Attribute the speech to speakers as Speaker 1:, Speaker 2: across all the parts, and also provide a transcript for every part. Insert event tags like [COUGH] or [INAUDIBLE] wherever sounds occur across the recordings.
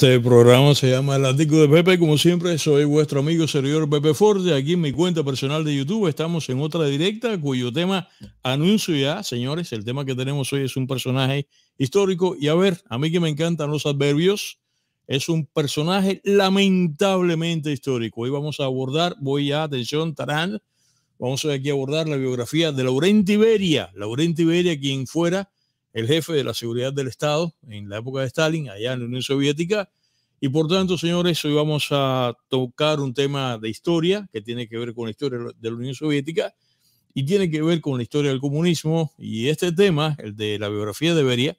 Speaker 1: Este programa se llama El Artículo de Pepe. Como siempre, soy vuestro amigo servidor Pepe Forte. Aquí en mi cuenta personal de YouTube estamos en otra directa cuyo tema anuncio ya, señores. El tema que tenemos hoy es un personaje histórico. Y a ver, a mí que me encantan los adverbios, es un personaje lamentablemente histórico. Hoy vamos a abordar, voy a, atención, tarán, vamos a aquí a abordar la biografía de Laurent Iberia. Laurent Iberia, quien fuera el jefe de la seguridad del Estado en la época de Stalin, allá en la Unión Soviética, y por tanto, señores, hoy vamos a tocar un tema de historia que tiene que ver con la historia de la Unión Soviética y tiene que ver con la historia del comunismo. Y este tema, el de la biografía de Beria,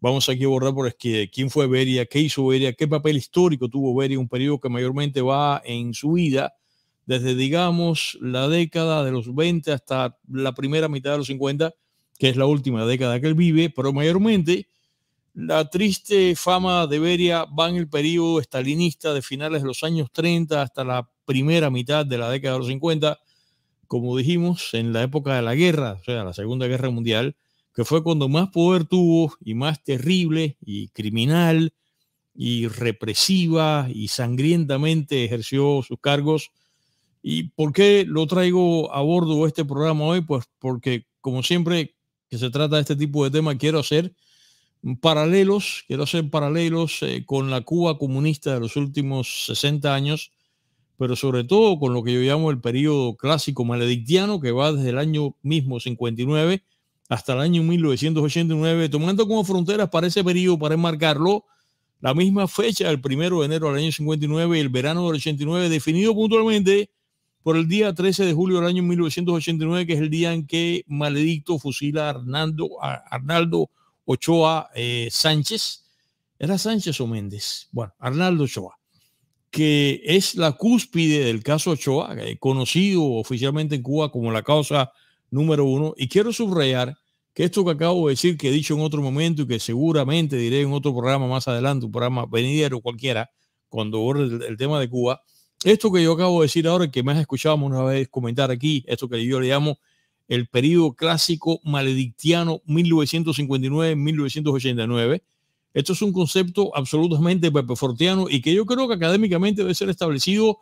Speaker 1: vamos aquí a borrar por que quién fue Beria, qué hizo Beria, qué papel histórico tuvo Beria, un periodo que mayormente va en su vida desde, digamos, la década de los 20 hasta la primera mitad de los 50, que es la última década que él vive, pero mayormente la triste fama de Beria va en el periodo estalinista de finales de los años 30 hasta la primera mitad de la década de los 50, como dijimos, en la época de la guerra, o sea, la Segunda Guerra Mundial, que fue cuando más poder tuvo y más terrible y criminal y represiva y sangrientamente ejerció sus cargos. ¿Y por qué lo traigo a bordo este programa hoy? Pues porque, como siempre que se trata de este tipo de tema, quiero hacer paralelos, quiero hacer paralelos eh, con la Cuba comunista de los últimos 60 años, pero sobre todo con lo que yo llamo el periodo clásico maledictiano, que va desde el año mismo 59 hasta el año 1989, tomando como fronteras para ese periodo, para enmarcarlo, la misma fecha, el primero de enero del año 59 y el verano del 89, definido puntualmente por el día 13 de julio del año 1989, que es el día en que Maledicto fusila a Arnaldo, a Arnaldo Ochoa eh, Sánchez, era Sánchez o Méndez, bueno, Arnaldo Ochoa, que es la cúspide del caso Ochoa, eh, conocido oficialmente en Cuba como la causa número uno. Y quiero subrayar que esto que acabo de decir, que he dicho en otro momento y que seguramente diré en otro programa más adelante, un programa venidero cualquiera, cuando borre el, tema de Cuba, esto que yo acabo de decir ahora, y que me has una vez comentar aquí, esto que yo le llamo el periodo clásico maledictiano 1959-1989. Esto es un concepto absolutamente pepefortiano y que yo creo que académicamente debe ser establecido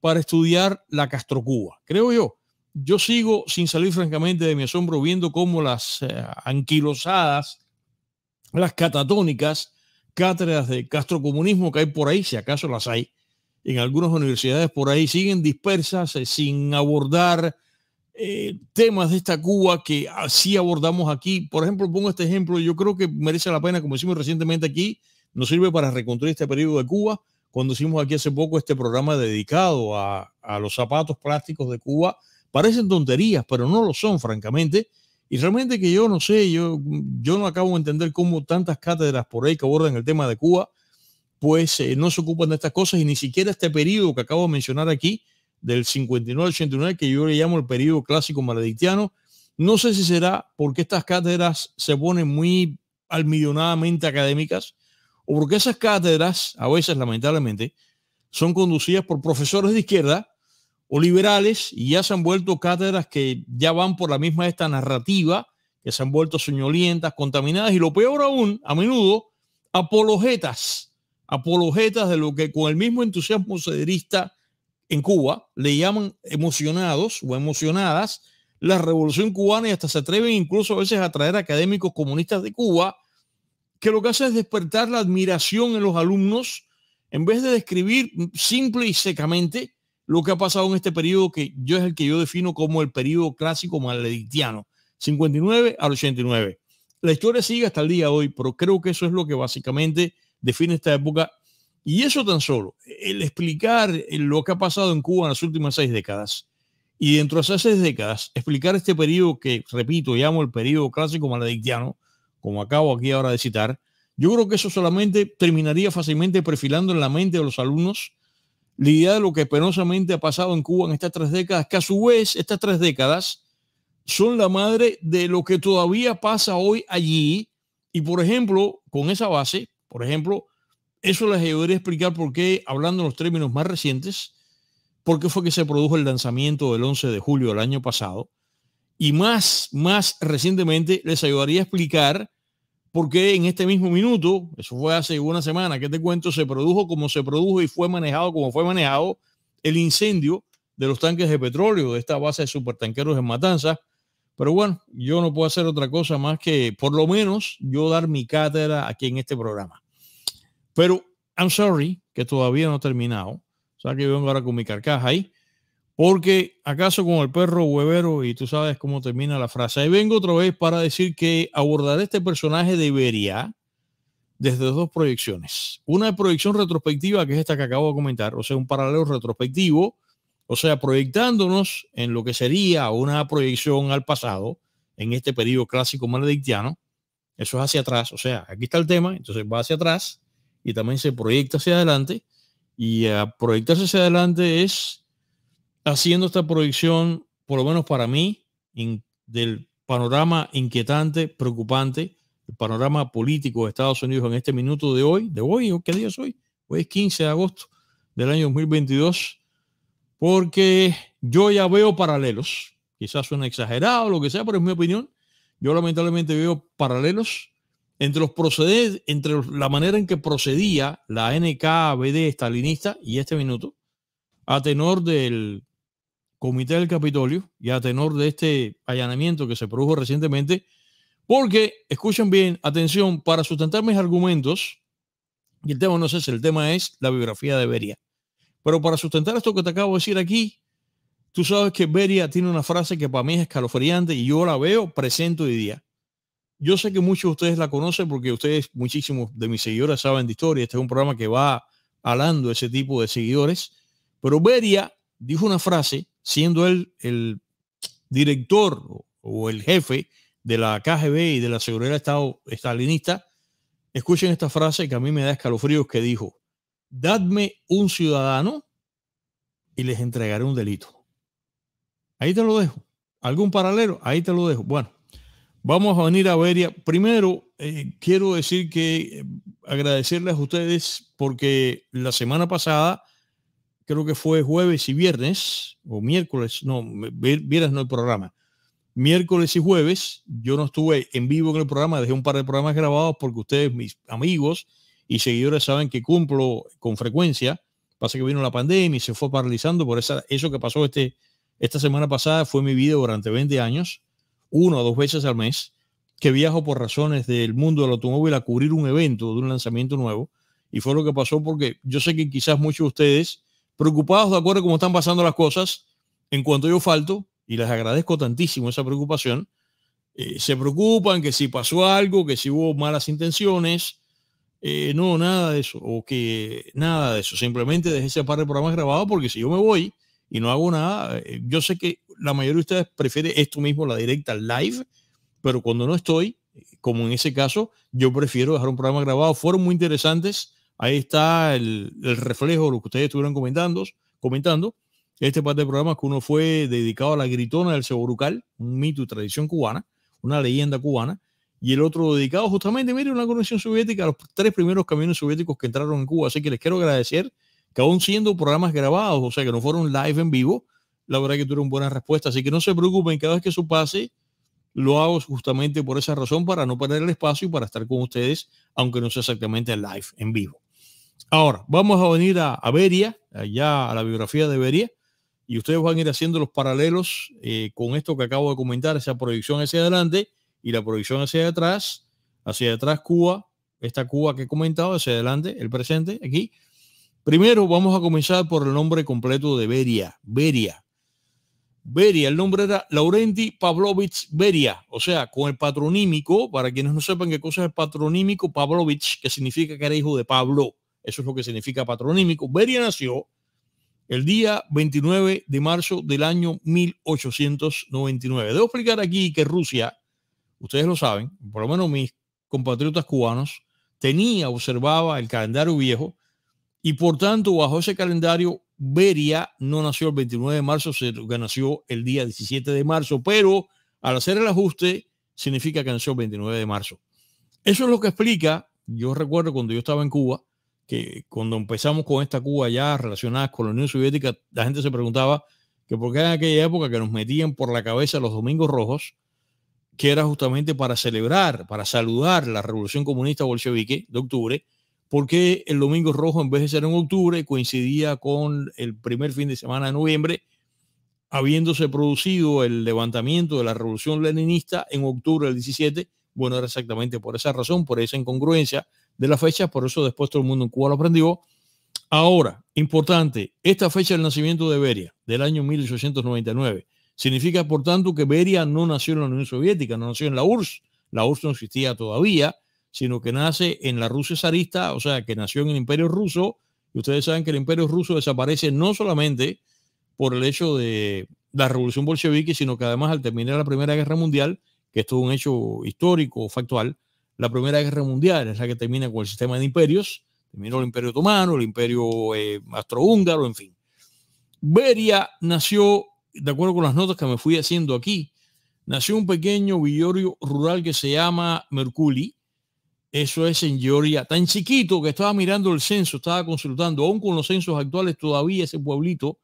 Speaker 1: para estudiar la Castrocuba, creo yo. Yo sigo sin salir francamente de mi asombro viendo cómo las eh, anquilosadas, las catatónicas, cátedras de castrocomunismo que hay por ahí, si acaso las hay, en algunas universidades por ahí siguen dispersas eh, sin abordar eh, temas de esta Cuba que así abordamos aquí. Por ejemplo, pongo este ejemplo, yo creo que merece la pena, como hicimos recientemente aquí, nos sirve para reconstruir este periodo de Cuba, cuando hicimos aquí hace poco este programa dedicado a, los zapatos plásticos de Cuba. Parecen tonterías, pero no lo son, francamente. Y realmente que yo no sé, yo, yo no acabo de entender cómo tantas cátedras por ahí que abordan el tema de Cuba, pues eh, no se ocupan de estas cosas y ni siquiera este periodo que acabo de mencionar aquí, del 59-89, que yo le llamo el periodo clásico maledictiano. No sé si será porque estas cátedras se ponen muy almidonadamente académicas o porque esas cátedras, a veces lamentablemente, son conducidas por profesores de izquierda o liberales y ya se han vuelto cátedras que ya van por la misma esta narrativa, que se han vuelto soñolientas, contaminadas y lo peor aún, a menudo, apologetas, apologetas de lo que con el mismo entusiasmo sederista en Cuba le llaman emocionados o emocionadas la revolución cubana y hasta se atreven incluso a veces a traer académicos comunistas de Cuba, que lo que hace es despertar la admiración en los alumnos en vez de describir simple y secamente lo que ha pasado en este periodo que yo es el que yo defino como el periodo clásico maledictiano, 59 al 89. La historia sigue hasta el día de hoy, pero creo que eso es lo que básicamente define esta época y eso tan solo, el explicar lo que ha pasado en Cuba en las últimas seis décadas, y dentro de esas seis décadas, explicar este periodo que, repito, llamo el periodo clásico maledictiano, como acabo aquí ahora de citar, yo creo que eso solamente terminaría fácilmente perfilando en la mente de los alumnos la idea de lo que penosamente ha pasado en Cuba en estas tres décadas, que a su vez estas tres décadas son la madre de lo que todavía pasa hoy allí. Y por ejemplo, con esa base, por ejemplo, eso les ayudaría a explicar por qué, hablando en los términos más recientes, por qué fue que se produjo el lanzamiento del 11 de julio del año pasado. Y más, más recientemente, les ayudaría a explicar por qué en este mismo minuto, eso fue hace una semana, que te cuento, se produjo como se produjo y fue manejado como fue manejado el incendio de los tanques de petróleo de esta base de supertanqueros en Matanza Pero bueno, yo no puedo hacer otra cosa más que, por lo menos, yo dar mi cátedra aquí en este programa. Pero I'm sorry que todavía no he terminado. O sea que vengo ahora con mi carcaja ahí. Porque acaso con el perro huevero, y tú sabes cómo termina la frase, ahí vengo otra vez para decir que abordar este personaje debería desde dos proyecciones. Una proyección retrospectiva, que es esta que acabo de comentar, o sea, un paralelo retrospectivo, o sea, proyectándonos en lo que sería una proyección al pasado, en este periodo clásico maledictiano, eso es hacia atrás, o sea, aquí está el tema, entonces va hacia atrás, y también se proyecta hacia adelante. Y a eh, proyectarse hacia adelante es haciendo esta proyección, por lo menos para mí, del panorama inquietante, preocupante, el panorama político de Estados Unidos en este minuto de hoy, de hoy, ¿qué día es hoy? Hoy es 15 de agosto del año 2022, porque yo ya veo paralelos, quizás suena exagerado, lo que sea, pero es mi opinión, yo lamentablemente veo paralelos entre, los proceder, entre la manera en que procedía la NKVD estalinista y este minuto, a tenor del Comité del Capitolio y a tenor de este allanamiento que se produjo recientemente, porque, escuchen bien, atención, para sustentar mis argumentos, y el tema no es ese, el tema es la biografía de Beria. Pero para sustentar esto que te acabo de decir aquí, tú sabes que Beria tiene una frase que para mí es escalofriante y yo la veo presente hoy día. Yo sé que muchos de ustedes la conocen porque ustedes, muchísimos de mis seguidores, saben de historia. Este es un programa que va hablando ese tipo de seguidores. Pero Beria dijo una frase, siendo él el director o el jefe de la KGB y de la seguridad Estado estalinista, escuchen esta frase que a mí me da escalofríos que dijo, dadme un ciudadano y les entregaré un delito. Ahí te lo dejo. ¿Algún paralelo? Ahí te lo dejo. Bueno, Vamos a venir a ya. Primero, eh, quiero decir que eh, agradecerles a ustedes porque la semana pasada, creo que fue jueves y viernes, o miércoles, no, viernes no el programa. Miércoles y jueves, yo no estuve en vivo en el programa, dejé un par de programas grabados porque ustedes, mis amigos y seguidores, saben que cumplo con frecuencia. Pasa que vino la pandemia y se fue paralizando por esa, eso que pasó este, esta semana pasada, fue mi vida durante 20 años uno o dos veces al mes, que viajo por razones del mundo del automóvil a cubrir un evento de un lanzamiento nuevo. Y fue lo que pasó porque yo sé que quizás muchos de ustedes, preocupados de acuerdo a cómo están pasando las cosas, en cuanto yo falto, y les agradezco tantísimo esa preocupación, eh, se preocupan que si pasó algo, que si hubo malas intenciones, eh, no, nada de eso, o que nada de eso, simplemente dejé ese par de programas grabados porque si yo me voy y no hago nada, eh, yo sé que la mayoría de ustedes prefiere esto mismo, la directa live, pero cuando no estoy, como en ese caso, yo prefiero dejar un programa grabado. Fueron muy interesantes. Ahí está el, reflejo de lo que ustedes estuvieron comentando. comentando. Este par de programas que uno fue dedicado a la gritona del Seborucal, un mito y tradición cubana, una leyenda cubana, y el otro dedicado justamente, mire, una conexión soviética a los tres primeros camiones soviéticos que entraron en Cuba. Así que les quiero agradecer que aún siendo programas grabados, o sea, que no fueron live en vivo, la verdad que tuvieron buenas respuestas. Así que no se preocupen, cada vez que eso pase, lo hago justamente por esa razón, para no perder el espacio y para estar con ustedes, aunque no sea exactamente live, en vivo. Ahora, vamos a venir a, Veria Beria, allá a la biografía de Beria, y ustedes van a ir haciendo los paralelos eh, con esto que acabo de comentar, esa proyección hacia adelante y la proyección hacia atrás, hacia atrás Cuba, esta Cuba que he comentado, hacia adelante, el presente, aquí. Primero vamos a comenzar por el nombre completo de Beria, Beria, Beria. El nombre era Laurenti Pavlovich Beria, o sea, con el patronímico, para quienes no sepan qué cosa es el patronímico, Pavlovich, que significa que era hijo de Pablo. Eso es lo que significa patronímico. Beria nació el día 29 de marzo del año 1899. Debo explicar aquí que Rusia, ustedes lo saben, por lo menos mis compatriotas cubanos, tenía, observaba el calendario viejo y por tanto bajo ese calendario Beria no nació el 29 de marzo, se nació el día 17 de marzo, pero al hacer el ajuste significa que nació el 29 de marzo. Eso es lo que explica, yo recuerdo cuando yo estaba en Cuba, que cuando empezamos con esta Cuba ya relacionada con la Unión Soviética, la gente se preguntaba que por qué en aquella época que nos metían por la cabeza los domingos rojos, que era justamente para celebrar, para saludar la revolución comunista bolchevique de octubre, porque el Domingo Rojo, en vez de ser en octubre, coincidía con el primer fin de semana de noviembre, habiéndose producido el levantamiento de la revolución leninista en octubre del 17. Bueno, era exactamente por esa razón, por esa incongruencia de las fechas, por eso después todo el mundo en Cuba lo aprendió. Ahora, importante, esta fecha del nacimiento de Beria, del año 1899, significa por tanto que Beria no nació en la Unión Soviética, no nació en la URSS, la URSS no existía todavía, sino que nace en la Rusia zarista, o sea, que nació en el Imperio Ruso. Y ustedes saben que el Imperio Ruso desaparece no solamente por el hecho de la revolución bolchevique, sino que además al terminar la Primera Guerra Mundial, que es un hecho histórico, factual, la Primera Guerra Mundial es la que termina con el sistema de imperios, terminó el Imperio Otomano, el Imperio eh, Astrohúngaro, en fin. Beria nació, de acuerdo con las notas que me fui haciendo aquí, nació un pequeño villorio rural que se llama Merculi, eso es en Georgia. Tan chiquito que estaba mirando el censo, estaba consultando, aún con los censos actuales todavía ese pueblito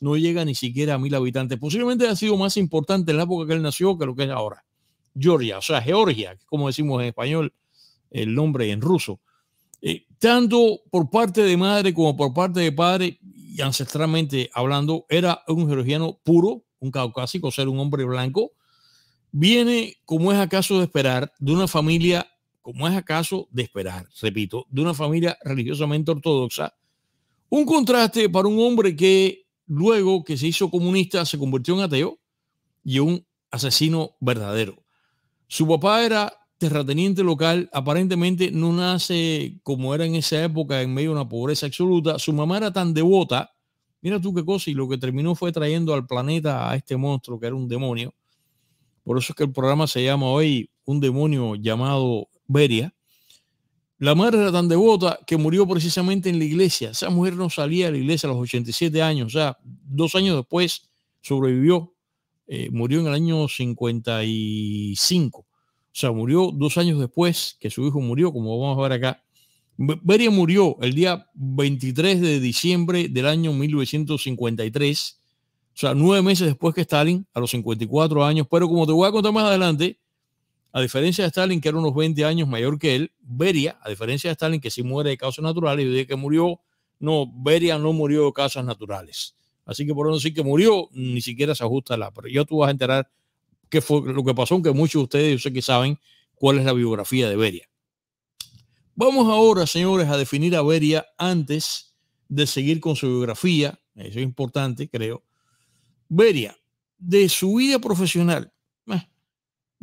Speaker 1: no llega ni siquiera a mil habitantes. Posiblemente ha sido más importante en la época que él nació que lo que es ahora. Georgia, o sea, Georgia, como decimos en español el nombre en ruso. Eh, tanto por parte de madre como por parte de padre, y ancestralmente hablando, era un georgiano puro, un caucásico, ser un hombre blanco. Viene, como es acaso de esperar, de una familia como es acaso de esperar, repito, de una familia religiosamente ortodoxa, un contraste para un hombre que luego que se hizo comunista se convirtió en ateo y un asesino verdadero. Su papá era terrateniente local, aparentemente no nace como era en esa época, en medio de una pobreza absoluta. Su mamá era tan devota, mira tú qué cosa, y lo que terminó fue trayendo al planeta a este monstruo que era un demonio. Por eso es que el programa se llama hoy Un demonio llamado Beria. La madre era tan devota que murió precisamente en la iglesia. Esa mujer no salía a la iglesia a los 87 años, o sea, dos años después sobrevivió, eh, murió en el año 55. O sea, murió dos años después que su hijo murió, como vamos a ver acá. Beria murió el día 23 de diciembre del año 1953, o sea, nueve meses después que Stalin, a los 54 años. Pero como te voy a contar más adelante, a diferencia de Stalin, que era unos 20 años mayor que él, Beria, a diferencia de Stalin, que sí muere de causas naturales, yo dije que murió, no, Beria no murió de causas naturales. Así que por no sí que murió, ni siquiera se ajusta la. Pero yo tú vas a enterar qué fue lo que pasó, aunque muchos de ustedes, yo sé que saben cuál es la biografía de Beria. Vamos ahora, señores, a definir a Beria antes de seguir con su biografía. Eso es importante, creo. Beria, de su vida profesional,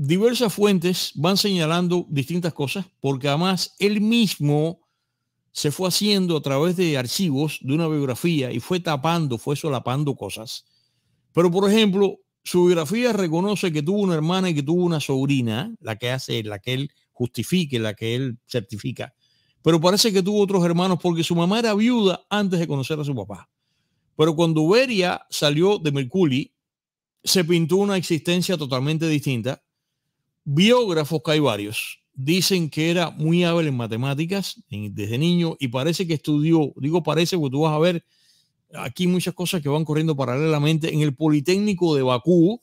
Speaker 1: diversas fuentes van señalando distintas cosas, porque además él mismo se fue haciendo a través de archivos de una biografía y fue tapando, fue solapando cosas. Pero, por ejemplo, su biografía reconoce que tuvo una hermana y que tuvo una sobrina, la que hace, la que él justifique, la que él certifica. Pero parece que tuvo otros hermanos porque su mamá era viuda antes de conocer a su papá. Pero cuando Beria salió de Mercuri, se pintó una existencia totalmente distinta Biógrafos, que hay varios, dicen que era muy hábil en matemáticas desde niño y parece que estudió, digo parece porque tú vas a ver aquí muchas cosas que van corriendo paralelamente en el Politécnico de Bakú,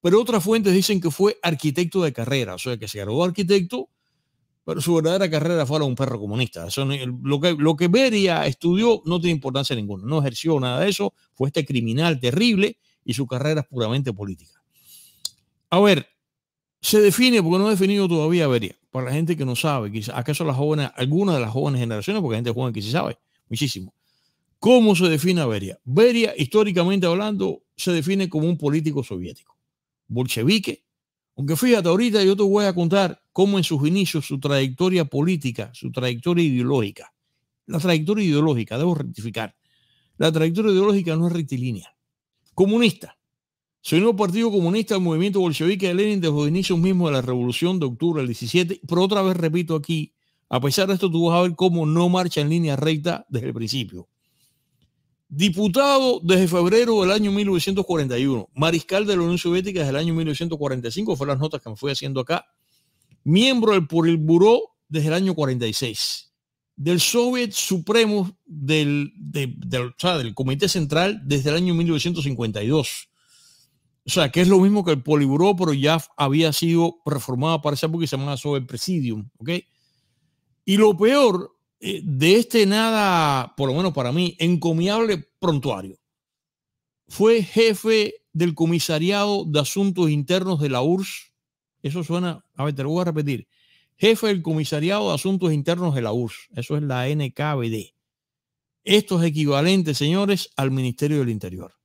Speaker 1: pero otras fuentes dicen que fue arquitecto de carrera, o sea, que se graduó arquitecto, pero su verdadera carrera fue a un perro comunista. lo, que, lo que Beria estudió no tiene importancia ninguna, no ejerció nada de eso, fue este criminal terrible y su carrera es puramente política. A ver, se define, porque no he definido todavía, Beria, para la gente que no sabe, quizás, acaso las jóvenes, algunas de las jóvenes generaciones, porque hay gente joven que sí sabe muchísimo. ¿Cómo se define a Beria? Beria, históricamente hablando, se define como un político soviético, bolchevique. Aunque fíjate, ahorita yo te voy a contar cómo en sus inicios su trayectoria política, su trayectoria ideológica, la trayectoria ideológica, debo rectificar, la trayectoria ideológica no es rectilínea, comunista, soy unió Partido Comunista del movimiento bolchevique de Lenin desde los inicios mismos de la Revolución de Octubre del 17. Pero otra vez repito aquí, a pesar de esto, tú vas a ver cómo no marcha en línea recta desde el principio. Diputado desde febrero del año 1941, mariscal de la Unión Soviética desde el año 1945, fueron las notas que me fui haciendo acá. Miembro del por el Buró desde el año 46, del Soviet Supremo del, del, del Comité Central desde el año 1952 o sea, que es lo mismo que el poliburó, pero ya había sido reformado para esa y se llama sobre el presidium, Y lo peor eh, de este nada, por lo menos para mí, encomiable prontuario, fue jefe del comisariado de asuntos internos de la URSS. Eso suena, a ver, te lo voy a repetir. Jefe del comisariado de asuntos internos de la URSS. Eso es la NKVD. Esto es equivalente, señores, al Ministerio del Interior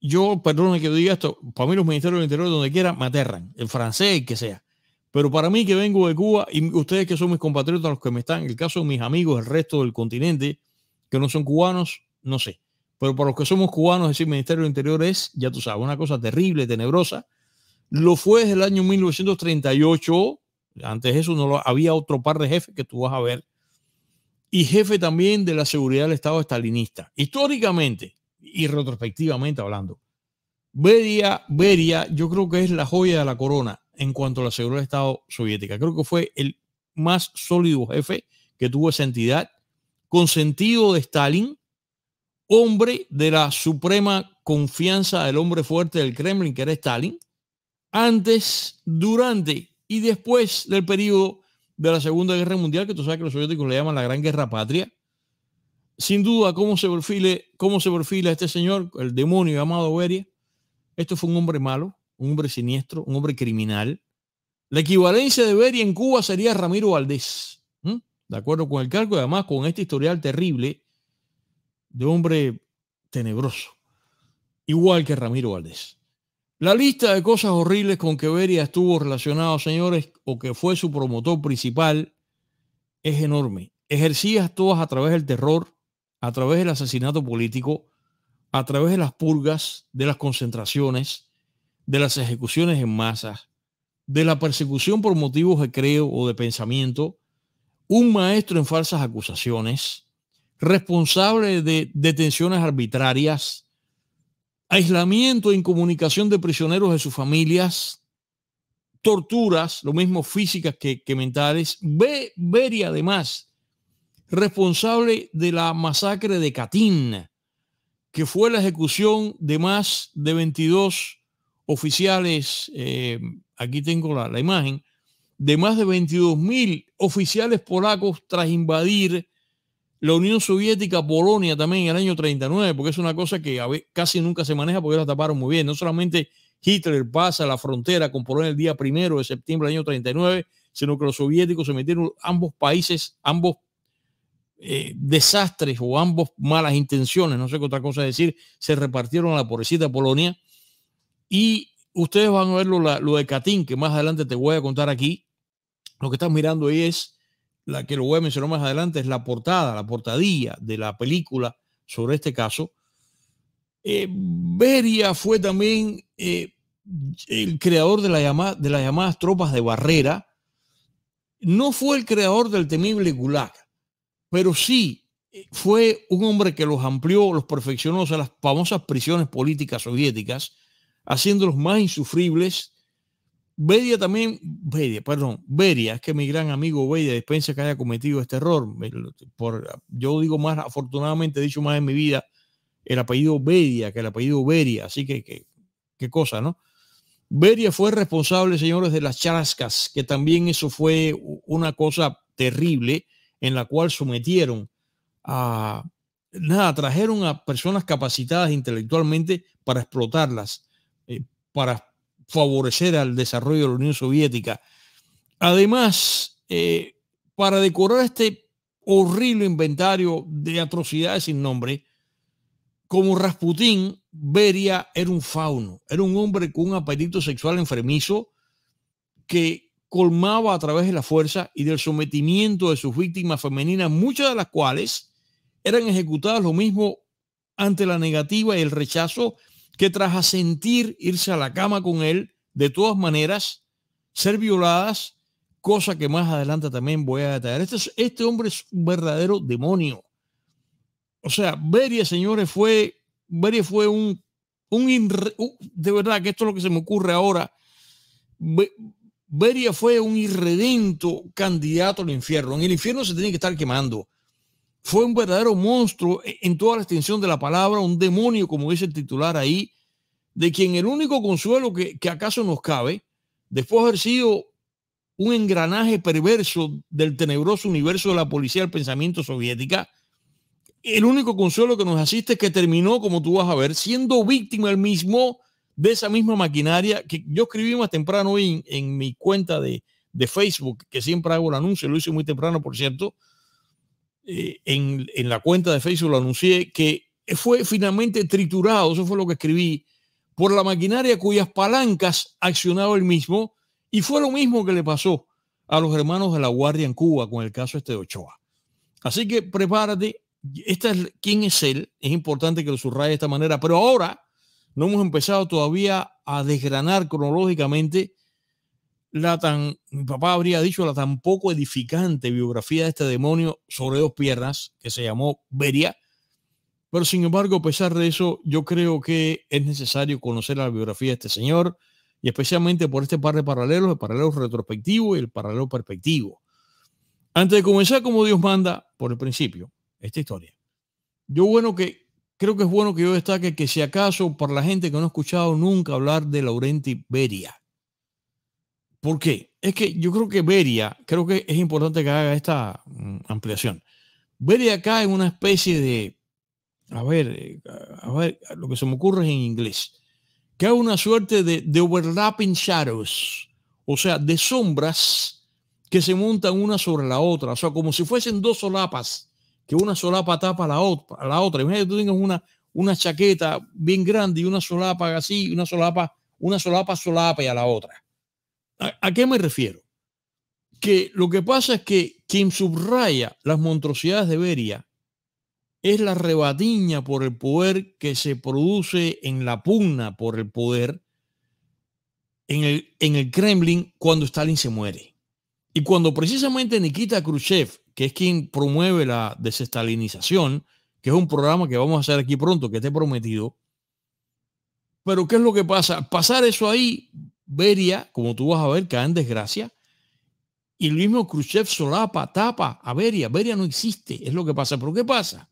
Speaker 1: yo, perdónenme que diga esto, para mí los ministerios del interior, donde quiera, me aterran, el francés, que sea. Pero para mí que vengo de Cuba y ustedes que son mis compatriotas, los que me están, en el caso de mis amigos, el resto del continente, que no son cubanos, no sé. Pero para los que somos cubanos, decir Ministerio del Interior es, ya tú sabes, una cosa terrible, tenebrosa. Lo fue desde el año 1938. Antes de eso no había otro par de jefes que tú vas a ver. Y jefe también de la seguridad del Estado estalinista. Históricamente, y retrospectivamente hablando. Beria, Beria, yo creo que es la joya de la corona en cuanto a la seguridad del Estado soviética. Creo que fue el más sólido jefe que tuvo esa entidad, consentido de Stalin, hombre de la suprema confianza del hombre fuerte del Kremlin, que era Stalin, antes, durante y después del periodo de la Segunda Guerra Mundial, que tú sabes que los soviéticos le llaman la Gran Guerra Patria, sin duda, cómo se, cómo se perfila este señor, el demonio llamado Beria. Esto fue un hombre malo, un hombre siniestro, un hombre criminal. La equivalencia de Beria en Cuba sería Ramiro Valdés, de acuerdo con el cargo, y además con este historial terrible de hombre tenebroso, igual que Ramiro Valdés. La lista de cosas horribles con que Beria estuvo relacionado, señores, o que fue su promotor principal, es enorme. Ejercía todas a través del terror, a través del asesinato político, a través de las purgas, de las concentraciones, de las ejecuciones en masa, de la persecución por motivos de creo o de pensamiento, un maestro en falsas acusaciones, responsable de detenciones arbitrarias, aislamiento e incomunicación de prisioneros de sus familias, torturas, lo mismo físicas que, mentales, ve, ver y además responsable de la masacre de Katyn, que fue la ejecución de más de 22 oficiales, eh, aquí tengo la, imagen, de más de 22 mil oficiales polacos tras invadir la Unión Soviética, Polonia también en el año 39, porque es una cosa que casi nunca se maneja porque la taparon muy bien. No solamente Hitler pasa la frontera con Polonia el día primero de septiembre del año 39, sino que los soviéticos se metieron ambos países, ambos eh, desastres o ambos malas intenciones, no sé qué otra cosa decir, se repartieron a la pobrecita Polonia. Y ustedes van a ver lo, de Katín, que más adelante te voy a contar aquí. Lo que estás mirando ahí es la que lo voy a mencionar más adelante, es la portada, la portadilla de la película sobre este caso. Eh, Beria fue también eh, el creador de, la de las llamadas tropas de barrera. No fue el creador del temible Gulag, pero sí eh, fue un hombre que los amplió, los perfeccionó, o las famosas prisiones políticas soviéticas, haciéndolos más insufribles. Beria también, Beria, perdón, Beria, es que mi gran amigo Beria dispensa que haya cometido este error. yo digo más, afortunadamente he dicho más en mi vida el apellido Beria que el apellido Beria, así que qué cosa, ¿no? Beria fue responsable, señores, de las charascas, que también eso fue una cosa terrible en la cual sometieron a, nada, trajeron a personas capacitadas intelectualmente para explotarlas, eh, para favorecer al desarrollo de la Unión Soviética. Además, eh, para decorar este horrible inventario de atrocidades sin nombre, como Rasputín, Beria era un fauno, era un hombre con un apetito sexual enfermizo que colmaba a través de la fuerza y del sometimiento de sus víctimas femeninas, muchas de las cuales eran ejecutadas lo mismo ante la negativa y el rechazo que tras asentir irse a la cama con él, de todas maneras, ser violadas, cosa que más adelante también voy a detallar. Este, este hombre es un verdadero demonio. O sea, Beria, señores, fue, Beria fue un, un, de verdad que esto es lo que se me ocurre ahora. Beria fue un irredento candidato al infierno. En el infierno se tiene que estar quemando. Fue un verdadero monstruo e-, en toda la extensión de la palabra, un demonio, como dice el titular ahí, de quien el único consuelo que, que acaso nos cabe, después de haber sido un engranaje perverso del tenebroso universo de la policía del pensamiento soviética, el único consuelo que nos asiste es que terminó, como tú vas a ver, siendo víctima el mismo de esa misma maquinaria que yo escribí más temprano en, mi cuenta de, Facebook, que siempre hago el anuncio, lo hice muy temprano, por cierto, eh, en, la cuenta de Facebook lo anuncié, que fue finalmente triturado, eso fue lo que escribí, por la maquinaria cuyas palancas accionaba el mismo, y fue lo mismo que le pasó a los hermanos de la Guardia en Cuba con el caso este de Ochoa. Así que prepárate, esta es, quién es él, es importante que lo subraye de esta manera, pero ahora no hemos empezado todavía a desgranar cronológicamente la tan, mi papá habría dicho, la tan poco edificante biografía de este demonio sobre dos piernas que se llamó Beria. Pero sin embargo, a pesar de eso, yo creo que es necesario conocer la biografía de este señor y especialmente por este par de paralelos, el paralelo retrospectivo y el paralelo perspectivo. Antes de comenzar, como Dios manda, por el principio, esta historia. Yo bueno que creo que es bueno que yo destaque que si acaso para la gente que no ha escuchado nunca hablar de Laurenti Beria. ¿Por qué? Es que yo creo que Beria, creo que es importante que haga esta mm, ampliación. Beria acá en una especie de, a ver, eh, a ver, lo que se me ocurre es en inglés, que es una suerte de overlapping shadows, o sea, de sombras que se montan una sobre la otra, o sea, como si fuesen dos solapas que una solapa tapa a la otra. A la otra. Imagínate que tú tengas una, una chaqueta bien grande y una solapa así, una solapa, una solapa solapa y a la otra. ¿A, qué me refiero? Que lo que pasa es que quien subraya las monstruosidades de Beria es la rebatiña por el poder que se produce en la pugna por el poder en el, en el Kremlin cuando Stalin se muere. Y cuando precisamente Nikita Khrushchev, que es quien promueve la desestalinización, que es un programa que vamos a hacer aquí pronto, que he prometido, pero ¿qué es lo que pasa? Pasar eso ahí, Beria, como tú vas a ver, cae en desgracia, y el mismo Khrushchev solapa, tapa a Beria. Beria no existe, es lo que pasa. Pero ¿qué pasa?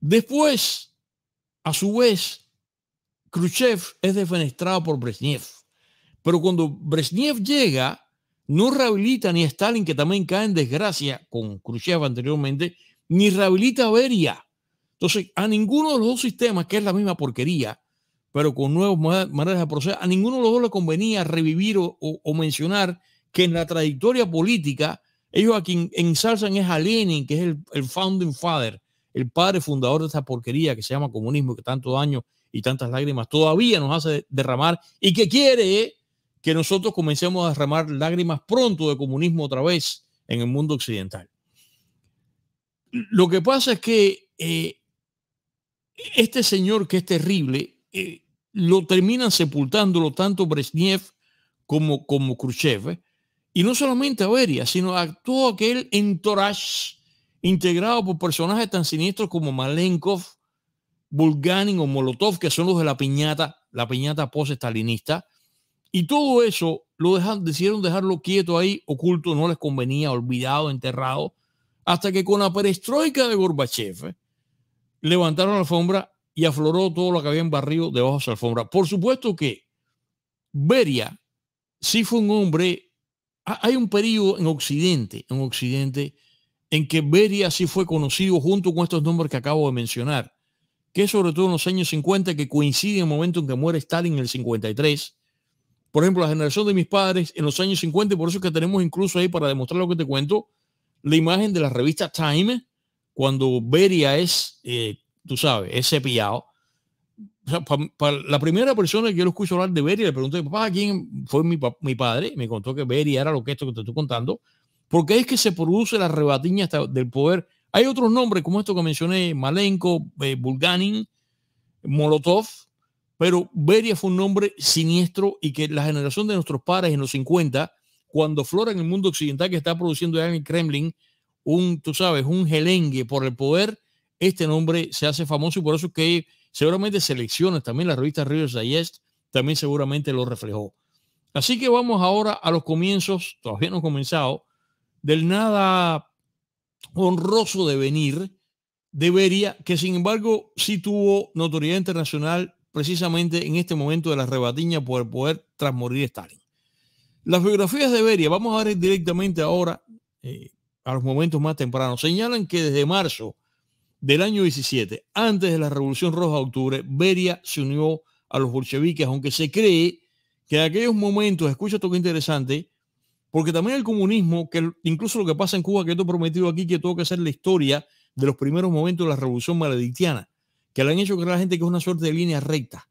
Speaker 1: Después, a su vez, Khrushchev es defenestrado por Brezhnev. Pero cuando Brezhnev llega, no rehabilita ni a Stalin, que también cae en desgracia con Khrushchev anteriormente, ni rehabilita a Beria. Entonces, a ninguno de los dos sistemas, que es la misma porquería, pero con nuevas maneras de proceder, a ninguno de los dos le convenía revivir o, mencionar que en la trayectoria política, ellos a quien ensalzan es a Lenin, que es el, el, founding father, el padre fundador de esta porquería que se llama comunismo, que tanto daño y tantas lágrimas todavía nos hace derramar y que quiere que nosotros comencemos a derramar lágrimas pronto de comunismo otra vez en el mundo occidental. Lo que pasa es que eh, este señor que es terrible, eh, lo terminan sepultándolo tanto Brezhnev como, como Khrushchev, eh, y no solamente a Beria, sino a todo aquel entourage integrado por personajes tan siniestros como Malenkov, Bulganin o Molotov, que son los de la piñata, la piñata post-stalinista, y todo eso lo dejaron, decidieron dejarlo quieto ahí, oculto, no les convenía, olvidado, enterrado, hasta que con la perestroika de Gorbachev eh, levantaron la alfombra y afloró todo lo que había barrido debajo de esa alfombra. Por supuesto que Beria sí fue un hombre, hay un periodo en Occidente, en Occidente, en que Beria sí fue conocido junto con estos nombres que acabo de mencionar, que es sobre todo en los años 50, que coincide en el momento en que muere Stalin en el 53, por ejemplo, la generación de mis padres en los años 50, por eso es que tenemos incluso ahí para demostrar lo que te cuento, la imagen de la revista Time, cuando Beria es, eh, tú sabes, es cepillado. la primera persona que yo escucho hablar de Beria, le pregunté, papá, ¿quién fue mi, padre? Me contó que Beria era lo que esto que te estoy contando. Porque es que se produce la rebatiña del poder. Hay otros nombres como esto que mencioné, Malenko, eh, Bulganin, Molotov, pero Beria fue un nombre siniestro y que la generación de nuestros padres en los 50, cuando flora en el mundo occidental que está produciendo ya en el Kremlin, un, tú sabes, un gelengue por el poder, este nombre se hace famoso y por eso que seguramente selecciona también la revista Rivers Digest, también seguramente lo reflejó. Así que vamos ahora a los comienzos, todavía no comenzado, del nada honroso venir de Beria, que sin embargo sí tuvo notoriedad internacional precisamente en este momento de la rebatiña por poder tras morir Stalin. Las biografías de Beria, vamos a ver directamente ahora eh, a los momentos más tempranos, señalan que desde marzo del año 17, antes de la Revolución Roja de Octubre, Beria se unió a los bolcheviques, aunque se cree que en aquellos momentos, escucha esto que interesante, porque también el comunismo, que incluso lo que pasa en Cuba, que esto prometido aquí, que tuvo que hacer la historia de los primeros momentos de la Revolución Maledictiana, que le han hecho creer a la gente que es una suerte de línea recta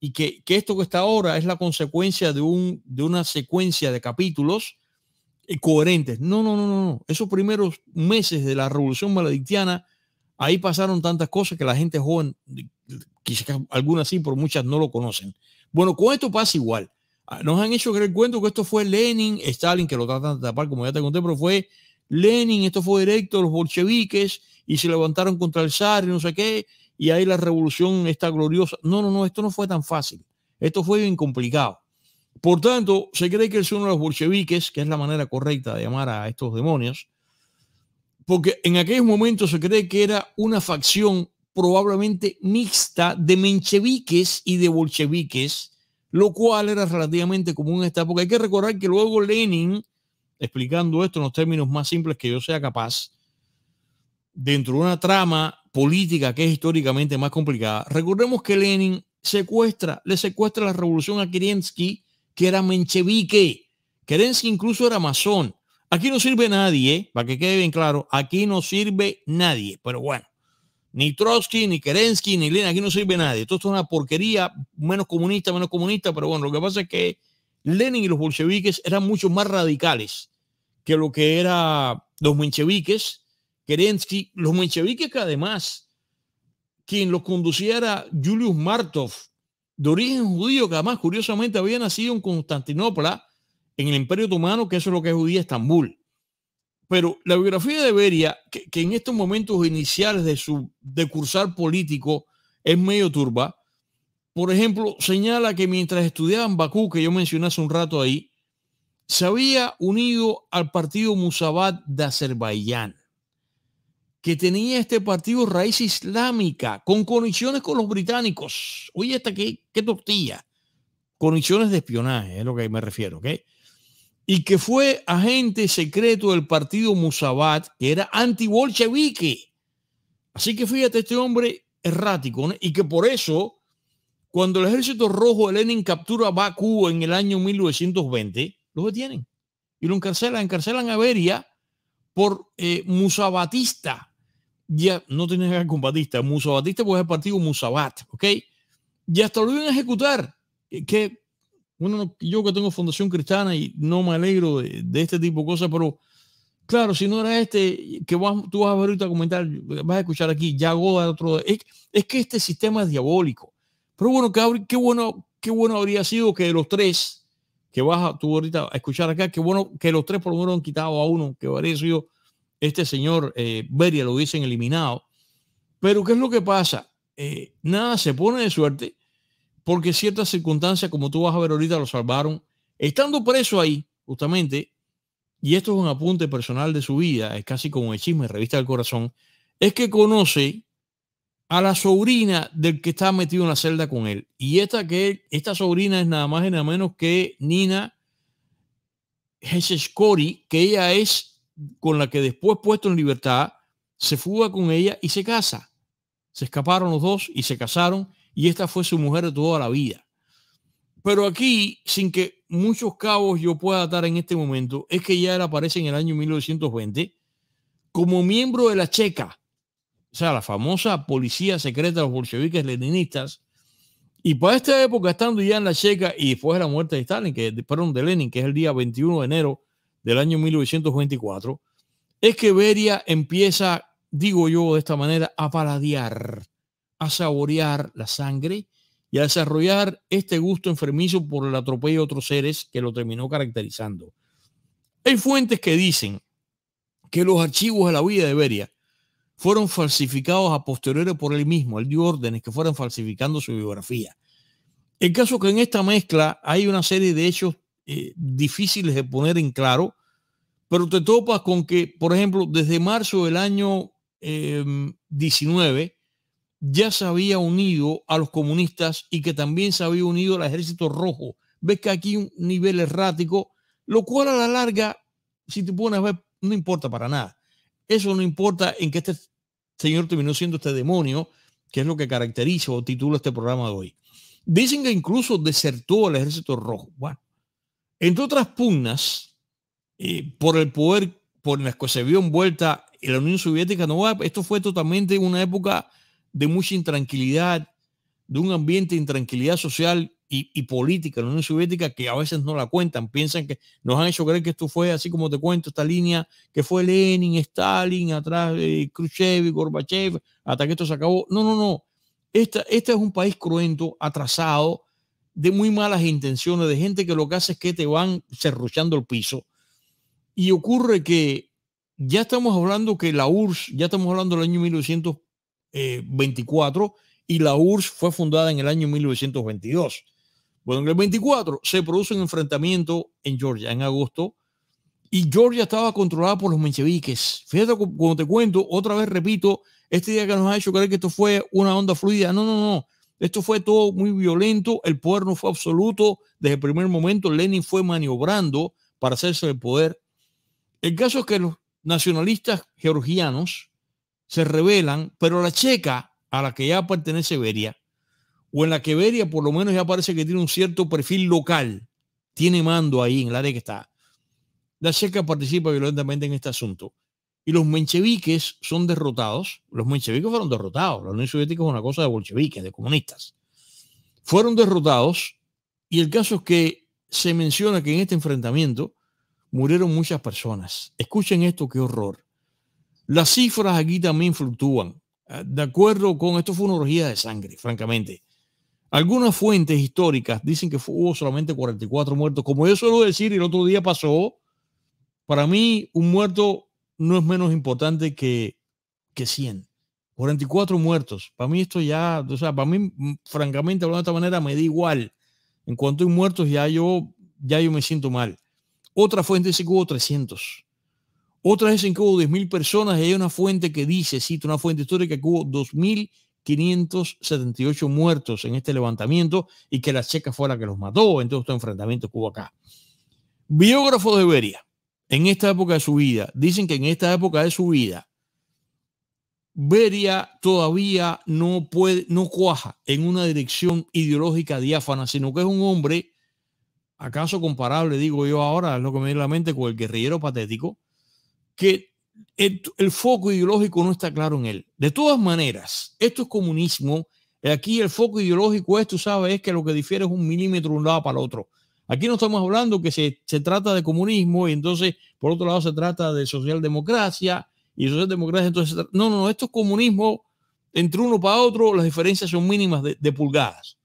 Speaker 1: y que, esto que está ahora es la consecuencia de, un, de una secuencia de capítulos eh, coherentes. No, no, no, no. Esos primeros meses de la revolución maledictiana, ahí pasaron tantas cosas que la gente joven, quizás algunas sí, pero muchas no lo conocen. Bueno, con esto pasa igual. Ah, nos han hecho creer cuento que esto fue Lenin, Stalin, que lo tratan de tapar, como ya te conté, pero fue Lenin, esto fue directo, los bolcheviques, y se levantaron contra el zar y no sé qué, y ahí la revolución está gloriosa. No, no, no, esto no fue tan fácil. Esto fue bien complicado. Por tanto, se cree que es uno de los bolcheviques, que es la manera correcta de llamar a estos demonios, porque en aquellos momentos se cree que era una facción probablemente mixta de mencheviques y de bolcheviques, lo cual era relativamente común en esta época. Hay que recordar que luego Lenin, explicando esto en los términos más simples que yo sea capaz, dentro de una trama política que es históricamente más complicada. Recordemos que Lenin secuestra, le secuestra la revolución a Kerensky, que era menchevique. Kerensky incluso era masón. Aquí no sirve nadie, ¿eh? para que quede bien claro, aquí no sirve nadie, pero bueno. Ni Trotsky, ni Kerensky, ni Lenin, aquí no sirve nadie. esto es una porquería, menos comunista, menos comunista, pero bueno, lo que pasa es que Lenin y los bolcheviques eran mucho más radicales que lo que eran los mencheviques Kerensky, los mencheviques que además quien los conducía era Julius Martov, de origen judío, que además curiosamente había nacido en Constantinopla, en el Imperio Otomano, que eso es lo que es hoy Estambul. Pero la biografía de Beria, que, en estos momentos iniciales de su cursar político es medio turba, por ejemplo, señala que mientras estudiaba en Bakú, que yo mencioné hace un rato ahí, se había unido al partido Musabat de Azerbaiyán que tenía este partido raíz islámica, con conexiones con los británicos. Oye, hasta aquí, qué tortilla. Conexiones de espionaje, es lo que me refiero, ¿ok? Y que fue agente secreto del partido Musabat, que era anti-bolchevique. Así que fíjate, este hombre errático, y que por eso, cuando el ejército rojo de Lenin captura a Bakú en el año 1920, lo detienen y lo encarcelan, encarcelan a Beria por eh, musabatista, ya no tienes que ver con Batista. pues el partido Musabat, ¿ok? Y hasta lo iban a ejecutar. Que, bueno, yo que tengo Fundación Cristiana y no me alegro de, este tipo de cosas, pero claro, si no era este, que vas, tú vas a ver ahorita a comentar, vas a escuchar aquí, ya Goda, otro. Es, es, que este sistema es diabólico. Pero bueno, qué, qué, bueno, qué bueno habría sido que de los tres que vas a, tú ahorita a escuchar acá, qué bueno que los tres por lo menos han quitado a uno, que habría sido este señor eh, Beria lo hubiesen eliminado. Pero ¿qué es lo que pasa? Eh, nada, se pone de suerte porque ciertas circunstancias, como tú vas a ver ahorita, lo salvaron. Estando preso ahí, justamente, y esto es un apunte personal de su vida, es casi como el chisme, revista del corazón, es que conoce a la sobrina del que está metido en la celda con él. Y esta, que, esta sobrina es nada más y nada menos que Nina Heseskori, que ella es con la que después puesto en libertad, se fuga con ella y se casa. Se escaparon los dos y se casaron y esta fue su mujer de toda la vida. Pero aquí, sin que muchos cabos yo pueda dar en este momento, es que ya él aparece en el año 1920 como miembro de la Checa, o sea, la famosa policía secreta de los bolcheviques leninistas. Y para esta época, estando ya en la Checa y después de la muerte de Stalin, que, perdón, de Lenin, que es el día 21 de enero del año 1924, es que Beria empieza, digo yo de esta manera, a paladear, a saborear la sangre y a desarrollar este gusto enfermizo por el atropello de otros seres que lo terminó caracterizando. Hay fuentes que dicen que los archivos de la vida de Beria fueron falsificados a posteriori por él mismo. Él dio órdenes que fueran falsificando su biografía. El caso que en esta mezcla hay una serie de hechos eh, difíciles de poner en claro, pero te topas con que, por ejemplo, desde marzo del año 19 em, ya se había unido a los comunistas y que también se había unido al ejército rojo. Ves que aquí un nivel errático, lo cual a la larga, si te pones a ver, no importa para nada. Eso no importa en que este señor terminó siendo este demonio, que es lo que caracteriza o titula este programa de hoy. Dicen que incluso desertó al ejército rojo. Bueno, entre otras pugnas, eh, por el poder por las que se vio envuelta la Unión Soviética, no, esto fue totalmente una época de mucha intranquilidad, de un ambiente de intranquilidad social y, política en la Unión Soviética que a veces no la cuentan, piensan que nos han hecho creer que esto fue así como te cuento, esta línea que fue Lenin, Stalin, atrás de Khrushchev, Gorbachev, hasta que esto se acabó. No, no, no. Esta, este es un país cruento, atrasado, de muy malas intenciones, de gente que lo que hace es que te van cerruchando el piso. Y ocurre que ya estamos hablando que la URSS, ya estamos hablando del año 1924 eh, y la URSS fue fundada en el año 1922. Bueno, en el 24 se produce un enfrentamiento en Georgia en agosto y Georgia estaba controlada por los mencheviques. Fíjate cuando te cuento, otra vez repito, este día que nos ha hecho creer que esto fue una onda fluida. No, no, no. Esto fue todo muy violento, el poder no fue absoluto, desde el primer momento Lenin fue maniobrando para hacerse el poder. El caso es que los nacionalistas georgianos se rebelan, pero la checa a la que ya pertenece Beria, o en la que Beria por lo menos ya parece que tiene un cierto perfil local, tiene mando ahí en la área que está. La checa participa violentamente en este asunto y los mencheviques son derrotados. Los mencheviques fueron derrotados. La Unión Soviética es una cosa de bolcheviques, de comunistas. Fueron derrotados y el caso es que se menciona que en este enfrentamiento murieron muchas personas. Escuchen esto, qué horror. Las cifras aquí también fluctúan. Ah, de acuerdo con esto fue una orgía de sangre, francamente. Algunas fuentes históricas dicen que hubo solamente 44 muertos. Como yo suelo decir, el otro día pasó, para mí un muerto no es menos importante que, que 100. 44 muertos. Para mí esto ya, o sea, para mí, mm, francamente, hablando de esta manera, me da igual. En cuanto hay muertos, ya yo, ya yo me siento mal. Otra fuente dice que hubo 300. Otras en que hubo 10.000 personas y hay una fuente que dice, cito una fuente histórica, que hubo 2.578 muertos en este levantamiento y que la checa fue la que los mató en todo este enfrentamiento que acá. Biógrafo de Beria en esta época de su vida, dicen que en esta época de su vida, Beria todavía no puede, no cuaja en una dirección ideológica diáfana, sino que es un hombre, acaso comparable, digo yo ahora, es lo que me viene la mente con el guerrillero patético, que el, foco ideológico no está claro en él. De todas maneras, esto es comunismo. Aquí el foco ideológico esto tú sabes, es que lo que difiere es un milímetro de un lado para el otro. Aquí no estamos hablando que se, trata de comunismo y entonces, por otro lado, se trata de socialdemocracia y socialdemocracia. Entonces, no, no, no, esto es comunismo entre uno para otro, las diferencias son mínimas de, pulgadas.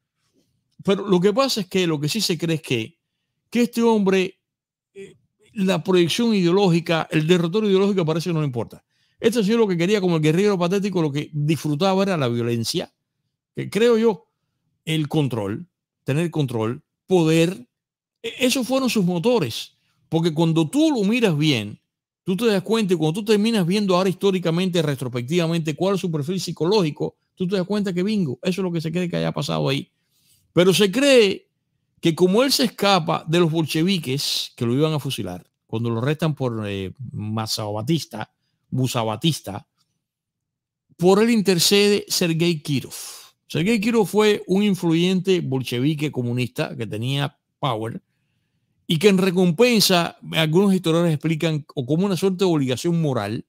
Speaker 1: Pero lo que pasa es que lo que sí se cree es que, que este hombre, eh, la proyección ideológica, el derrotero ideológico parece que no le importa. Este señor lo que quería, como el guerrero patético, lo que disfrutaba era la violencia, que creo yo, el control, tener control, poder, e-, esos fueron sus motores, porque cuando tú lo miras bien, tú te das cuenta y cuando tú terminas viendo ahora históricamente, retrospectivamente, cuál es su perfil psicológico, tú te das cuenta que bingo, eso es lo que se cree que haya pasado ahí. Pero se cree que como él se escapa de los bolcheviques que lo iban a fusilar, cuando lo restan por eh, Mazabatista, Batista por él intercede Sergei Kirov. Sergei Kirov fue un influyente bolchevique comunista que tenía power y que en recompensa, algunos historiadores explican, o como una suerte de obligación moral,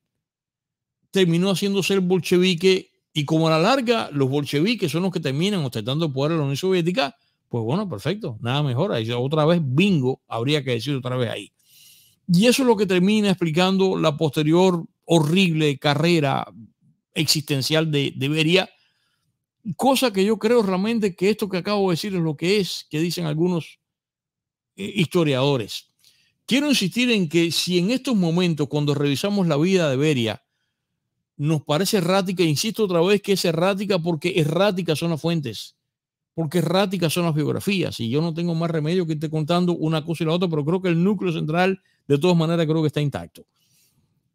Speaker 1: terminó haciéndose el bolchevique y como a la larga los bolcheviques son los que terminan ostentando el poder de la Unión Soviética, pues bueno, perfecto, nada mejor. Ahí otra vez bingo, habría que decir otra vez ahí. Y eso es lo que termina explicando la posterior horrible carrera existencial de, de Beria, cosa que yo creo realmente que esto que acabo de decir es lo que es, que dicen algunos eh, historiadores. Quiero insistir en que si en estos momentos, cuando revisamos la vida de Beria, nos parece errática, insisto otra vez que es errática porque erráticas son las fuentes, porque erráticas son las biografías, y yo no tengo más remedio que irte contando una cosa y la otra, pero creo que el núcleo central, de todas maneras, creo que está intacto.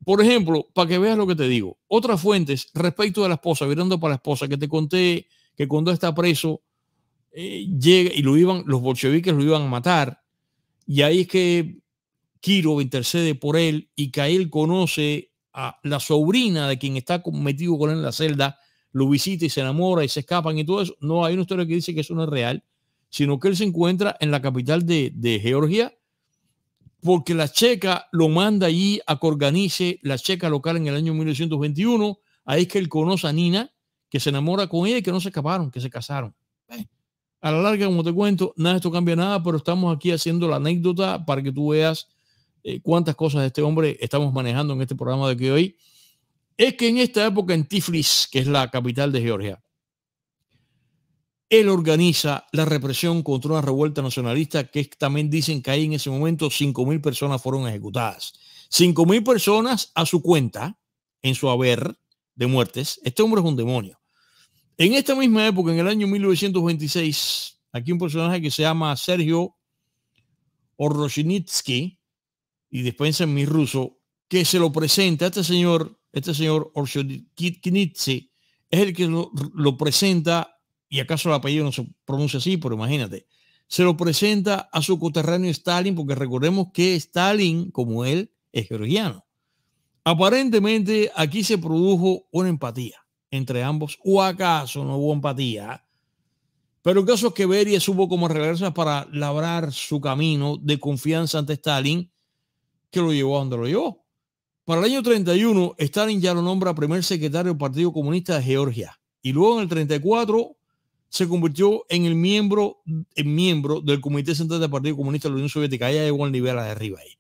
Speaker 1: Por ejemplo, para que veas lo que te digo, otras fuentes respecto de la esposa, mirando para la esposa, que te conté que cuando está preso, eh, llega y lo iban, los bolcheviques lo iban a matar. Y ahí es que Kiro intercede por él y que él conoce a la sobrina de quien está metido con él en la celda, lo visita y se enamora y se escapan y todo eso. No, hay una historia que dice que eso no es real, sino que él se encuentra en la capital de, Georgia porque la checa lo manda allí a que organice la checa local en el año 1921. Ahí es que él conoce a Nina, que se enamora con ella y que no se escaparon, que se casaron. A la larga, como te cuento, nada de esto cambia nada, pero estamos aquí haciendo la anécdota para que tú veas eh, cuántas cosas de este hombre estamos manejando en este programa de aquí hoy. Es que en esta época en Tiflis, que es la capital de Georgia, él organiza la represión contra una revuelta nacionalista que también dicen que ahí en ese momento 5.000 personas fueron ejecutadas. 5.000 personas a su cuenta, en su haber de muertes. Este hombre es un demonio. En esta misma época, en el año 1926, aquí un personaje que se llama Sergio Oroshinitsky, y después en mi ruso, que se lo presenta a este señor, este señor Oroshinitsky, es el que lo, lo presenta, y acaso el apellido no se pronuncia así, pero imagínate, se lo presenta a su coterráneo Stalin, porque recordemos que Stalin, como él, es georgiano. Aparentemente aquí se produjo una empatía entre ambos o acaso no hubo empatía. Pero el caso es que Beria supo como reversa para labrar su camino de confianza ante Stalin, que lo llevó a donde lo llevó. Para el año 31, Stalin ya lo nombra primer secretario del Partido Comunista de Georgia. Y luego en el 34 se convirtió en el miembro, miembro del Comité Central del Partido Comunista de la Unión Soviética. Ya llegó al nivel de arriba ahí.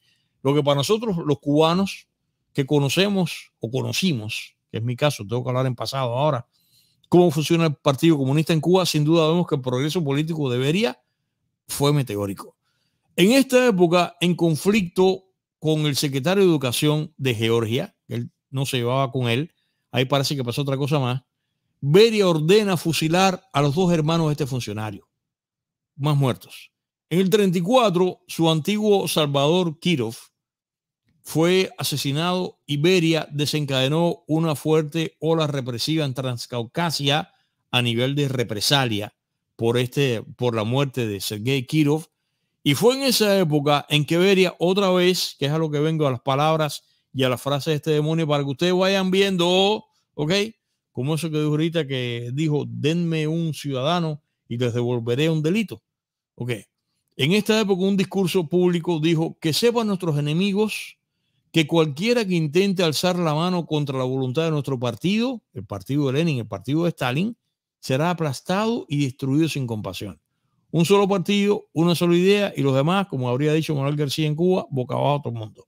Speaker 1: Lo que para nosotros, los cubanos que conocemos o conocimos que es mi caso, tengo que hablar en pasado ahora, cómo funciona el Partido Comunista en Cuba, sin duda vemos que el progreso político debería fue meteórico. En esta época, en conflicto con el secretario de Educación de Georgia, que él no se llevaba con él, ahí parece que pasó otra cosa más, Beria ordena fusilar a los dos hermanos de este funcionario, más muertos. En el 34, su antiguo Salvador Kirov, fue asesinado, Iberia desencadenó una fuerte ola represiva en Transcaucasia a nivel de represalia por, este, por la muerte de Sergei Kirov. Y fue en esa época en que Iberia, otra vez, que es a lo que vengo a las palabras y a las frases de este demonio, para que ustedes vayan viendo, ¿ok? Como eso que dijo ahorita que dijo, denme un ciudadano y les devolveré un delito. ¿Ok? En esta época un discurso público dijo que sepan nuestros enemigos que cualquiera que intente alzar la mano contra la voluntad de nuestro partido, el partido de Lenin, el partido de Stalin, será aplastado y destruido sin compasión. Un solo partido, una sola idea y los demás, como habría dicho Manuel García en Cuba, boca abajo a todo el mundo.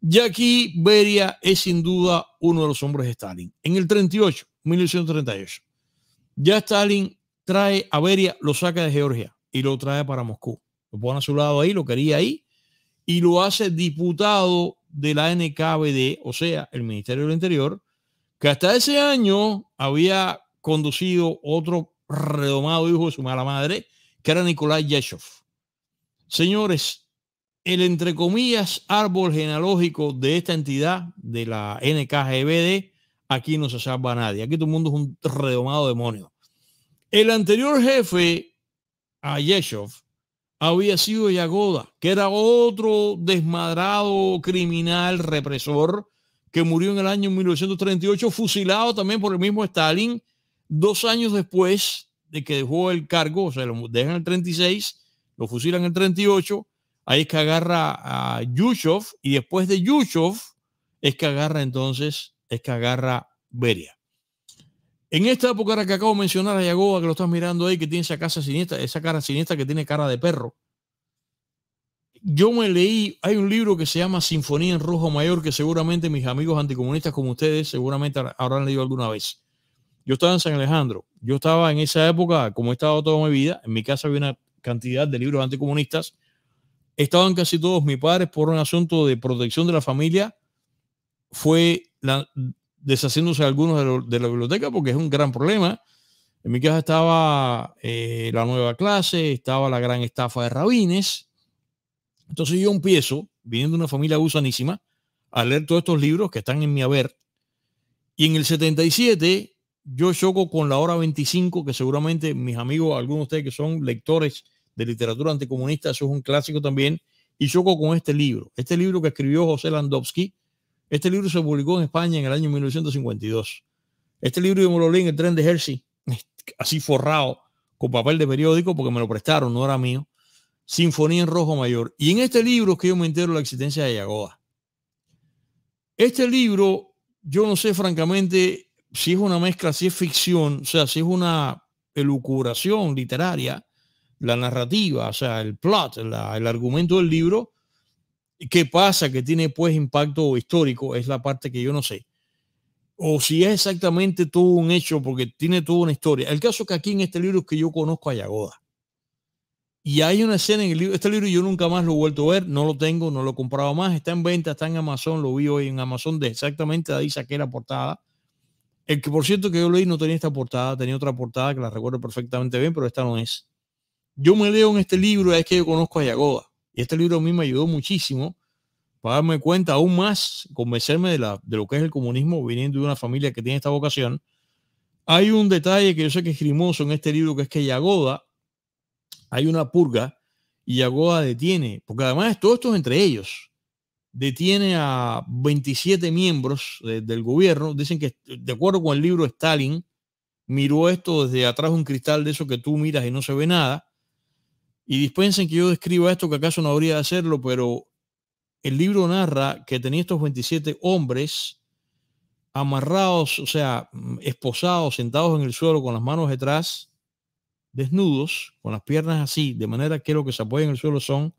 Speaker 1: Y aquí Beria es sin duda uno de los hombres de Stalin. En el 38, 1938, ya Stalin trae a Beria, lo saca de Georgia y lo trae para Moscú. Lo pone a su lado ahí, lo quería ahí y lo hace diputado de la NKVD, o sea, el Ministerio del Interior, que hasta ese año había conducido otro redomado hijo de su mala madre, que era Nikolai Yeshov. Señores, el entre comillas árbol genealógico de esta entidad, de la NKVD, aquí no se salva a nadie. Aquí todo el mundo es un redomado demonio. El anterior jefe a Yeshov había sido Yagoda, que era otro desmadrado criminal represor que murió en el año 1938, fusilado también por el mismo Stalin, dos años después de que dejó el cargo, o sea, lo dejan el 36, lo fusilan el 38, ahí es que agarra a Yushov y después de Yushov es que agarra entonces, es que agarra Beria. En esta época que acabo de mencionar a Yagoa, que lo estás mirando ahí, que tiene esa casa siniestra, esa cara siniestra que tiene cara de perro. Yo me leí, hay un libro que se llama Sinfonía en Rojo Mayor, que seguramente mis amigos anticomunistas como ustedes seguramente habrán leído alguna vez. Yo estaba en San Alejandro, yo estaba en esa época, como he estado toda mi vida, en mi casa había una cantidad de libros anticomunistas, estaban casi todos mis padres por un asunto de protección de la familia, fue la, deshaciéndose algunos de, la biblioteca porque es un gran problema. En mi casa estaba eh, la nueva clase, estaba la gran estafa de Rabines. Entonces yo empiezo, viniendo de una familia gusanísima, a leer todos estos libros que están en mi haber. Y en el 77 yo choco con la hora 25, que seguramente mis amigos, algunos de ustedes que son lectores de literatura anticomunista, eso es un clásico también, y choco con este libro. Este libro que escribió José Landowski, este libro se publicó en España en el año 1952. Este libro yo me lo leí en el tren de Hershey, así forrado, con papel de periódico, porque me lo prestaron, no era mío. Sinfonía en Rojo Mayor. Y en este libro es que yo me entero la existencia de Yagoda. Este libro, yo no sé francamente si es una mezcla, si es ficción, o sea, si es una elucubración literaria, la narrativa, o sea, el plot, el argumento del libro, ¿Qué pasa? Que tiene pues impacto histórico, es la parte que yo no sé. O si es exactamente todo un hecho, porque tiene toda una historia. El caso que aquí en este libro es que yo conozco a Yagoda. Y hay una escena en el libro, este libro yo nunca más lo he vuelto a ver, no lo tengo, no lo he comprado más, está en venta, está en Amazon, lo vi hoy en Amazon de exactamente ahí saqué la portada. El que por cierto que yo leí no tenía esta portada, tenía otra portada que la recuerdo perfectamente bien, pero esta no es. Yo me leo en este libro, es que yo conozco a Yagoda. Y este libro a mí me ayudó muchísimo para darme cuenta aún más, convencerme de, lo que es el comunismo viniendo de una familia que tiene esta vocación. Hay un detalle que yo sé que es grimoso en este libro, que es que Yagoda, hay una purga y Yagoda detiene, porque además todos estos entre ellos, detiene a 27 miembros del gobierno, dicen que de acuerdo con el libro Stalin, miró esto desde atrás un cristal de eso que tú miras y no se ve nada, y dispensen que yo describa esto, que acaso no habría de hacerlo, pero el libro narra que tenía estos 27 hombres amarrados, o sea, mm, esposados, sentados en el suelo con las manos detrás, desnudos, con las piernas así, de manera que lo que se apoya en el suelo son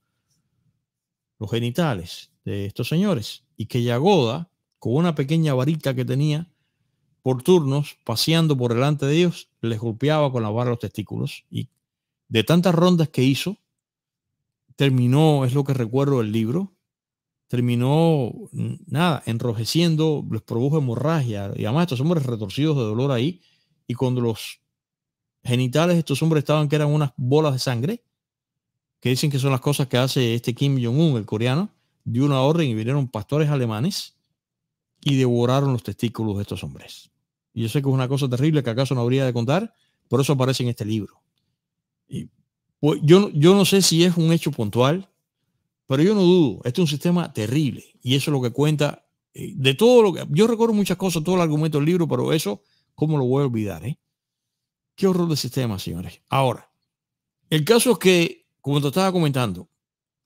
Speaker 1: los genitales de estos señores. Y que Yagoda, con una pequeña varita que tenía, por turnos, paseando por delante de ellos, les golpeaba con la barra los testículos y de tantas rondas que hizo, terminó, es lo que recuerdo del libro, terminó, nada, enrojeciendo, les produjo hemorragia, y además estos hombres retorcidos de dolor ahí, y cuando los genitales de estos hombres estaban que eran unas bolas de sangre, que dicen que son las cosas que hace este Kim Jong-un, el coreano, dio una orden y vinieron pastores alemanes y devoraron los testículos de estos hombres. Y yo sé que es una cosa terrible que acaso no habría de contar, por eso aparece en este libro. Y, pues, yo, yo no sé si es un hecho puntual, pero yo no dudo. Este es un sistema terrible y eso es lo que cuenta. Eh, de todo lo que yo recuerdo muchas cosas, todo el argumento del libro, pero eso, ¿cómo lo voy a olvidar? Eh? Qué horror de sistema, señores. Ahora, el caso es que, como te estaba comentando,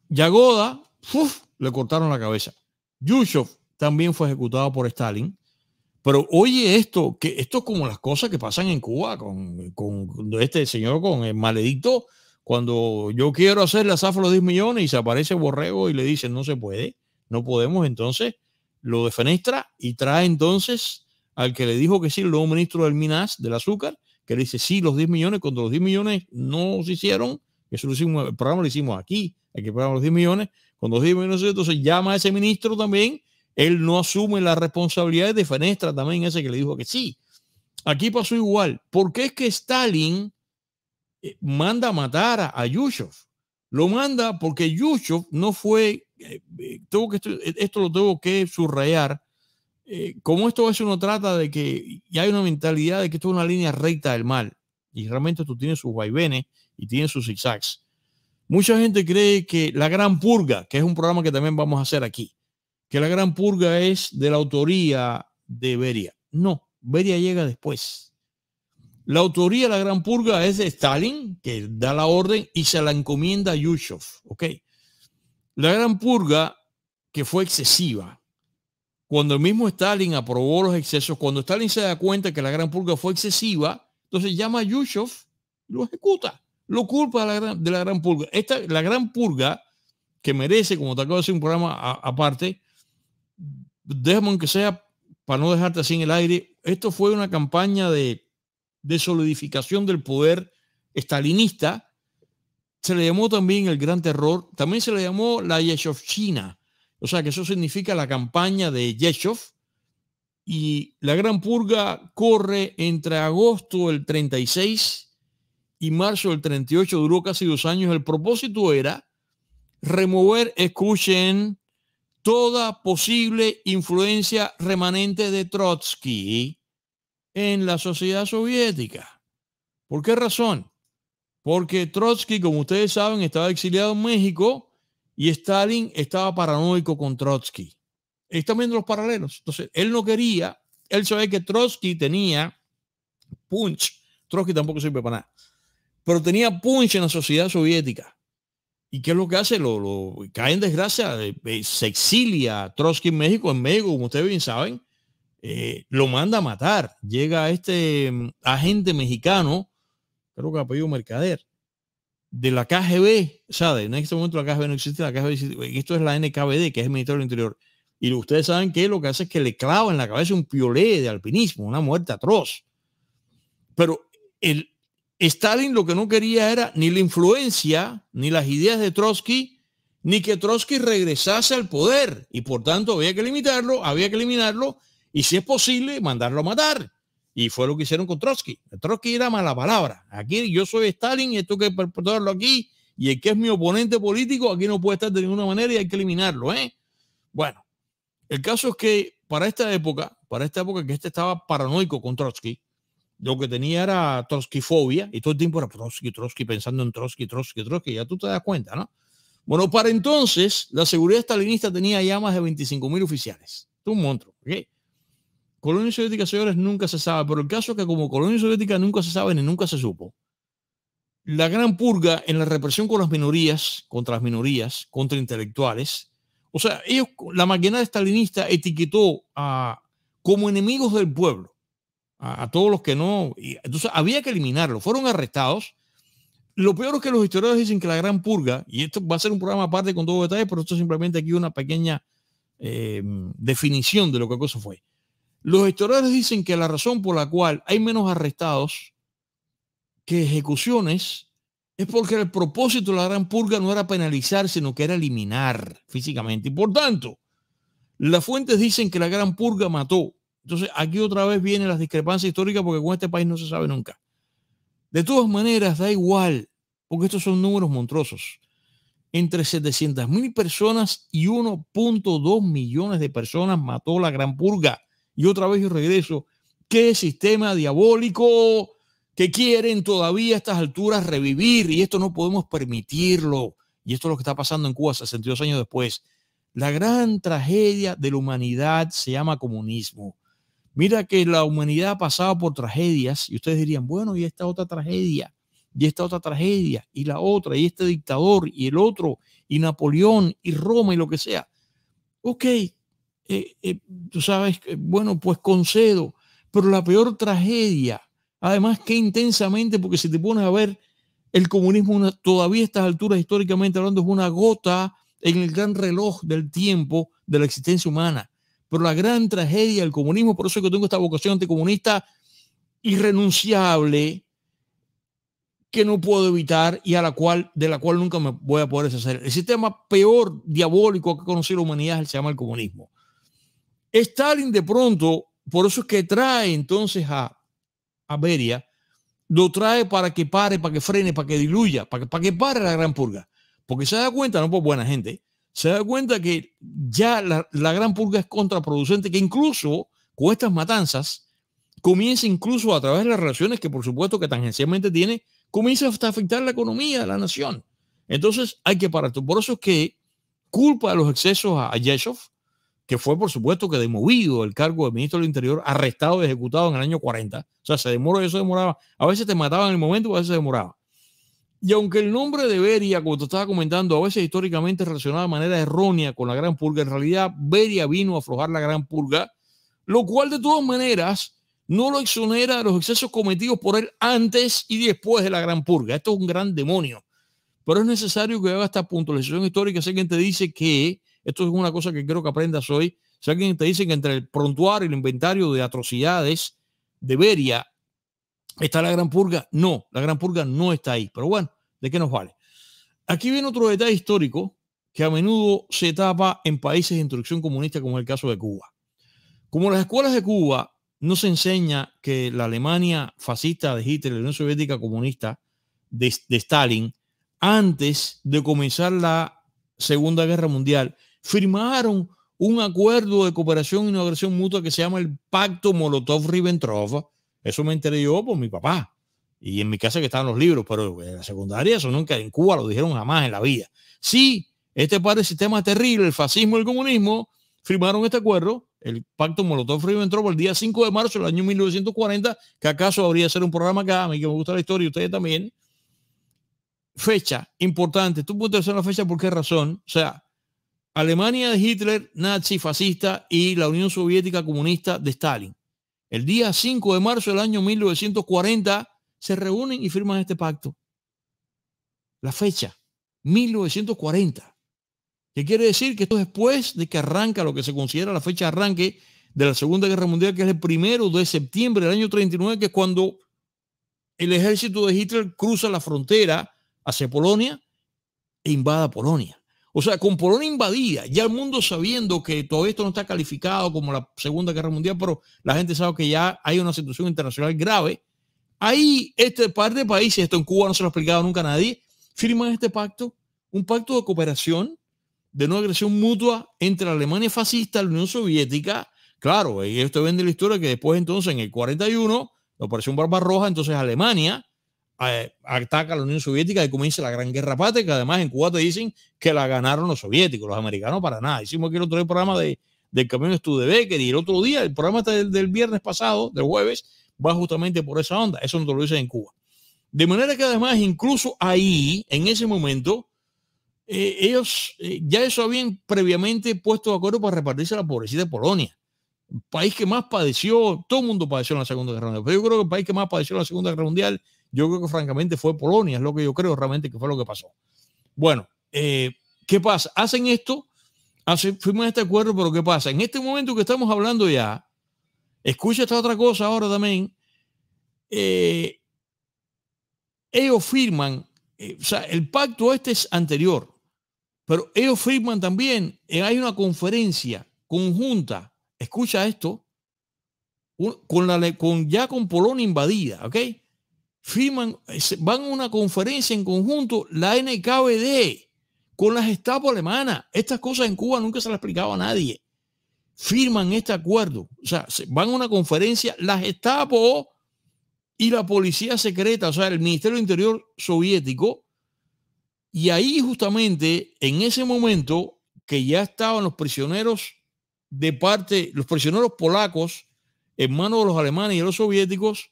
Speaker 1: Yagoda le cortaron la cabeza. Yushov también fue ejecutado por Stalin. Pero oye esto, que esto es como las cosas que pasan en Cuba con, con este señor, con el maledicto, cuando yo quiero hacer la zafra los 10 millones y se aparece Borrego y le dice no se puede, no podemos, entonces lo defenestra y trae entonces al que le dijo que sí, el nuevo ministro del Minas, del azúcar, que le dice sí, los 10 millones, cuando los 10 millones no se hicieron, eso lo hicimos, el programa lo hicimos aquí, que pagar los 10 millones, cuando los 10 millones, entonces llama a ese ministro también él no asume la responsabilidad de Fenestra también ese que le dijo que sí. Aquí pasó igual. ¿Por qué es que Stalin eh, manda a matar a, Yushov? Lo manda porque Yushov no fue, eh, eh, que, esto, lo tengo que subrayar, como esto a uno trata de que ya hay una mentalidad de que esto es una línea recta del mal, y realmente tú tienes sus vaivenes y tienes sus zigzags. Mucha gente cree que la gran purga, que es un programa que también vamos a hacer aquí, que la gran purga es de la autoría de Beria. No, Beria llega después. La autoría de la gran purga es de Stalin, que da la orden y se la encomienda a Yushov. ¿ok? La gran purga, que fue excesiva, cuando el mismo Stalin aprobó los excesos, cuando Stalin se da cuenta que la gran purga fue excesiva, entonces llama a Yushov lo ejecuta. Lo culpa de la gran, purga. Esta, la gran purga, que merece, como te acabo de decir, un programa aparte, déjame aunque sea, para no dejarte así en el aire, esto fue una campaña de, solidificación del poder estalinista. Se le llamó también el Gran Terror, también se le llamó la china o sea que eso significa la campaña de Yeshov. Y la Gran Purga corre entre agosto del 36 y marzo del 38, duró casi dos años. El propósito era remover, escuchen, toda posible influencia remanente de Trotsky en la sociedad soviética. ¿Por qué razón? Porque Trotsky, como ustedes saben, estaba exiliado en México y Stalin estaba paranoico con Trotsky. Están viendo los paralelos. Entonces, él no quería, él sabía que Trotsky tenía punch. Trotsky tampoco sirve para nada, pero tenía punch en la sociedad soviética. ¿Y qué es lo que hace? Lo, cae en desgracia, eh, eh, se exilia Trotsky en México, en México, como ustedes bien saben, eh, lo manda a matar. Llega este mm, agente mexicano, creo que apellido Mercader, de la KGB, o sea, en este momento la KGB no existe, la KGB esto es la NKVD, que es el Ministerio del Interior. Y ustedes saben que lo que hace es que le clava en la cabeza un piolé de alpinismo, una muerte atroz. Pero el, Stalin lo que no quería era ni la influencia, ni las ideas de Trotsky, ni que Trotsky regresase al poder. Y por tanto había que limitarlo, había que eliminarlo y si es posible, mandarlo a matar. Y fue lo que hicieron con Trotsky. Trotsky era mala palabra. Aquí yo soy Stalin y esto que perpetuarlo aquí y el que es mi oponente político aquí no puede estar de ninguna manera y hay que eliminarlo. ¿eh? Bueno, el caso es que para esta época, para esta época que este estaba paranoico con Trotsky, lo que tenía era Trotskyfobia y todo el tiempo era Trotsky, Trotsky, pensando en Trotsky, Trotsky, Trotsky, ya tú te das cuenta, ¿no? Bueno, para entonces la seguridad estalinista tenía ya más de 25.000 oficiales. Tú un monstruo, ¿ok? Colonia soviética, señores, nunca se sabe, pero el caso es que como colonia soviética nunca se sabe ni nunca se supo, la gran purga en la represión con las minorías, contra las minorías, contra intelectuales, o sea, ellos, la maquinaria estalinista etiquetó a como enemigos del pueblo a, todos los que no. entonces había que eliminarlo. Fueron arrestados. Lo peor es que los historiadores dicen que la gran purga, y esto va a ser un programa aparte con todos detalles, pero esto es simplemente aquí una pequeña eh, definición de lo que cosa fue. Los historiadores dicen que la razón por la cual hay menos arrestados que ejecuciones es porque el propósito de la gran purga no era penalizar, sino que era eliminar físicamente. Y por tanto, las fuentes dicen que la gran purga mató entonces, aquí otra vez vienen las discrepancias históricas porque con este país no se sabe nunca. De todas maneras, da igual, porque estos son números monstruosos. Entre 700 mil personas y 1.2 millones de personas mató la gran purga. Y otra vez yo regreso. ¿Qué sistema diabólico que quieren todavía a estas alturas revivir? Y esto no podemos permitirlo. Y esto es lo que está pasando en Cuba 62 años después. La gran tragedia de la humanidad se llama comunismo. Mira que la humanidad ha pasado por tragedias y ustedes dirían, bueno, y esta otra tragedia, y esta otra tragedia, y la otra, y este dictador, y el otro, y Napoleón, y Roma, y lo que sea. Ok, eh, eh, tú sabes, bueno, pues concedo, pero la peor tragedia, además que intensamente, porque si te pones a ver, el comunismo todavía a estas alturas históricamente hablando es una gota en el gran reloj del tiempo de la existencia humana pero la gran tragedia del comunismo, por eso que tengo esta vocación anticomunista irrenunciable que no puedo evitar y a la cual, de la cual nunca me voy a poder deshacer. El sistema peor diabólico que ha conocido la humanidad se llama el comunismo. Stalin de pronto, por eso es que trae entonces a, a Beria, lo trae para que pare, para que frene, para que diluya, para que, para que pare la gran purga. Porque se da cuenta, no por pues, buena gente, se da cuenta que ya la, gran purga es contraproducente, que incluso con estas matanzas comienza incluso a través de las relaciones que por supuesto que tangencialmente tiene, comienza hasta a afectar la economía de la nación. Entonces hay que parar. Por eso es que culpa de los excesos a, Yeshov, que fue por supuesto que demovido el cargo de ministro del Interior, arrestado y ejecutado en el año 40. O sea, se demoró, eso demoraba. A veces te mataban en el momento, a veces se demoraba. Y aunque el nombre de Beria, como te estaba comentando, a veces históricamente relacionado de manera errónea con la Gran Purga, en realidad Beria vino a aflojar la Gran Purga, lo cual de todas maneras no lo exonera de los excesos cometidos por él antes y después de la Gran Purga. Esto es un gran demonio. Pero es necesario que haga esta puntualización histórica. Sé alguien te dice que, esto es una cosa que quiero que aprendas hoy, si alguien te dice que entre el prontuar y el inventario de atrocidades de Beria ¿Está la gran purga? No, la gran purga no está ahí. Pero bueno, ¿de qué nos vale? Aquí viene otro detalle histórico que a menudo se tapa en países de instrucción comunista, como es el caso de Cuba. Como las escuelas de Cuba no se enseña que la Alemania fascista de Hitler, la Unión Soviética comunista de, de Stalin, antes de comenzar la Segunda Guerra Mundial, firmaron un acuerdo de cooperación y no agresión mutua que se llama el Pacto Molotov-Ribbentrop, eso me enteré yo por mi papá. Y en mi casa que estaban los libros, pero en la secundaria eso nunca, en Cuba lo dijeron jamás en la vida. Sí, este padre de sistemas terrible, el fascismo y el comunismo, firmaron este acuerdo, el pacto Molotov-Ribbentrop, el día 5 de marzo del año 1940, que acaso habría de ser un programa acá, ah, a mí que me gusta la historia y ustedes también. Fecha importante, tú puedes hacer la fecha por qué razón, o sea, Alemania de Hitler, nazi, fascista y la Unión Soviética comunista de Stalin. El día 5 de marzo del año 1940 se reúnen y firman este pacto. La fecha, 1940. ¿Qué quiere decir? Que esto es después de que arranca lo que se considera la fecha de arranque de la Segunda Guerra Mundial, que es el primero de septiembre del año 39, que es cuando el ejército de Hitler cruza la frontera hacia Polonia e invada Polonia. O sea, con Polonia invadida, ya el mundo sabiendo que todo esto no está calificado como la Segunda Guerra Mundial, pero la gente sabe que ya hay una situación internacional grave. Ahí este par de países, esto en Cuba no se lo ha nunca a nadie, firman este pacto, un pacto de cooperación, de no agresión mutua entre la Alemania fascista, y la Unión Soviética. Claro, y esto vende la historia que después entonces en el 41, la Operación Barbarroja, entonces Alemania ataca a la Unión Soviética y comienza la Gran Guerra Patria, que además en Cuba te dicen que la ganaron los soviéticos, los americanos para nada. Hicimos aquí el otro día el programa de, del camión Becker y el otro día, el programa del, del viernes pasado, del jueves, va justamente por esa onda. Eso no te lo dicen en Cuba. De manera que además, incluso ahí, en ese momento, eh, ellos eh, ya eso habían previamente puesto de acuerdo para repartirse la pobrecita de Polonia. país que más padeció, todo el mundo padeció en la Segunda Guerra Mundial, pero yo creo que el país que más padeció en la Segunda Guerra Mundial yo creo que francamente fue Polonia, es lo que yo creo realmente que fue lo que pasó. Bueno, eh, ¿qué pasa? Hacen esto, hacen, firman este acuerdo, pero ¿qué pasa? En este momento que estamos hablando ya, escucha esta otra cosa ahora también, eh, ellos firman, eh, o sea, el pacto este es anterior, pero ellos firman también, hay una conferencia conjunta, escucha esto, con la, con, ya con Polonia invadida, ¿ok? firman, van a una conferencia en conjunto, la NKVD, con las gestapo alemanas. Estas cosas en Cuba nunca se las explicaba a nadie. Firman este acuerdo. O sea, van a una conferencia, las gestapo... y la policía secreta, o sea, el Ministerio del Interior soviético. Y ahí justamente, en ese momento, que ya estaban los prisioneros de parte, los prisioneros polacos en manos de los alemanes y de los soviéticos,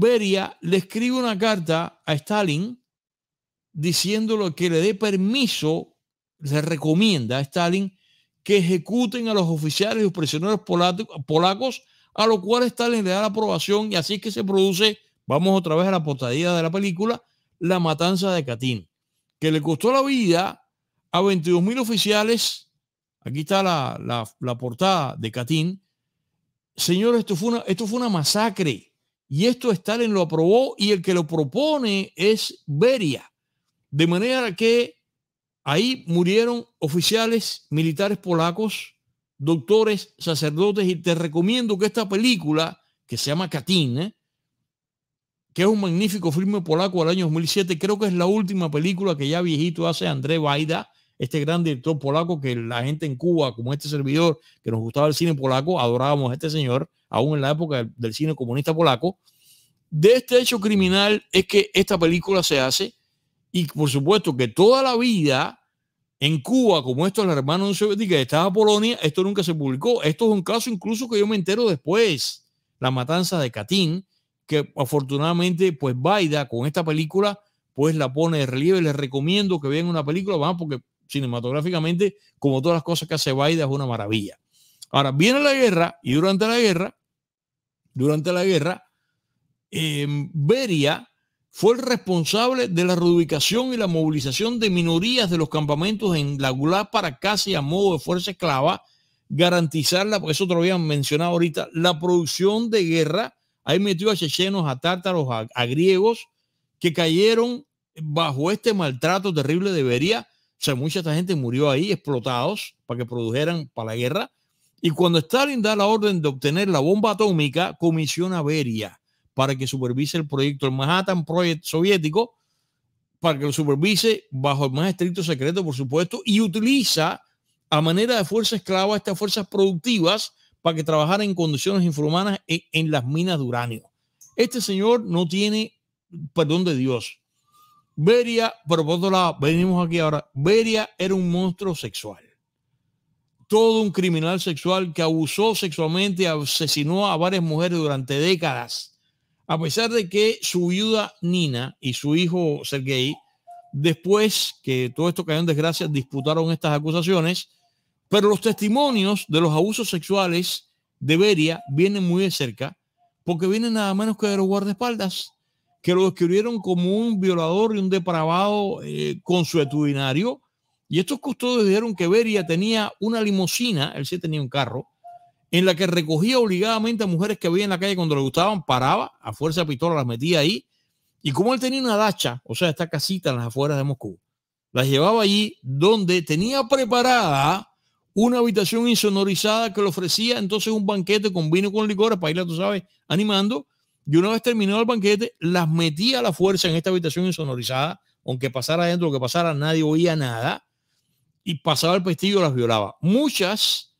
Speaker 1: Beria le escribe una carta a Stalin diciéndole que le dé permiso, le recomienda a Stalin que ejecuten a los oficiales y los prisioneros polacos, a lo cual Stalin le da la aprobación y así es que se produce, vamos otra vez a la portadilla de la película, la matanza de Katyn, que le costó la vida a 22 mil oficiales. Aquí está la, la portada de Katyn. Señores, esto fue una, esto fue una masacre y esto Stalin lo aprobó y el que lo propone es Beria. De manera que ahí murieron oficiales militares polacos, doctores, sacerdotes y te recomiendo que esta película, que se llama Katyn, ¿eh? que es un magnífico filme polaco del año 2007, creo que es la última película que ya viejito hace André Baida, este gran director polaco que la gente en Cuba, como este servidor que nos gustaba el cine polaco, adorábamos a este señor, aún en la época del cine comunista polaco. De este hecho criminal es que esta película se hace y por supuesto que toda la vida en Cuba, como esto, un soviético que estaba Polonia, esto nunca se publicó. Esto es un caso incluso que yo me entero después, la matanza de Katyn, que afortunadamente pues Baida con esta película pues la pone de relieve. Les recomiendo que vean una película, vamos porque cinematográficamente, como todas las cosas que hace Baida es una maravilla. Ahora, viene la guerra y durante la guerra, durante la guerra, em, Beria fue el responsable de la reubicación y la movilización de minorías de los campamentos en la Gulá para casi a modo de fuerza esclava, garantizarla, porque eso te lo habían mencionado ahorita, la producción de guerra. Ahí metió a chechenos, a tártaros, a griegos que cayeron bajo este maltrato terrible de Beria o sea, mucha gente murió ahí explotados para que produjeran para la guerra. Y cuando Stalin da la orden de obtener la bomba atómica, comisiona Beria para que supervise el proyecto, el Manhattan Project soviético, para que lo supervise bajo el más estricto secreto, por supuesto, y utiliza a manera de fuerza esclava estas fuerzas productivas para que trabajaran en condiciones infrahumanas e, en las minas de uranio. Este señor no tiene perdón de Dios. Beria, por otro lado, venimos aquí ahora, Beria era un monstruo sexual. Todo un criminal sexual que abusó sexualmente, asesinó a varias mujeres durante décadas, a pesar de que su viuda Nina y su hijo Sergei, después que todo esto cayó en desgracia, disputaron estas acusaciones, pero los testimonios de los abusos sexuales de Beria vienen muy de cerca, porque vienen nada menos que de los guardaespaldas que lo describieron como un violador y un depravado eh, consuetudinario. Y estos custodios dijeron que Beria tenía una limusina, él sí tenía un carro, en la que recogía obligadamente a mujeres que veía en la calle cuando le gustaban, paraba, a fuerza de pistola las metía ahí. Y como él tenía una dacha, o sea, esta casita en las afueras de Moscú, las llevaba allí donde tenía preparada una habitación insonorizada que le ofrecía entonces un banquete con vino con licores para irla, tú sabes, animando y una vez terminado el banquete, las metía a la fuerza en esta habitación insonorizada, aunque pasara adentro lo que pasara, nadie oía nada, y pasaba el pestillo y las violaba. Muchas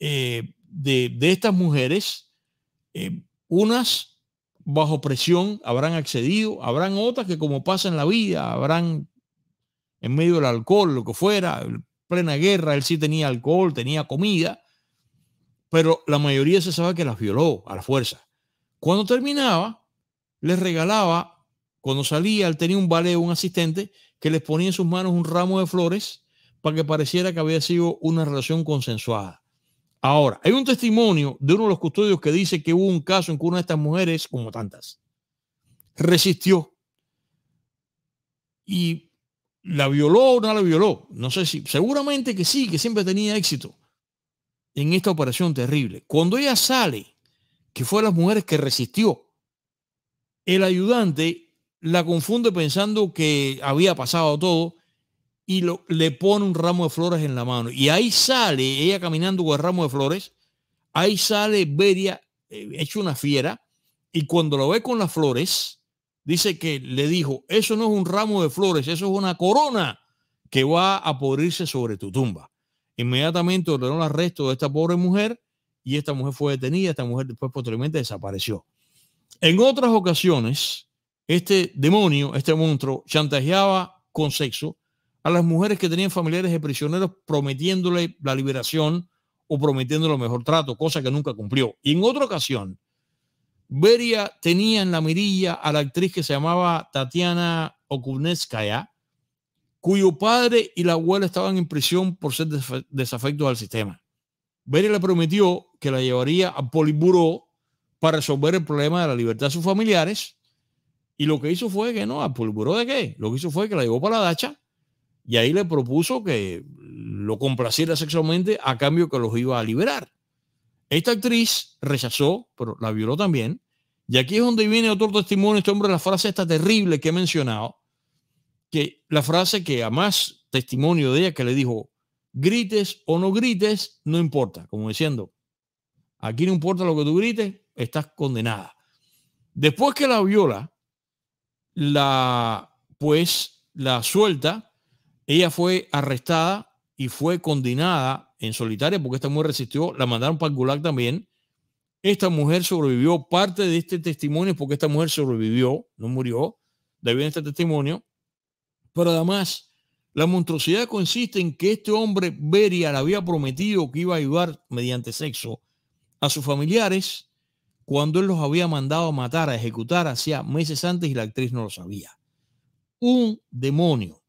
Speaker 1: eh, de, estas mujeres, eh, unas bajo presión habrán accedido, habrán otras que como pasa en la vida, habrán en medio del alcohol, lo que fuera, plena guerra, él sí tenía alcohol, tenía comida, pero la mayoría se sabe que las violó a la fuerza. Cuando terminaba, les regalaba, cuando salía, él tenía un o un asistente, que les ponía en sus manos un ramo de flores para que pareciera que había sido una relación consensuada. Ahora, hay un testimonio de uno de los custodios que dice que hubo un caso en que una de estas mujeres, como tantas, resistió y la violó o no la violó. No sé si, seguramente que sí, que siempre tenía éxito en esta operación terrible. Cuando ella sale que fue las mujeres que resistió. El ayudante la confunde pensando que había pasado todo y le pone un ramo de flores en la mano. Y ahí sale, ella caminando con el ramo de flores, ahí sale Beria eh, hecho una fiera y cuando lo ve con las flores, dice que le dijo, eso no es un ramo de flores, eso es una corona que va a podrirse sobre tu tumba. Inmediatamente ordenó el arresto de esta pobre mujer y esta mujer fue detenida, esta mujer después posteriormente desapareció. En otras ocasiones, este demonio, este monstruo, chantajeaba con sexo a las mujeres que tenían familiares de prisioneros prometiéndole la liberación o prometiéndole mejor trato, cosa que nunca cumplió. Y en otra ocasión, Beria tenía en la mirilla a la actriz que se llamaba Tatiana Okunetskaya, cuyo padre y la abuela estaban en prisión por ser desafectos al sistema. Berry le prometió que la llevaría a Poliburó para resolver el problema de la libertad de sus familiares. Y lo que hizo fue que no, ¿a Poliburó de qué? Lo que hizo fue que la llevó para la dacha y ahí le propuso que lo complaciera sexualmente a cambio que los iba a liberar. Esta actriz rechazó, pero la violó también. Y aquí es donde viene otro testimonio, este hombre, la frase esta terrible que he mencionado, que la frase que a más testimonio de ella que le dijo, grites o no grites, no importa. Como diciendo, aquí no importa lo que tú grites, estás condenada. Después que la viola, la, pues la suelta, ella fue arrestada y fue condenada en solitaria porque esta mujer resistió, la mandaron para el Gulag también. Esta mujer sobrevivió, parte de este testimonio, porque esta mujer sobrevivió, no murió, de bien este testimonio, pero además la monstruosidad consiste en que este hombre, Beria, le había prometido que iba a ayudar mediante sexo a sus familiares cuando él los había mandado a matar, a ejecutar hacía meses antes y la actriz no lo sabía. Un demonio.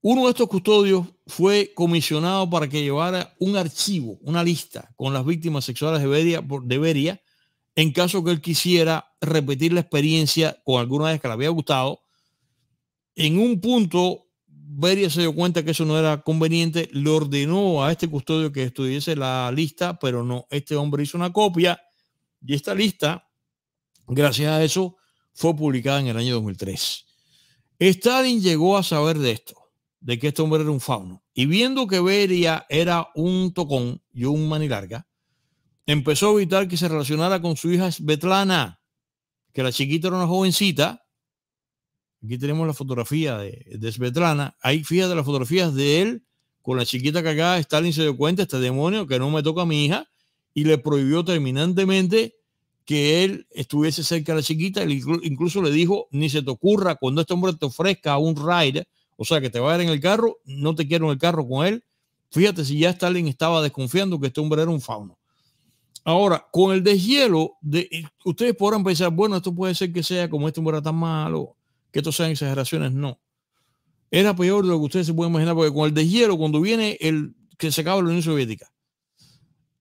Speaker 1: Uno de estos custodios fue comisionado para que llevara un archivo, una lista con las víctimas sexuales de Beria, en caso que él quisiera repetir la experiencia con alguna vez que le había gustado. En un punto Beria se dio cuenta que eso no era conveniente, le ordenó a este custodio que estudiese la lista, pero no, este hombre hizo una copia y esta lista, gracias a eso, fue publicada en el año 2003. Stalin llegó a saber de esto, de que este hombre era un fauno, y viendo que Beria era un tocón y un manilarga, empezó a evitar que se relacionara con su hija Betlana, que la chiquita era una jovencita, Aquí tenemos la fotografía de, de Svetlana. Ahí fíjate las fotografías de él con la chiquita cagada. Stalin se dio cuenta, este demonio que no me toca a mi hija, y le prohibió terminantemente que él estuviese cerca de la chiquita. incluso le dijo, ni se te ocurra cuando este hombre te ofrezca un ride, o sea, que te va a dar en el carro, no te quiero en el carro con él. Fíjate si ya Stalin estaba desconfiando que este hombre era un fauno. Ahora, con el deshielo, de, eh, ustedes podrán pensar, bueno, esto puede ser que sea como este hombre era tan malo, que esto sean exageraciones, no. Era peor de lo que ustedes se pueden imaginar, porque con el deshielo, cuando viene el que se acaba la Unión Soviética,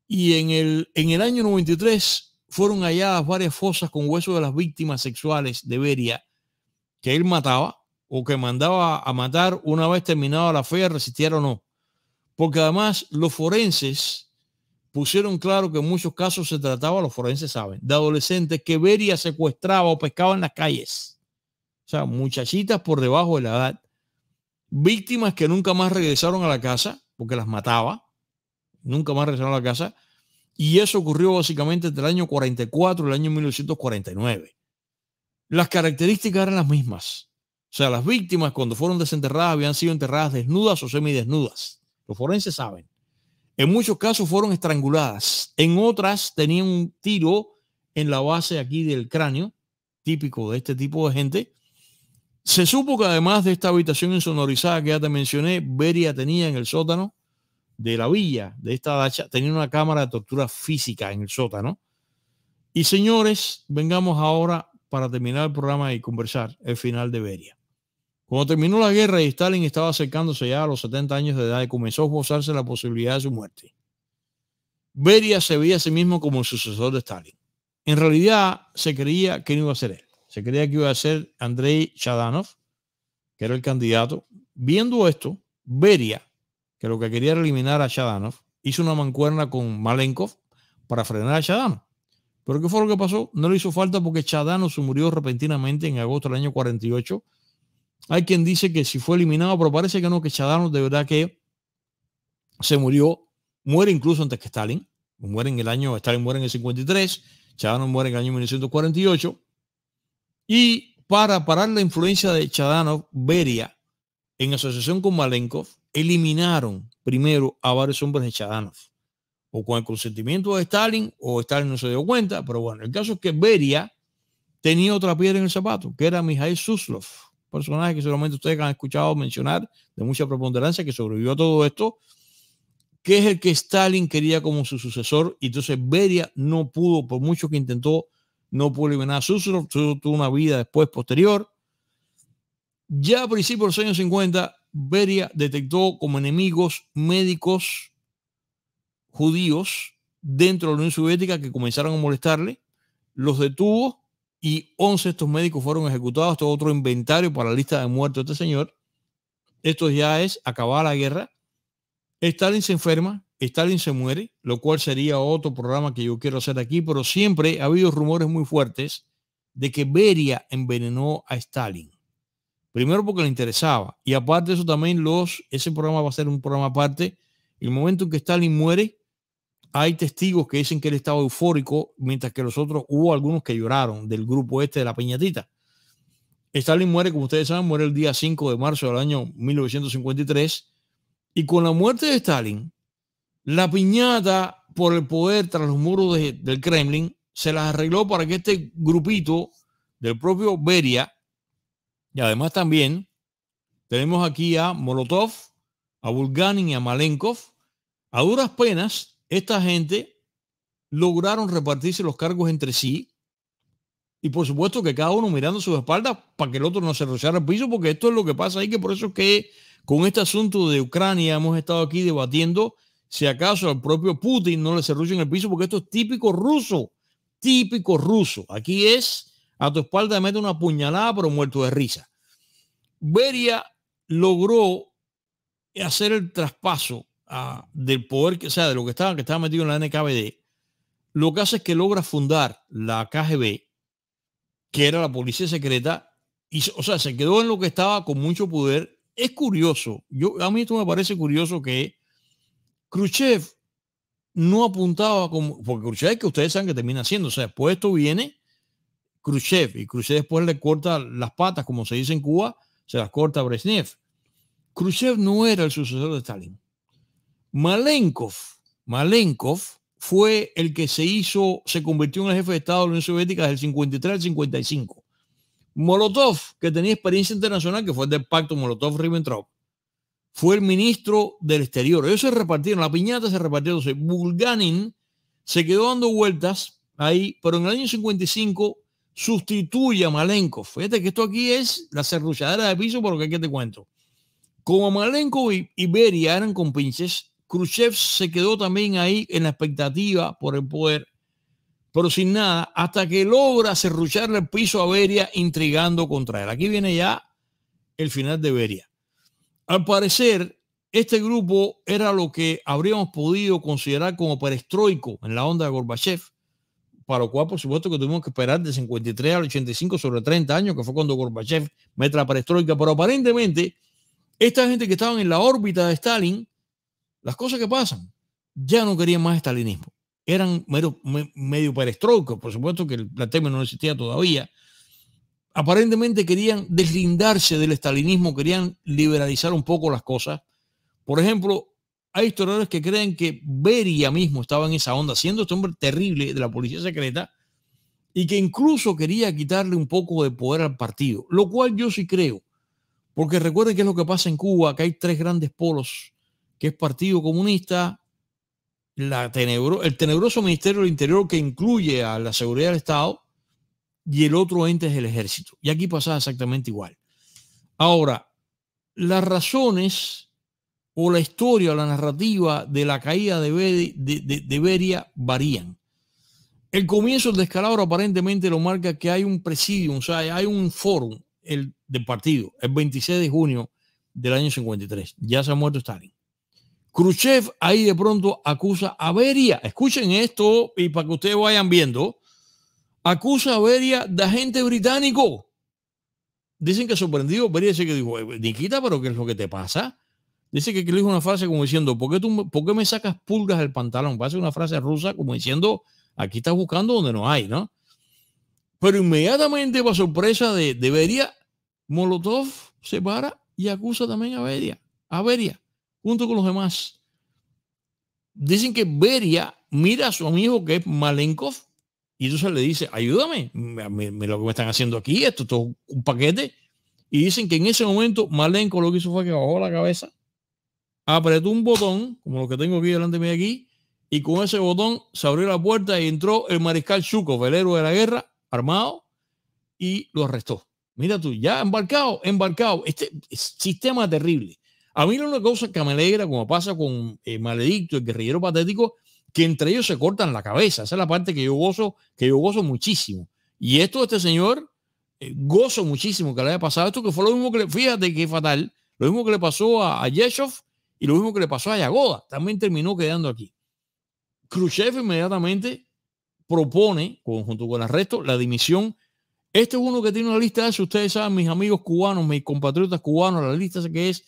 Speaker 1: y en el, en el año 93 fueron halladas varias fosas con huesos de las víctimas sexuales de Beria, que él mataba o que mandaba a matar una vez terminada la fea, resistiera o no. Porque además los forenses pusieron claro que en muchos casos se trataba, los forenses saben, de adolescentes que Beria secuestraba o pescaba en las calles. O sea, muchachitas por debajo de la edad, víctimas que nunca más regresaron a la casa, porque las mataba, nunca más regresaron a la casa, y eso ocurrió básicamente entre el año 44 y el año 1949. Las características eran las mismas. O sea, las víctimas cuando fueron desenterradas habían sido enterradas desnudas o semidesnudas. Los forenses saben. En muchos casos fueron estranguladas. En otras tenían un tiro en la base aquí del cráneo, típico de este tipo de gente. Se supo que además de esta habitación insonorizada que ya te mencioné, Beria tenía en el sótano de la villa, de esta dacha, tenía una cámara de tortura física en el sótano. Y señores, vengamos ahora para terminar el programa y conversar el final de Beria. Cuando terminó la guerra y Stalin estaba acercándose ya a los 70 años de edad y comenzó a gozarse la posibilidad de su muerte, Beria se veía a sí mismo como el sucesor de Stalin. En realidad se creía que no iba a ser él. Se creía que iba a ser Andrei Chadanov, que era el candidato. Viendo esto, Beria, que lo que quería era eliminar a Chadanov, hizo una mancuerna con Malenkov para frenar a Shadanov. Pero ¿qué fue lo que pasó? No le hizo falta porque Chadanov se murió repentinamente en agosto del año 48. Hay quien dice que si fue eliminado, pero parece que no, que Chadanov de verdad que se murió, muere incluso antes que Stalin. Muere en el año, Stalin muere en el 53, Chadanov muere en el año 1948. Y para parar la influencia de Chadanov, Beria, en asociación con Malenkov, eliminaron primero a varios hombres de Chadanov. O con el consentimiento de Stalin, o Stalin no se dio cuenta, pero bueno, el caso es que Beria tenía otra piedra en el zapato, que era Mikhail Suslov, personaje que seguramente ustedes han escuchado mencionar de mucha preponderancia, que sobrevivió a todo esto, que es el que Stalin quería como su sucesor, y entonces Beria no pudo, por mucho que intentó no pudo eliminar a Susurro tuvo una vida después posterior. Ya a principios de los años 50, Beria detectó como enemigos médicos judíos dentro de la Unión Soviética que comenzaron a molestarle, los detuvo y 11 de estos médicos fueron ejecutados. Esto es otro inventario para la lista de muertos de este señor. Esto ya es acabada la guerra. Stalin se enferma, Stalin se muere, lo cual sería otro programa que yo quiero hacer aquí, pero siempre ha habido rumores muy fuertes de que Beria envenenó a Stalin. Primero porque le interesaba. Y aparte de eso también los, ese programa va a ser un programa aparte. El momento en que Stalin muere, hay testigos que dicen que él estaba eufórico, mientras que los otros hubo algunos que lloraron del grupo este de la peñatita. Stalin muere, como ustedes saben, muere el día 5 de marzo del año 1953. Y con la muerte de Stalin, la piñata por el poder tras los muros del Kremlin se las arregló para que este grupito del propio Beria, y además también tenemos aquí a Molotov, a Bulganin y a Malenkov, a duras penas esta gente lograron repartirse los cargos entre sí. Y por supuesto que cada uno mirando sus espaldas para que el otro no se rociara el piso, porque esto es lo que pasa ahí, que por eso es que con este asunto de Ucrania hemos estado aquí debatiendo si acaso al propio Putin no le cerrucho en el piso, porque esto es típico ruso, típico ruso. Aquí es a tu espalda mete una puñalada, pero muerto de risa. Beria logró hacer el traspaso ah, del poder, o sea, de lo que estaba, que estaba metido en la NKVD. Lo que hace es que logra fundar la KGB, que era la policía secreta, y, o sea, se quedó en lo que estaba con mucho poder. Es curioso, yo, a mí esto me parece curioso que Khrushchev no apuntaba como, porque Khrushchev que ustedes saben que termina siendo, o sea, después esto viene Khrushchev y Khrushchev después le corta las patas, como se dice en Cuba, se las corta a Brezhnev. Khrushchev no era el sucesor de Stalin. Malenkov, Malenkov fue el que se hizo, se convirtió en el jefe de Estado de la Unión Soviética desde el 53 al 55. Molotov, que tenía experiencia internacional, que fue del pacto Molotov-Ribbentrop, fue el ministro del Exterior. Ellos se repartieron, la piñata se repartió. Entonces, Bulganin se quedó dando vueltas ahí, pero en el año 55 sustituye a Malenkov. Fíjate que esto aquí es la cerruchadera de piso, por lo que aquí te cuento. Como Malenkov y, y Beria eran compinches, Khrushchev se quedó también ahí en la expectativa por el poder, pero sin nada, hasta que logra cerrucharle el piso a Beria intrigando contra él. Aquí viene ya el final de Beria. Al parecer, este grupo era lo que habríamos podido considerar como perestroico en la onda de Gorbachev, para lo cual, por supuesto, que tuvimos que esperar de 53 al 85 sobre 30 años, que fue cuando Gorbachev mete la perestroica. Pero aparentemente, esta gente que estaba en la órbita de Stalin, las cosas que pasan, ya no querían más estalinismo. Eran medio, medio perestroicos, por supuesto que el, la término no existía todavía, aparentemente querían deslindarse del estalinismo, querían liberalizar un poco las cosas. Por ejemplo, hay historiadores que creen que Beria mismo estaba en esa onda, siendo este hombre terrible de la policía secreta, y que incluso quería quitarle un poco de poder al partido, lo cual yo sí creo, porque recuerden que es lo que pasa en Cuba, que hay tres grandes polos, que es Partido Comunista, el tenebroso Ministerio del Interior que incluye a la Seguridad del Estado, y el otro ente es el ejército. Y aquí pasa exactamente igual. Ahora, las razones o la historia o la narrativa de la caída de, de, Beria varían. El comienzo del descalabro aparentemente lo marca que hay un presidio, o sea, hay un foro el, del partido, el 26 de junio del año 53. Ya se ha muerto Stalin. Khrushchev ahí de pronto acusa a Beria. Escuchen esto y para que ustedes vayan viendo acusa a Beria de agente británico. Dicen que sorprendido, Beria dice que dijo, eh, Nikita, pero ¿qué es lo que te pasa? Dice que le dijo una frase como diciendo, ¿por qué, tú, me sacas pulgas del pantalón? Parece una frase rusa como diciendo, aquí estás buscando donde no hay, ¿no? Pero inmediatamente, para sorpresa de, de Beria, Molotov se para y acusa también a Beria, a Beria, junto con los demás. Dicen que Beria mira a su amigo que es Malenkov y entonces le dice, ayúdame, me, lo que me están haciendo aquí, esto, es un paquete. Y dicen que en ese momento malenco lo que hizo fue que bajó la cabeza, apretó un botón, como lo que tengo aquí delante de mí aquí, y con ese botón se abrió la puerta y entró el mariscal Chuco el héroe de la guerra, armado, y lo arrestó. Mira tú, ya embarcado, embarcado. Este sistema terrible. A mí la única cosa que me alegra, como pasa con el eh, Maledicto, el guerrillero patético, que entre ellos se cortan la cabeza. Esa es la parte que yo gozo, que yo gozo muchísimo. Y esto, de este señor, eh, gozo muchísimo que le haya pasado esto, que fue lo mismo que le, fíjate que fatal, lo mismo que le pasó a, Yeshov y lo mismo que le pasó a Yagoda. También terminó quedando aquí. Khrushchev inmediatamente propone, junto con el resto, la dimisión. Este es uno que tiene una lista de Ustedes saben, mis amigos cubanos, mis compatriotas cubanos, la lista que es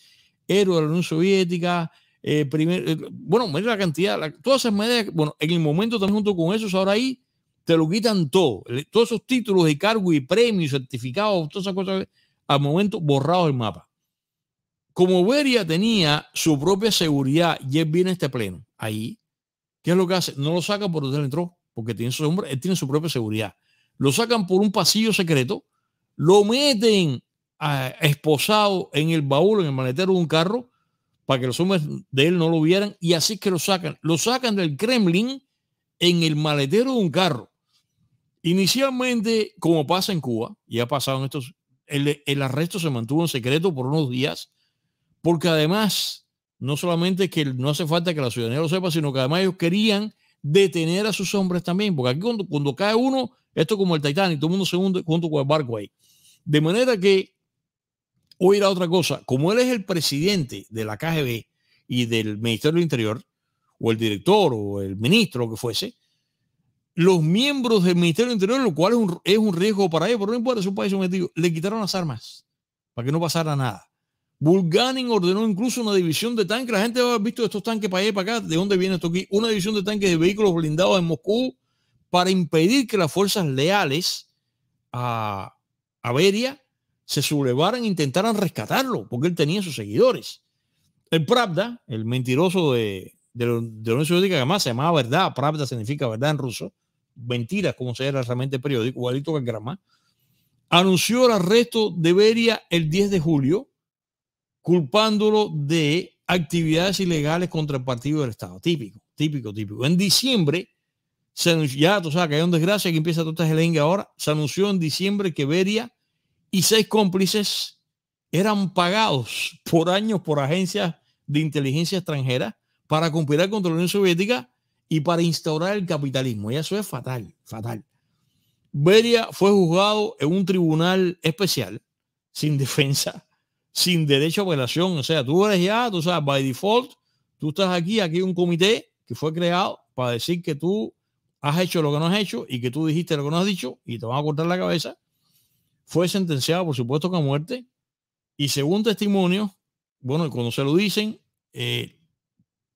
Speaker 1: héroe de la Unión Soviética, eh, eh, bueno, mira la cantidad, todas esas bueno, en el momento también junto con esos, ahora ahí te lo quitan todo, todos esos títulos de cargo y premios, certificados, todas esas cosas, al momento borrado del mapa. Como Beria tenía su propia seguridad y él viene a este pleno, ahí, ¿qué es lo que hace? No lo saca por donde él entró, porque tiene su, él tiene su propia seguridad. Lo sacan por un pasillo secreto, lo meten esposado en el baúl, en el maletero de un carro, para que los hombres de él no lo vieran y así que lo sacan. Lo sacan del Kremlin en el maletero de un carro. Inicialmente, como pasa en Cuba, y ha estos, el, arresto se mantuvo en secreto por unos días, porque además, no solamente que no hace falta que la ciudadanía lo sepa, sino que además ellos querían detener a sus hombres también, porque aquí cuando, cuando cae uno, esto es como el Titanic, todo el mundo se hunde junto con el barco ahí. De manera que o ir otra cosa. Como él es el presidente de la KGB y del Ministerio del Interior, o el director, o el ministro, lo que fuese, los miembros del Ministerio del Interior, lo cual es un, riesgo para ellos, pero no importa, es un país sometido, le quitaron las armas para que no pasara nada. Bulganin ordenó incluso una división de tanques. La gente ha visto estos tanques para allá y para acá. ¿De dónde viene esto aquí? Una división de tanques de vehículos blindados en Moscú para impedir que las fuerzas leales a, a Beria se sublevaran e intentaran rescatarlo, porque él tenía sus seguidores. El Pravda, el mentiroso de, de, la Unión Soviética, que además se llamaba Verdad, Pravda significa verdad en ruso, mentiras como se era realmente periódico, igualito que el anunció el arresto de Beria el 10 de julio, culpándolo de actividades ilegales contra el partido del Estado. Típico, típico, típico. En diciembre, se ya tú sabes que hay una desgracia que empieza toda esta gelenga ahora, se anunció en diciembre que Beria y seis cómplices eran pagados por años por agencias de inteligencia extranjera para cumplir contra la Unión Soviética y para instaurar el capitalismo. Y eso es fatal, fatal. Beria fue juzgado en un tribunal especial, sin defensa, sin derecho a apelación. O sea, tú eres ya, tú sabes, by default, tú estás aquí, aquí hay un comité que fue creado para decir que tú has hecho lo que no has hecho y que tú dijiste lo que no has dicho y te van a cortar la cabeza fue sentenciado, por supuesto, a muerte. Y según testimonio, bueno, cuando se lo dicen, eh,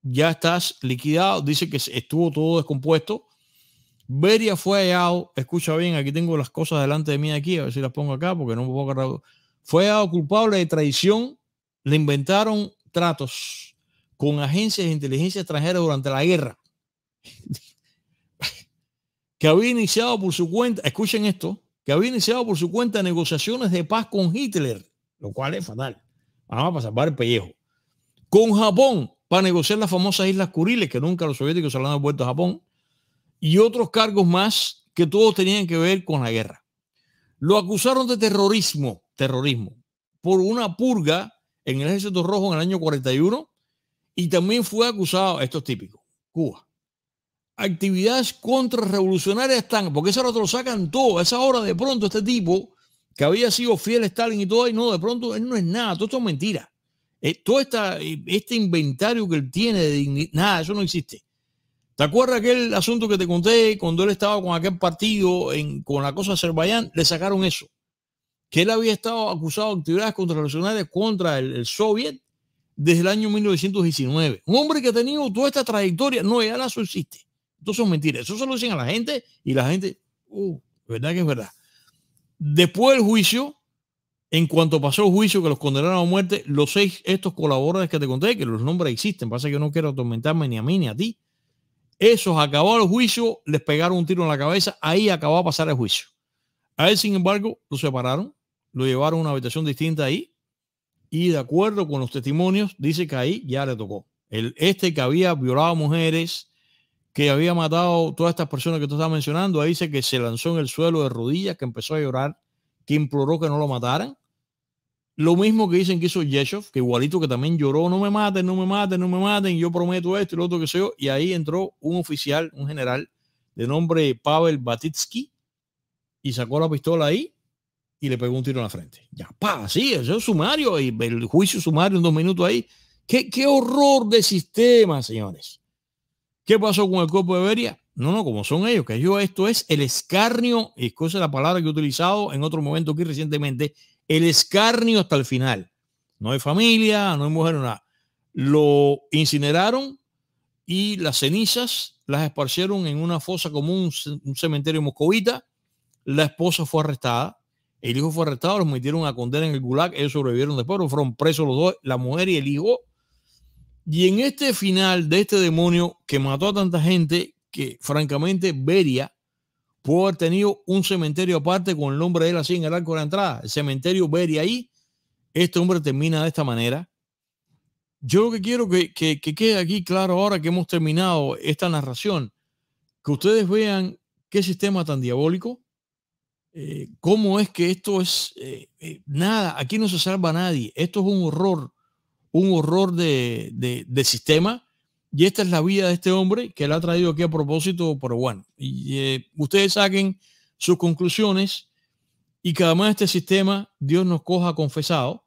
Speaker 1: ya estás liquidado. Dice que estuvo todo descompuesto. Beria fue hallado, escucha bien, aquí tengo las cosas delante de mí aquí, a ver si las pongo acá porque no me puedo agarrar. Fue hallado culpable de traición, le inventaron tratos con agencias de inteligencia extranjera durante la guerra, [LAUGHS] que había iniciado por su cuenta, escuchen esto, que había iniciado por su cuenta negociaciones de paz con Hitler, lo cual es fatal. Vamos para salvar el pellejo. Con Japón, para negociar las famosas Islas Kuriles, que nunca los soviéticos se han vuelto a Japón, y otros cargos más que todos tenían que ver con la guerra. Lo acusaron de terrorismo, terrorismo, por una purga en el Ejército Rojo en el año 41, y también fue acusado, esto es típico, Cuba, actividades contrarrevolucionarias están, porque eso ahora lo sacan todo, a esa hora de pronto este tipo que había sido fiel a Stalin y todo, y no, de pronto él no es nada, todo esto es mentira. Eh, todo eh, este inventario que él tiene de nada, eso no existe. ¿Te acuerdas aquel asunto que te conté cuando él estaba con aquel partido en, con la cosa de Azerbaiyán? Le sacaron eso. Que él había estado acusado de actividades contrarrevolucionarias contra el, soviet desde el año 1919. Un hombre que ha tenido toda esta trayectoria, no, ya la existe. Entonces son mentiras. Eso se lo dicen a la gente y la gente, uh, verdad que es verdad. Después del juicio, en cuanto pasó el juicio que los condenaron a muerte, los seis, estos colaboradores que te conté, que los nombres existen, pasa que yo no quiero atormentarme ni a mí ni a ti. Esos acabó el juicio, les pegaron un tiro en la cabeza, ahí acabó a pasar el juicio. A él, sin embargo, lo separaron, lo llevaron a una habitación distinta ahí y de acuerdo con los testimonios, dice que ahí ya le tocó. El, este que había violado mujeres, que había matado todas estas personas que tú estás mencionando. Ahí dice que se lanzó en el suelo de rodillas, que empezó a llorar, que imploró que no lo mataran. Lo mismo que dicen que hizo Yeshov, que igualito que también lloró, no me maten, no me maten, no me maten, yo prometo esto y lo otro que sea yo. Y ahí entró un oficial, un general de nombre Pavel Batitsky y sacó la pistola ahí y le pegó un tiro en la frente. Ya, pa, sí, eso es sumario y el juicio sumario en dos minutos ahí. qué, qué horror de sistema, señores? ¿Qué pasó con el cuerpo de Beria? No, no, como son ellos, que yo esto es el escarnio, y es la palabra que he utilizado en otro momento aquí recientemente, el escarnio hasta el final. No hay familia, no hay mujer, nada. Lo incineraron y las cenizas las esparcieron en una fosa común, un cementerio moscovita. La esposa fue arrestada, el hijo fue arrestado, los metieron a condena en el gulag, ellos sobrevivieron después, fueron presos los dos, la mujer y el hijo y en este final de este demonio que mató a tanta gente que francamente Beria pudo haber tenido un cementerio aparte con el nombre de él así en el arco de la entrada. El cementerio Beria ahí. Este hombre termina de esta manera. Yo lo que quiero que, que, quede aquí claro ahora que hemos terminado esta narración, que ustedes vean qué sistema tan diabólico, eh, cómo es que esto es eh, eh, nada, aquí no se salva nadie, esto es un horror un horror de, sistema. Y esta es la vida de este hombre que lo ha traído aquí a propósito, pero bueno, y, eh, ustedes saquen sus conclusiones y que además este sistema, Dios nos coja confesado,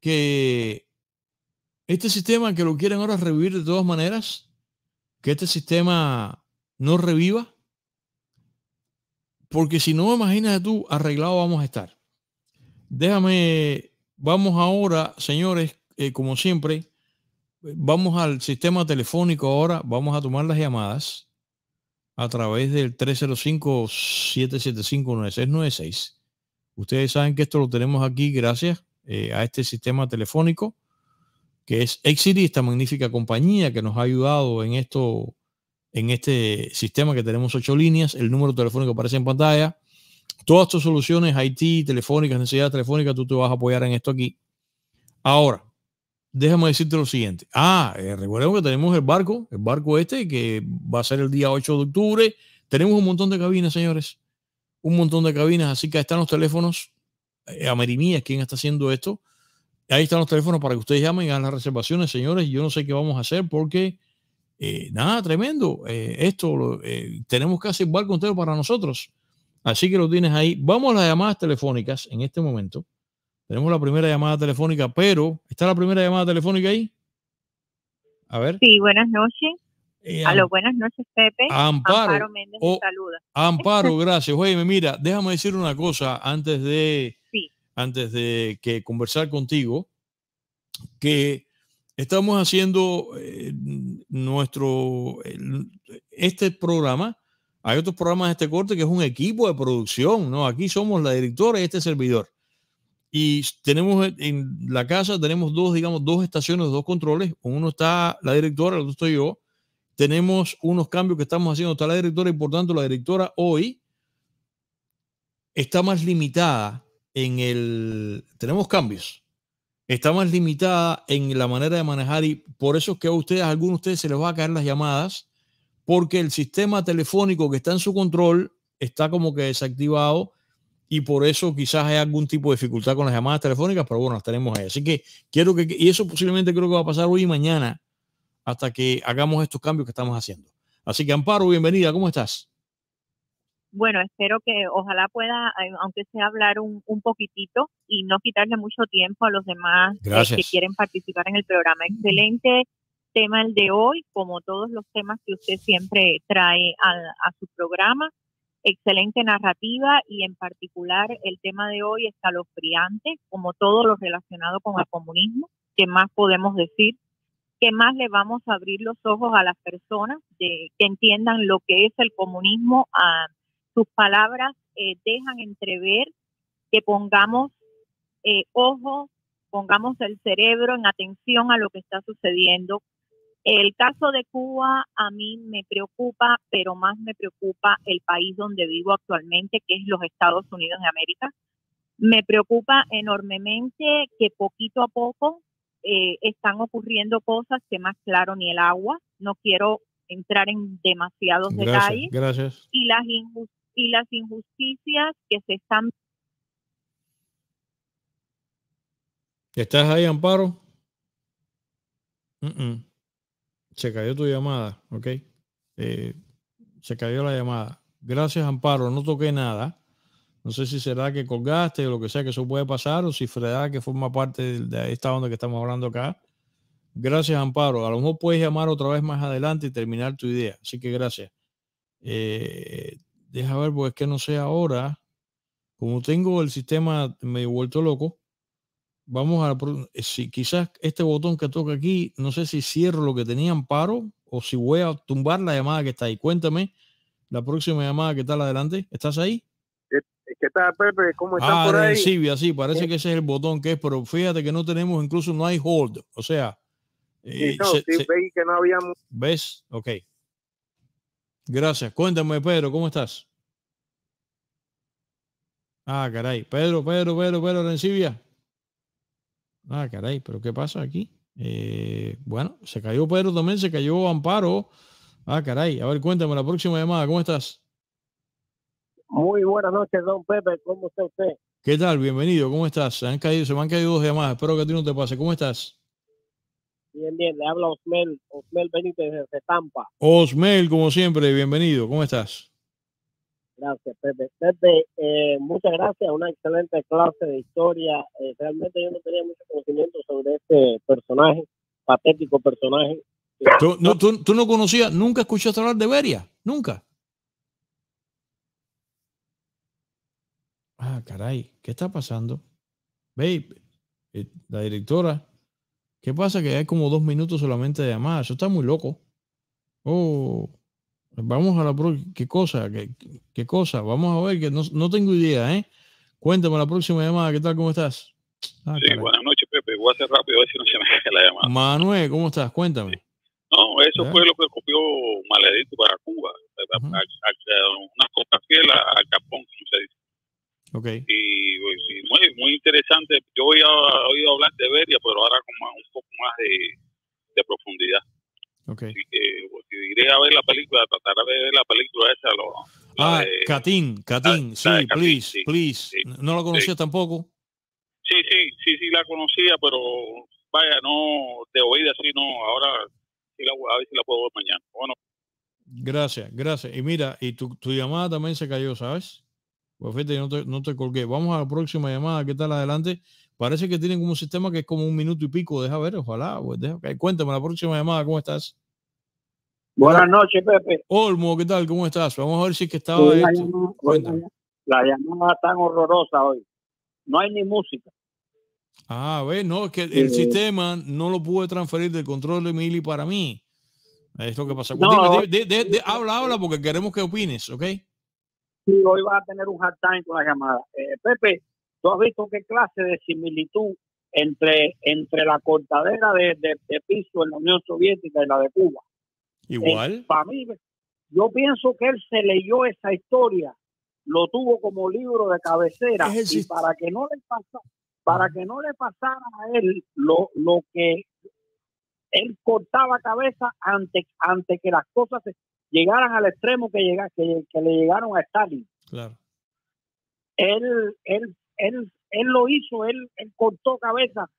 Speaker 1: que este sistema que lo quieren ahora revivir de todas maneras, que este sistema no reviva, porque si no, imagínate tú, arreglado vamos a estar. Déjame, vamos ahora, señores, eh, como siempre, eh, vamos al sistema telefónico ahora, vamos a tomar las llamadas a través del 305-775-9696. Ustedes saben que esto lo tenemos aquí gracias eh, a este sistema telefónico que es Exidy, esta magnífica compañía que nos ha ayudado en esto, en este sistema que tenemos ocho líneas, el número telefónico aparece en pantalla. Todas tus soluciones, IT, telefónicas, necesidades telefónicas, tú te vas a apoyar en esto aquí. Ahora, déjame decirte lo siguiente. Ah, eh, que tenemos el barco, el barco este, que va a ser el día 8 de octubre. Tenemos un montón de cabinas, señores. Un montón de cabinas, así que ahí están los teléfonos. Eh, a Amerimía es quien está haciendo esto. Ahí están los teléfonos para que ustedes llamen a las reservaciones, señores. Yo no sé qué vamos a hacer porque, eh, nada, tremendo. Eh, esto, tenemos casi hacer barco entero para nosotros. Así que lo tienes ahí. Vamos a las llamadas telefónicas en este momento. Tenemos la primera llamada telefónica, pero ¿está la primera llamada telefónica ahí? A ver. Sí, buenas noches. Eh, A Aló,
Speaker 2: buenas noches, Pepe. Amparo, Amparo Méndez oh, saluda.
Speaker 1: Amparo, [LAUGHS] gracias. Oye, mira, déjame decir una cosa antes de, antes de que conversar contigo, que estamos haciendo eh, nuestro, este programa, hay otros programas de este corte que es un equipo de producción, ¿no? Aquí somos la directora y este servidor. Y tenemos en la casa, tenemos dos, digamos, dos estaciones, dos controles. Uno está la directora, el otro estoy yo. Tenemos unos cambios que estamos haciendo. Está la directora y por tanto la directora hoy está más limitada en el... Tenemos cambios. Está más limitada en la manera de manejar y por eso es que a ustedes, a algunos de ustedes se les va a caer las llamadas porque el sistema telefónico que está en su control está como que desactivado y por eso quizás hay algún tipo de dificultad con las llamadas telefónicas, pero bueno, las tenemos ahí. Así que quiero que, y eso posiblemente creo que va a pasar hoy y mañana hasta que hagamos estos cambios que estamos haciendo. Así que Amparo, bienvenida, ¿cómo estás?
Speaker 2: Bueno, espero que ojalá pueda, eh, aunque sea hablar un, un poquitito y no quitarle mucho tiempo a los demás eh, que quieren participar en el programa. Excelente tema el de hoy, como todos los temas que usted siempre trae al a su programa excelente narrativa y en particular el tema de hoy escalofriante, como todo lo relacionado con el comunismo, qué más podemos decir, qué más le vamos a abrir los ojos a las personas de, que entiendan lo que es el comunismo. Ah, sus palabras eh, dejan entrever que pongamos eh, ojo, pongamos el cerebro en atención a lo que está sucediendo el caso de Cuba a mí me preocupa, pero más me preocupa el país donde vivo actualmente, que es los Estados Unidos de América. Me preocupa enormemente que poquito a poco eh, están ocurriendo cosas que más claro ni el agua. No quiero entrar en demasiados detalles. Gracias. Y las, y las injusticias que se están...
Speaker 1: ¿Estás ahí, Amparo? se cayó tu llamada, ¿ok? Eh, se cayó la llamada. Gracias, Amparo, no toqué nada. No sé si será que colgaste o lo que sea que eso puede pasar o si Freda que forma parte de esta onda que estamos hablando acá. Gracias, Amparo. A lo mejor puedes llamar otra vez más adelante y terminar tu idea. Así que gracias. Eh, deja ver, porque que no sé ahora. Como tengo el sistema medio vuelto loco, vamos a eh, si quizás este botón que toca aquí, no sé si cierro lo que tenía en paro o si voy a tumbar la llamada que está ahí. Cuéntame la próxima llamada que está adelante. ¿Estás ahí?
Speaker 3: ¿Qué eh, tal, Pepe? ¿Cómo está ah, por ahí? sí, parece que
Speaker 1: ese es el botón que es, pero fíjate que no tenemos, incluso no hay hold. O sea, eh, que no habíamos. ¿Ves? Ok. Gracias. Cuéntame, Pedro, ¿cómo estás? Ah, caray. Pedro, Pedro, Pedro, Pedro, Rencibia. Ah, caray, pero ¿qué pasa aquí? Eh, bueno, se cayó Pedro también, se cayó Amparo. Ah, caray, a ver, cuéntame la próxima llamada, ¿cómo estás?
Speaker 3: Muy buenas noches, don Pepe, ¿cómo está usted?
Speaker 1: ¿Qué tal? Bienvenido, ¿cómo estás? Se, han caído, se me han caído dos llamadas, espero que a ti no te pase, ¿cómo estás?
Speaker 3: Bien, bien, le habla Osmel, Osmel Benítez de Tampa.
Speaker 1: Osmel, como siempre, bienvenido, ¿cómo estás?
Speaker 3: Gracias, Pepe. Pepe, eh, muchas gracias. Una excelente clase de historia. Eh, realmente yo no tenía mucho conocimiento sobre este personaje, patético personaje.
Speaker 1: ¿Tú no, tú, conocías, nunca escuchaste hablar de Veria ¿Nunca? Ah, caray, ¿qué está pasando? Babe, eh, la directora, ¿qué pasa? Que hay como dos minutos solamente de llamada. Eso está muy loco. Oh. Vamos a la próxima. ¿Qué cosa? ¿Qué, cosa? Vamos a ver, que no, no, tengo idea, ¿eh? Cuéntame la próxima llamada. ¿Qué tal? ¿Cómo estás? Ah, buenas
Speaker 4: noches, Pepe. Voy a hacer rápido a ver si no se me cae la llamada.
Speaker 1: Manuel, ¿cómo estás? Cuéntame.
Speaker 4: No, eso fue lo que copió maledito para Cuba. una cosa fiel al Capón, como se dice. ok Y, pues, muy, muy interesante. Yo había oído hablar de Beria, pero ahora como un poco más de, de profundidad. ok Así que iré ver la película, tratar de ver la película esa. Lo,
Speaker 1: ah, Catín, Catín, sí, please, please. ¿No la conocías tampoco?
Speaker 4: Sí, sí, sí, sí la conocía, pero vaya, no, de oída así, no, ahora la, a ver si la puedo ver mañana. Bueno.
Speaker 1: Gracias, gracias. Y mira, y tu, tu llamada también se cayó, ¿sabes? Pues fíjate, no te, no te colgué. Vamos a la próxima llamada, ¿qué tal adelante? Parece que tienen como un sistema que es como un minuto y pico, deja ver, ojalá, pues deja, cuéntame la próxima llamada, ¿cómo estás? Buenas noches, Pepe. Olmo, ¿qué tal? ¿Cómo estás? Vamos a ver si es que estaba... la,
Speaker 3: llamada, tan horrorosa hoy. No hay ni música.
Speaker 1: Ah, ve, no, es que el sistema no lo pude transferir del control de Mili para mí. Es lo que pasa. habla, habla, porque queremos que opines, ¿ok? Sí, hoy va a tener un hard
Speaker 3: time con la llamada. Eh, Pepe, ¿tú has visto qué clase de similitud entre, entre la cortadera de piso en la Unión Soviética y la de Cuba? Igual. para mí, yo pienso que él se leyó esa historia, lo tuvo como libro de cabecera y para que no le pasara, para que no le pasara a él lo, lo que él cortaba cabeza antes que las cosas llegaran al extremo que, llega, que, que le llegaron a Stalin. Él, él, él, él lo hizo, él, cortó cabeza.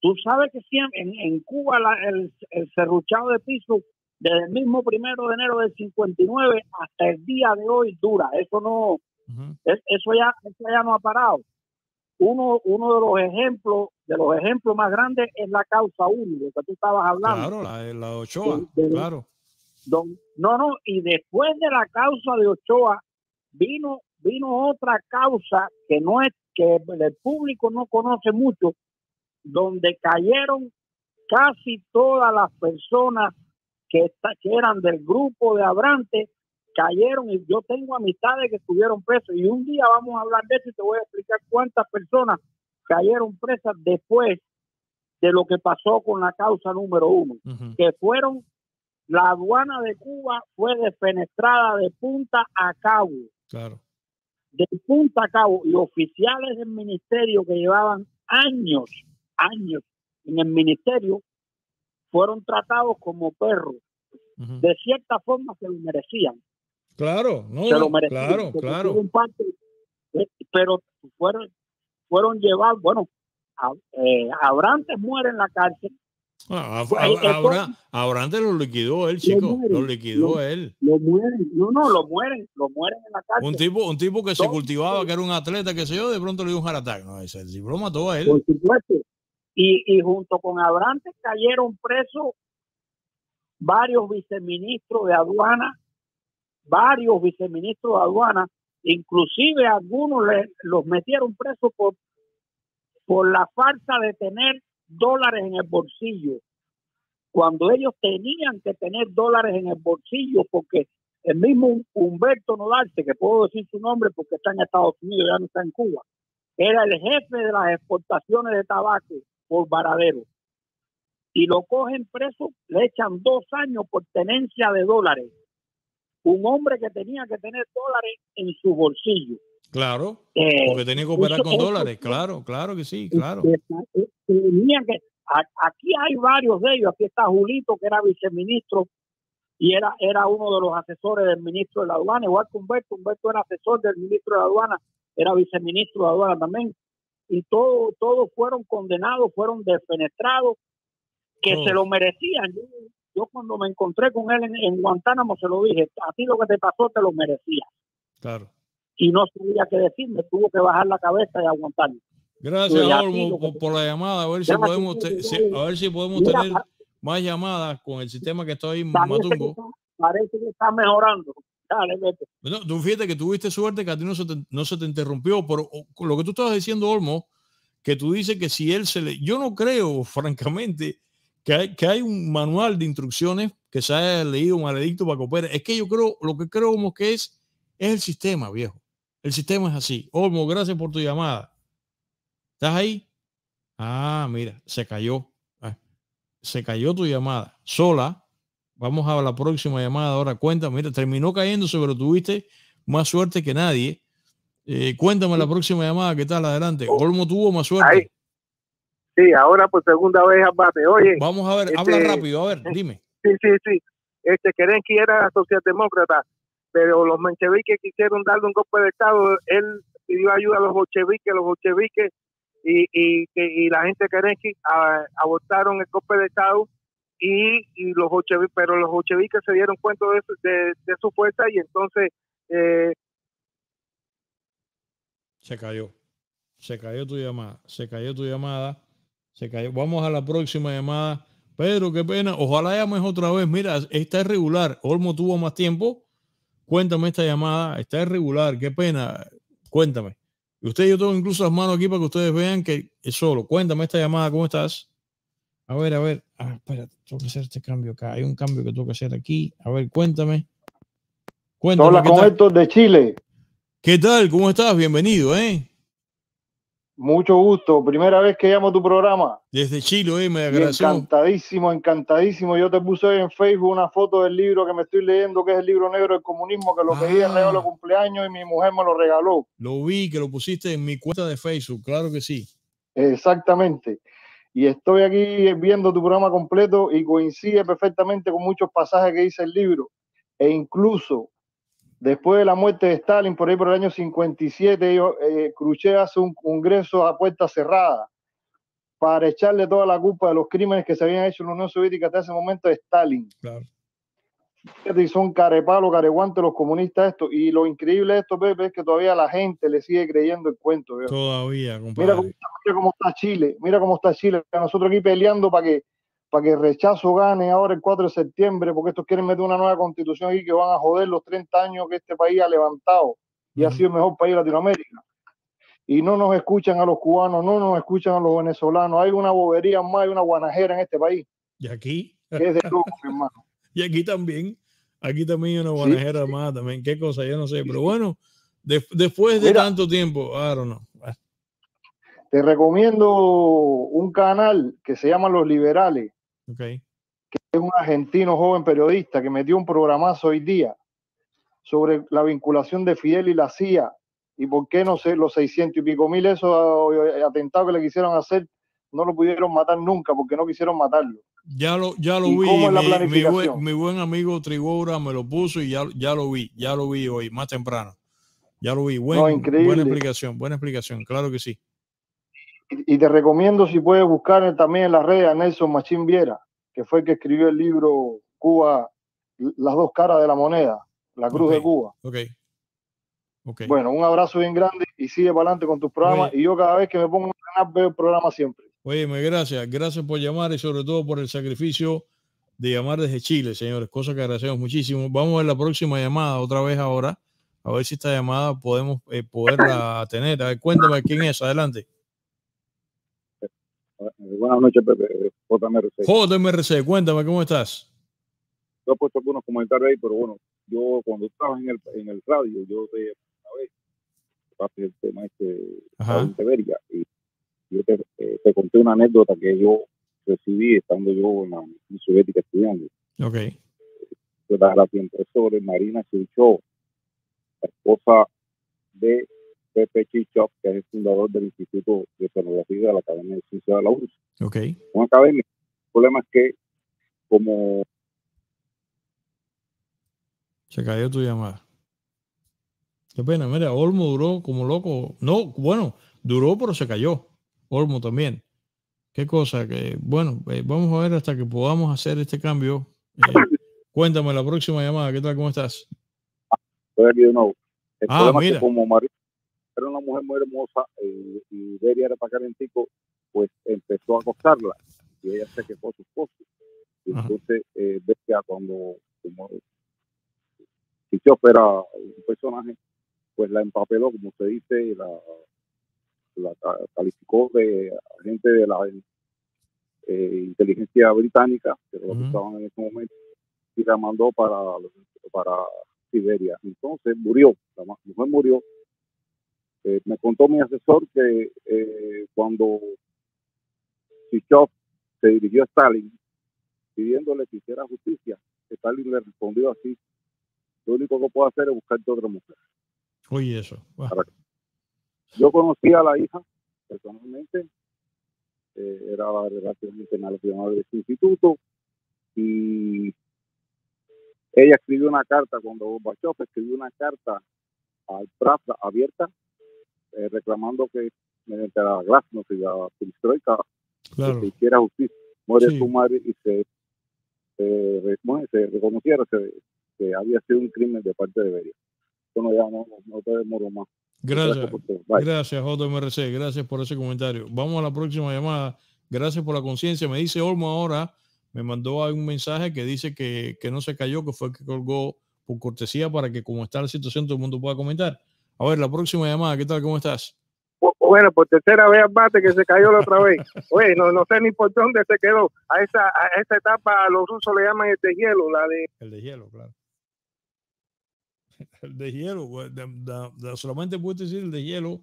Speaker 3: Tú sabes que siempre en, en Cuba el, el de piso desde el mismo primero de enero del 59 hasta el día de hoy dura. Eso no, eso, ya, eso ya no ha parado. Uno, uno de los ejemplos de los ejemplos más grandes es la causa única que tú estabas hablando. Claro, la, la Ochoa, claro. no, no, y después de la causa de Ochoa vino vino otra causa que no es que el público no conoce mucho, donde cayeron casi todas las personas que, eran del grupo de Abrante cayeron y yo tengo amistades que estuvieron presos y un día vamos a hablar de eso y te voy a explicar cuántas personas cayeron presas después de lo que pasó con la causa número uno, que fueron la aduana de Cuba fue despenetrada de punta a cabo. Claro. De punta a cabo. Y oficiales del ministerio que llevaban años, años en el ministerio, fueron tratados como perros de cierta forma se lo merecían.
Speaker 1: Claro, claro, claro. Eh, pero
Speaker 3: fueron, fueron llevados, bueno, eh, Abrantes muere en la cárcel.
Speaker 1: Ah, pues, Abrantes lo liquidó él, chico, lo, liquidó él. Lo no, no, lo mueren, lo mueren en la cárcel. Un tipo, un tipo que se cultivaba, que era un atleta, que se yo, de pronto le dio un jaratac, no, ese, el diploma todo él.
Speaker 3: Y, y junto con Abrantes cayeron presos varios viceministros de aduana, varios viceministros de aduana, inclusive algunos los metieron presos por, por la falta de tener dólares en el bolsillo, cuando ellos tenían que tener dólares en el bolsillo, porque el mismo Humberto Nodarte, que puedo decir su nombre porque está en Estados Unidos, ya no está en Cuba, era el jefe de las exportaciones de tabaco por varadero y lo cogen preso, le echan dos años por tenencia de dólares. Un hombre que tenía que tener dólares en su bolsillo.
Speaker 1: Claro, eh, porque tenía que operar con dólares, claro, claro que sí, claro.
Speaker 3: Eh, aquí hay varios de ellos, aquí está Julito, que era viceministro y era, era uno de los asesores del ministro de la aduana, igual que Humberto, Humberto era asesor del ministro de la aduana, era viceministro de la aduana también, y todos fueron condenados, fueron defenestrados, que se lo merecían. Yo, cuando me encontré con él en, Guantánamo se lo dije, a ti lo que te pasó te lo merecía Claro. Y no sabía qué decirme, tuvo que bajar la cabeza y aguantar
Speaker 1: Gracias, pues Olmo, por, la llamada. A ver si podemos, a ver si podemos tener más llamadas con el sistema que está ahí Matumbo.
Speaker 3: parece que está mejorando. Dale,
Speaker 1: Bueno, tú fíjate que tuviste suerte que a ti no se te, no se te interrumpió, pero lo que tú estabas diciendo, Olmo, que tú dices que si él se le... Yo no creo, [LAUGHS] francamente, que hay, un manual de instrucciones que se haya leído maledicto para cooperar Es que yo creo, lo que creo que es, es el sistema, viejo. El sistema es así. Olmo, gracias por tu llamada. ¿Estás ahí? Ah, mira, se cayó. Ah, se cayó tu llamada. Sola. Vamos a la próxima llamada. Ahora cuenta. Mira, terminó cayéndose, pero tuviste más suerte que nadie. Eh, cuéntame la próxima llamada. ¿Qué tal? Adelante. Oh. Olmo tuvo más suerte. Ahí. Sí, ahora por
Speaker 3: segunda vez Abate, Oye. Vamos a ver, habla este, rápido, a ver,
Speaker 1: dime. Sí, sí, sí.
Speaker 3: Este, Kerensky era socialdemócrata, pero los mencheviques quisieron darle un golpe de Estado. Él pidió ayuda a los bolcheviques, los bolcheviques y, y, la gente de ah, abortaron el golpe de Estado. Y, y los bolcheviques, pero los bolcheviques se dieron cuenta de, eso, de, de su fuerza y entonces eh,
Speaker 1: se cayó. Se cayó tu llamada. Se cayó tu llamada. Se cayó. Vamos a la próxima llamada. Pedro, qué pena. Ojalá llames otra vez. Mira, está irregular. Olmo tuvo más tiempo. Cuéntame esta llamada. Está irregular. Qué pena. Cuéntame. Y usted, yo tengo incluso las manos aquí para que ustedes vean que es solo. Cuéntame esta llamada. ¿Cómo estás? A ver, a ver. Ah, espérate. Tengo que hacer este cambio acá. Hay un cambio que tengo que hacer aquí. A ver, cuéntame. Cuéntame. Hola,
Speaker 5: con de Chile. ¿Qué tal? ¿Cómo estás? Bienvenido, ¿eh? Mucho gusto, primera vez que llamo tu programa.
Speaker 1: Desde Chile, me agradezco.
Speaker 5: Encantadísimo, encantadísimo. Yo te puse en Facebook una foto del libro que me estoy leyendo, que es el libro negro del comunismo, que lo pedí en ah. regalo de cumpleaños y mi mujer me lo regaló.
Speaker 1: Lo vi, que lo pusiste en mi cuenta de Facebook, claro que sí. Exactamente. Y
Speaker 5: estoy aquí viendo tu programa completo y coincide perfectamente con muchos pasajes que dice el libro. E incluso Después de la muerte de Stalin, por ahí por el año 57, eh, Khrushchev hace un congreso a puerta cerrada para echarle toda la culpa de los crímenes que se habían hecho en la Unión Soviética hasta ese momento de Stalin. Claro. Y son carepalo, careguante los comunistas esto. Y lo increíble de esto, Pepe, es que todavía la gente le sigue creyendo el cuento. Todavía, compadre. mira cómo, está, Chile, mira cómo está Chile. Nosotros aquí peleando para que para que el rechazo gane ahora el 4 de septiembre, porque estos quieren meter una nueva constitución ahí que van a joder los 30 años que este país ha levantado y ha sido el mejor país de Latinoamérica. Y no nos escuchan a los cubanos, no nos escuchan a los venezolanos. Hay una bobería más, hay una guanajera en este país.
Speaker 1: Y aquí.
Speaker 5: es de hermano. [LAUGHS]
Speaker 1: Y aquí también. Aquí también hay una guanajera más también. Qué cosa, yo no sé. Pero bueno, después de tanto tiempo, ahora no.
Speaker 5: Te recomiendo un canal que se llama Los Liberales que es un argentino joven periodista que metió un programazo hoy día sobre la vinculación de Fidel y la CIA y por qué no sé, los 600 y pico mil esos eh, eh, atentados que le quisieron hacer no lo pudieron matar nunca porque no quisieron matarlo.
Speaker 1: Ya lo, ya lo vi. Mi, buen, amigo Trigora me lo puso y ya, ya lo vi, ya lo vi hoy, más temprano. Ya lo vi. buena explicación, buena explicación, claro que sí.
Speaker 5: Y, te recomiendo si puedes buscar también en las redes a Nelson Machín Viera, que fue el que escribió el libro Cuba, las dos caras de la moneda, la cruz de Cuba. Okay. Bueno, un abrazo bien grande y sigue para adelante con tus programas. Y yo cada vez que me pongo a canal veo el programa siempre.
Speaker 1: Oye, gracias. Gracias por llamar y sobre todo por el sacrificio de llamar desde Chile, señores. Cosa que agradecemos muchísimo. Vamos a ver la próxima llamada otra vez ahora. A ver si esta llamada podemos eh, poderla tener. A ver, cuéntame quién es. Adelante.
Speaker 4: Buenas noches, Pepe. JMRC.
Speaker 1: JMRC, cuéntame, ¿cómo estás? Yo he puesto algunos comentarios
Speaker 4: ahí, pero bueno, yo cuando estaba en el, en el radio, yo te una vez, tema este y yo eh, te, conté una anécdota que yo recibí estando yo en la Unión Soviética estudiando. Ok. Pues, la, la impresora Marina Suchov, la esposa de Pepe Chichop, que es el fundador del Instituto de Tecnología de la Academia de Ciencia de la URSS. Okay. Una academia. El problema es que, como.
Speaker 1: Se cayó tu llamada. Qué pena, mira, Olmo duró como loco. No, bueno, duró, pero se cayó. Olmo también. Qué cosa, que bueno, eh, vamos a ver hasta que podamos hacer este cambio. Eh, [COUGHS] cuéntame la próxima llamada, ¿qué tal? ¿Cómo estás? Ah, mira. como Mario
Speaker 4: era una mujer muy hermosa eh, y Iberia era para calentico, pues empezó a acostarla y ella se quejó sus su Y entonces, eh, ah, cuando como era un personaje, pues la empapeló, como se dice, y la, la calificó de gente de la eh, inteligencia británica, que lo que estaban en ese momento, y la mandó para, para Siberia. Entonces murió, la mujer murió eh, me contó mi asesor que eh, cuando Chichov se dirigió a Stalin pidiéndole que hiciera justicia, Stalin le respondió así, lo único que puedo hacer es buscar otra mujer. Oye, eso. Yo conocí a la hija personalmente, eh, era la relación internacional de su instituto, y ella escribió una carta, cuando Bachov escribió una carta al Pravda abierta, eh, reclamando que mediante la glasnost y la perestroika se hiciera justicia, muere su madre y se, reconociera que había sido un crimen de parte de Beria. Bueno, ya no, te demoro más. Gracias,
Speaker 1: gracias, JMRC, gracias por ese comentario. Vamos a la próxima llamada. Gracias por la conciencia. Me dice Olmo ahora, me mandó un mensaje que dice que, que no se cayó, que fue que colgó por cortesía para que como está la situación todo el mundo pueda comentar. A ver, la próxima llamada, ¿qué tal? ¿Cómo estás?
Speaker 3: Bueno, por tercera vez aparte bate que se cayó la otra vez. [LAUGHS] Oye, no, sé ni por dónde se quedó. A esa, a esa etapa a los rusos le llaman el de hielo, la de... El de hielo, claro.
Speaker 1: [LAUGHS] El de hielo, solamente puedo decir el de hielo.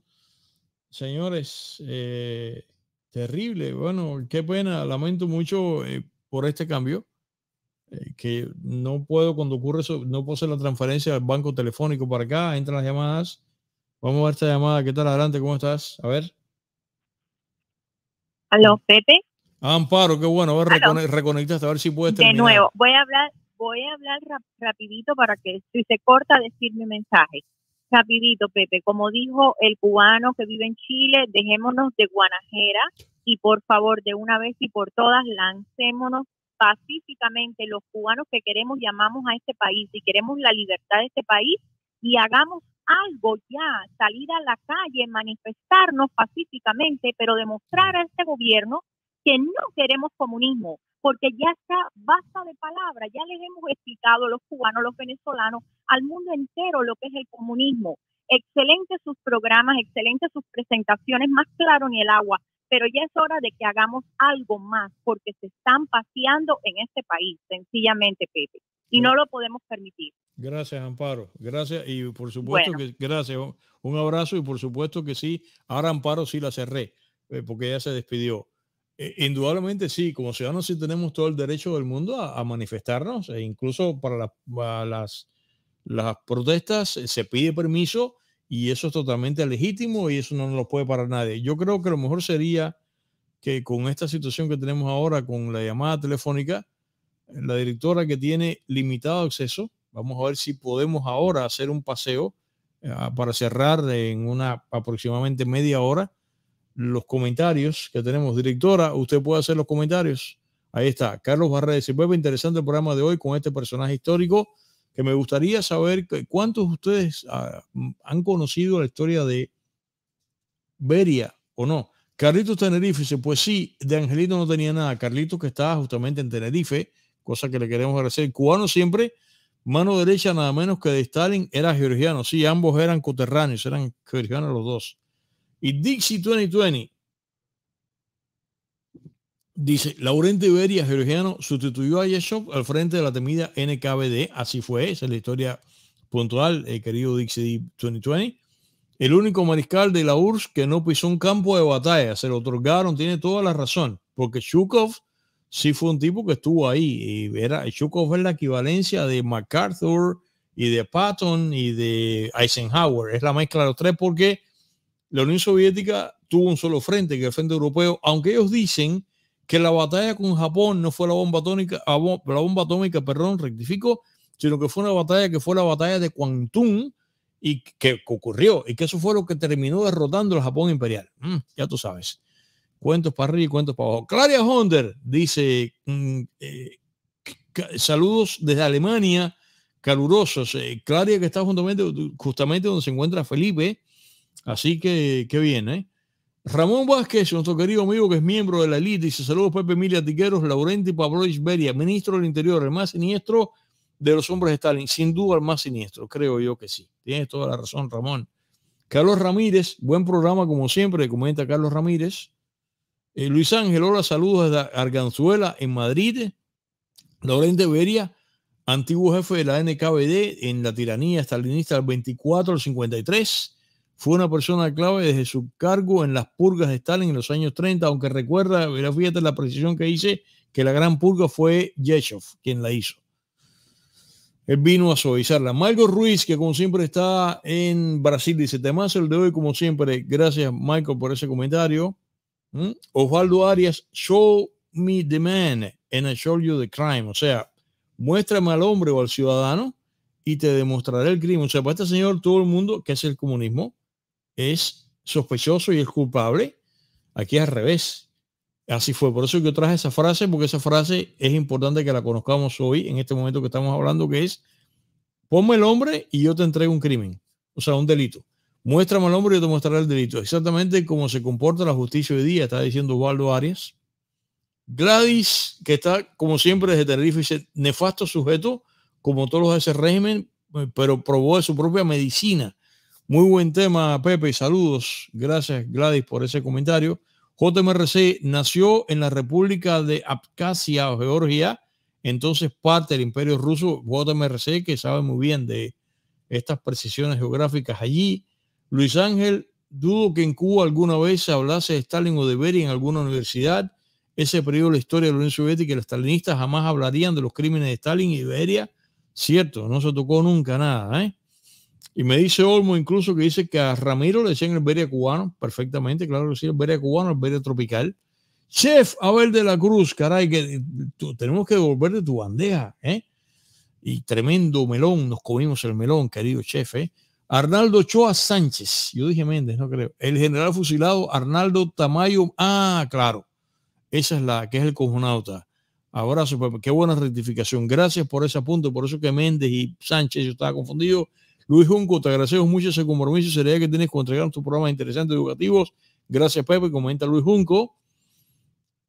Speaker 1: Señores, eh, terrible. Bueno, qué pena, lamento mucho eh, por este cambio. Eh, que no puedo cuando ocurre eso, no puedo hacer la transferencia del banco telefónico para acá, entran las llamadas. Vamos a ver esta llamada, ¿qué tal adelante? ¿Cómo estás? A ver. Aló, Pepe. Ah, Amparo, qué bueno, a ver, reconectaste, a ver si puedes terminar. De nuevo,
Speaker 2: voy a hablar, voy a hablar rapidito para que si se corta decir mi mensaje. Rapidito, Pepe, como dijo el cubano que vive en Chile, dejémonos de guanajera y por favor, de una vez y por todas, lancémonos pacíficamente los cubanos que queremos llamamos a este país y queremos la libertad de este país y hagamos algo ya, salir a la calle, manifestarnos pacíficamente, pero demostrar a este gobierno que no queremos comunismo, porque ya está basta de palabras, ya les hemos explicado los cubanos, los venezolanos, al mundo entero lo que es el comunismo. Excelentes sus programas, excelentes sus presentaciones, más claro ni el agua, pero ya es hora de que hagamos algo más, porque se están paseando en este país, sencillamente, Pepe, y no lo podemos permitir.
Speaker 1: Gracias, Amparo. Gracias, y por supuesto que, gracias, un abrazo, y por supuesto que sí, ahora Amparo sí la cerré, eh, porque ya se despidió. E, indudablemente sí, como ciudadanos sí tenemos todo el derecho del mundo a, manifestarnos, e incluso para, las, las protestas eh, se pide permiso y eso es totalmente legítimo y eso no lo puede parar nadie. Yo creo que lo mejor sería que con esta situación que tenemos ahora, con la llamada telefónica, la directora que tiene limitado acceso, vamos a ver si podemos ahora hacer un paseo ah, para cerrar en una aproximadamente media hora los comentarios que tenemos. Directora, usted puede hacer los comentarios. Ahí está, Carlos Barredes. es muy interesante el programa de hoy con este personaje histórico que me gustaría saber cuántos de ustedes ah, han conocido la historia de Beria o no. Carlitos Tenerife dice, pues sí, de Angelito no tenía nada. Carlitos que estaba justamente en Tenerife, cosa que le queremos agradecer. Cubano siempre, mano derecha nada menos que de Stalin, era georgiano. Sí, ambos eran coterráneos, eran georgianos los dos. Y Dixie 2020, Dice, Laurente Iberia, georgiano, sustituyó a Yeshov al frente de la temida NKVD. Así fue, esa es la historia puntual, el eh, querido Dixie 2020. El único mariscal de la URSS que no pisó un campo de batalla, se lo otorgaron, tiene toda la razón, porque Shukov sí fue un tipo que estuvo ahí. Y era, Shukov es la equivalencia de MacArthur y de Patton y de Eisenhower. Es la mezcla de los tres porque la Unión Soviética tuvo un solo frente, que es el frente europeo, aunque ellos dicen que la batalla con Japón no fue la bomba atómica, ah, la bomba atómica, perdón, rectificó, sino que fue una batalla que fue la batalla de Kwantung y que ocurrió y que eso fue lo que terminó derrotando al Japón imperial. Mm, ya tú sabes. Cuentos para arriba y cuentos para abajo. Claria Honder dice, mm, eh, saludos desde Alemania, calurosos. Eh, Claria que está justamente, justamente donde se encuentra Felipe, así que qué bien, ¿eh? Ramón Vázquez, nuestro querido amigo que es miembro de la elite, se saludos Pepe Emilia Tiqueros, Laurenti Pavlovich Beria, ministro del Interior, el más siniestro de los hombres de Stalin, sin duda el más siniestro, creo yo que sí. Tienes toda la razón, Ramón. Carlos Ramírez, buen programa como siempre, comenta Carlos Ramírez. Eh, Luis Ángel, hola, saludos desde Arganzuela, en Madrid. Laurenti Beria, antiguo jefe de la NKVD en la tiranía stalinista del 24 al 53 fue una persona clave desde su cargo en las purgas de Stalin en los años 30, aunque recuerda, fíjate la precisión que hice, que la gran purga fue Yeshov quien la hizo. Él vino a suavizarla. Michael Ruiz, que como siempre está en Brasil, dice, te más el de hoy como siempre. Gracias Michael por ese comentario. ¿Mm? Osvaldo Arias, show me the man and I show you the crime. O sea, muéstrame al hombre o al ciudadano y te demostraré el crimen. O sea, para este señor, todo el mundo, que es el comunismo, es sospechoso y es culpable. Aquí al revés. Así fue. Por eso yo traje esa frase, porque esa frase es importante que la conozcamos hoy, en este momento que estamos hablando, que es, ponme el hombre y yo te entrego un crimen, o sea, un delito. Muéstrame al hombre y yo te mostraré el delito. Exactamente como se comporta la justicia hoy día, está diciendo Waldo Arias. Gladys, que está, como siempre, desde Tenerife, nefasto sujeto, como todos los de ese régimen, eh, pero probó de su propia medicina muy buen tema, Pepe. y Saludos. Gracias, Gladys, por ese comentario. JMRC nació en la República de o Georgia, entonces parte del Imperio Ruso. JMRC, que sabe muy bien de estas precisiones geográficas allí. Luis Ángel, dudo que en Cuba alguna vez se hablase de Stalin o de Beria en alguna universidad. Ese periodo de la historia de la Unión Soviética y los stalinistas jamás hablarían de los crímenes de Stalin y Beria. Cierto, no se tocó nunca nada, ¿eh? Y me dice Olmo incluso que dice que a Ramiro le decían el Beria cubano, perfectamente, claro que sí, el Beria cubano, el Beria tropical. Chef Abel de la Cruz, caray, que eh, tenemos que devolver de tu bandeja, ¿eh? Y tremendo melón, nos comimos el melón, querido chef, ¿eh? Arnaldo Choa Sánchez, yo dije Méndez, no creo. El general fusilado Arnaldo Tamayo, ah, claro, esa es la que es el conjunauta. Abrazo, pues, qué buena rectificación. Gracias por ese punto. por eso que Méndez y Sánchez, yo estaba confundido Luis Junco, te agradecemos mucho ese compromiso y que tienes con entregar tus programas interesantes educativos. Gracias, Pepe, comenta Luis Junco.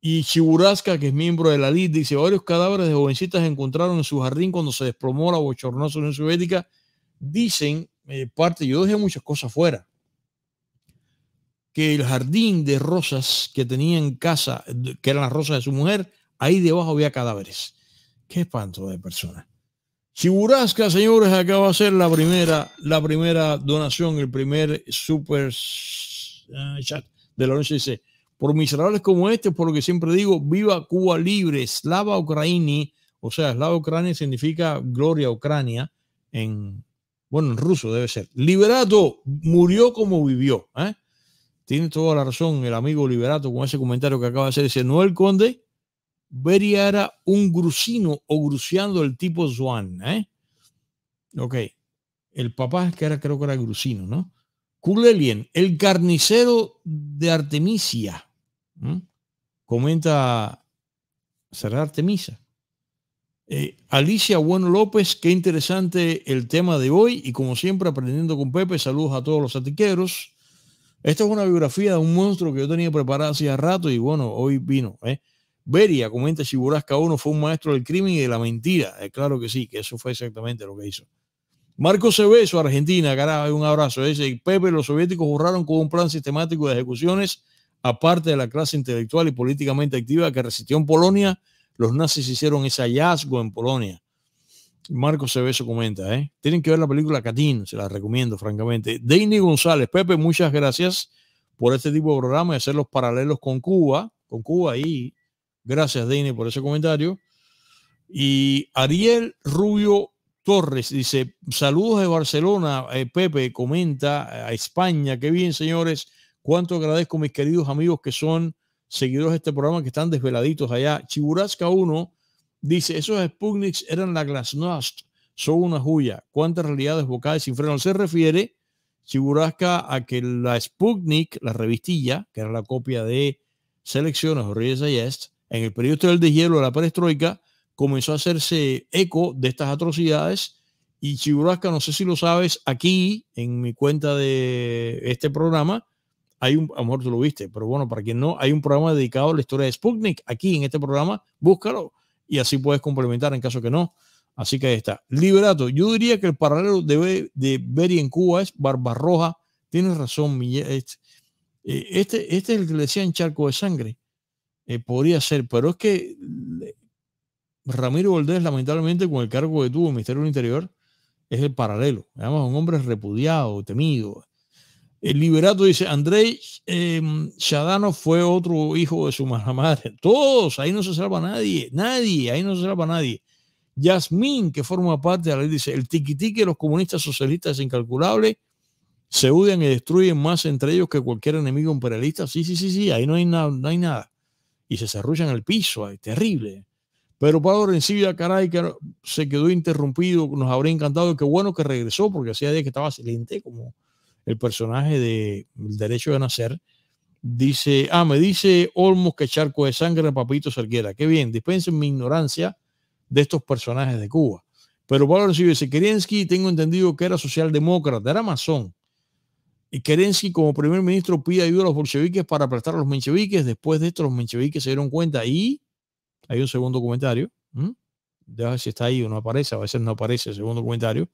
Speaker 1: Y Chiburasca, que es miembro de la LID, dice, varios cadáveres de jovencitas encontraron en su jardín cuando se desplomó la bochornosa Unión Soviética. Dicen, eh, parte, yo dejé muchas cosas fuera, que el jardín de rosas que tenía en casa, que eran las rosas de su mujer, ahí debajo había cadáveres. Qué espanto de personas. Chiburasca, señores, acaba de ser la primera, la primera donación, el primer super chat de la noche. Dice, por miserables como este, por lo que siempre digo, viva Cuba libre, Slava Ucraini, o sea, Slava Ucrania significa gloria Ucrania en, bueno, en ruso debe ser. Liberato murió como vivió. ¿eh? Tiene toda la razón el amigo Liberato con ese comentario que acaba de hacer. Dice, no conde, Beri era un grusino o gruciando el tipo Juan, ¿eh? Ok. El papá que era, creo que era grusino, ¿no? Kulelien, el carnicero de Artemisia. Comenta, cerrar Artemisa. Eh, Alicia Bueno López, qué interesante el tema de hoy y como siempre aprendiendo con Pepe, saludos a todos los atiqueros. Esta es una biografía de un monstruo que yo tenía preparada hace rato y bueno, hoy vino. ¿eh? Beria comenta Chiburasca 1 fue un maestro del crimen y de la mentira. es eh, claro que sí, que eso fue exactamente lo que hizo. Marco Cebeso, Argentina, carajo, un abrazo. Ese Pepe, los soviéticos borraron con un plan sistemático de ejecuciones, aparte de la clase intelectual y políticamente activa que resistió en Polonia. Los nazis hicieron ese hallazgo en Polonia. Marco Cebeso comenta, ¿eh? Tienen que ver la película Catín, se la recomiendo, francamente. Deini González, Pepe, muchas gracias por este tipo de programa y hacer los paralelos con Cuba, con Cuba y Gracias, Dini por ese comentario. Y Ariel Rubio Torres dice, saludos de Barcelona, eh, Pepe comenta eh, a España, qué bien señores, cuánto agradezco a mis queridos amigos que son seguidores de este programa que están desveladitos allá. chiburazca 1 dice, esos Sputniks eran la Glasnost, son una juya, cuántas realidades vocales sin freno. Se refiere Chiburasca a que la Sputnik, la revistilla, que era la copia de Selecciones o Reyes en el periodo del deshielo de la perestroika, comenzó a hacerse eco de estas atrocidades. Y Chiburasca, no sé si lo sabes, aquí en mi cuenta de este programa, hay un, a lo mejor tú lo viste, pero bueno, para quien no, hay un programa dedicado a la historia de Sputnik. Aquí en este programa, búscalo y así puedes complementar en caso que no. Así que ahí está. Liberato, yo diría que el paralelo de, de Beri en Cuba es Barbarroja. Tienes razón, Miguel. Este, este, este es el que le decían charco de sangre. Eh, podría ser, pero es que Ramiro Valdés, lamentablemente, con el cargo que tuvo en Ministerio del Interior, es el paralelo. Además, un hombre repudiado, temido. El liberato dice, Andrés Shadano eh, fue otro hijo de su mala madre. Todos, ahí no se salva nadie, nadie, ahí no se salva nadie. Yasmín, que forma parte de la dice, el tiquitique de los comunistas socialistas es incalculable, se odian y destruyen más entre ellos que cualquier enemigo imperialista. Sí, sí, sí, sí, ahí no hay, no hay nada y se zarrullan el piso, es terrible. Pero Pablo Rencibia, caray, que se quedó interrumpido, nos habría encantado, qué bueno que regresó, porque hacía días que estaba silente, como el personaje de El Derecho de Nacer. Dice, ah, me dice Olmos que charco de sangre Papito Cerquera. Qué bien, dispensen mi ignorancia de estos personajes de Cuba. Pero Pablo Rencibia dice, Kerensky, tengo entendido que era socialdemócrata, era masón. Kerensky como primer ministro pide ayuda a los bolcheviques para aplastar a los mencheviques. Después de esto, los mencheviques se dieron cuenta y hay un segundo comentario. Ya, Deja si está ahí o no aparece. A veces no aparece el segundo comentario.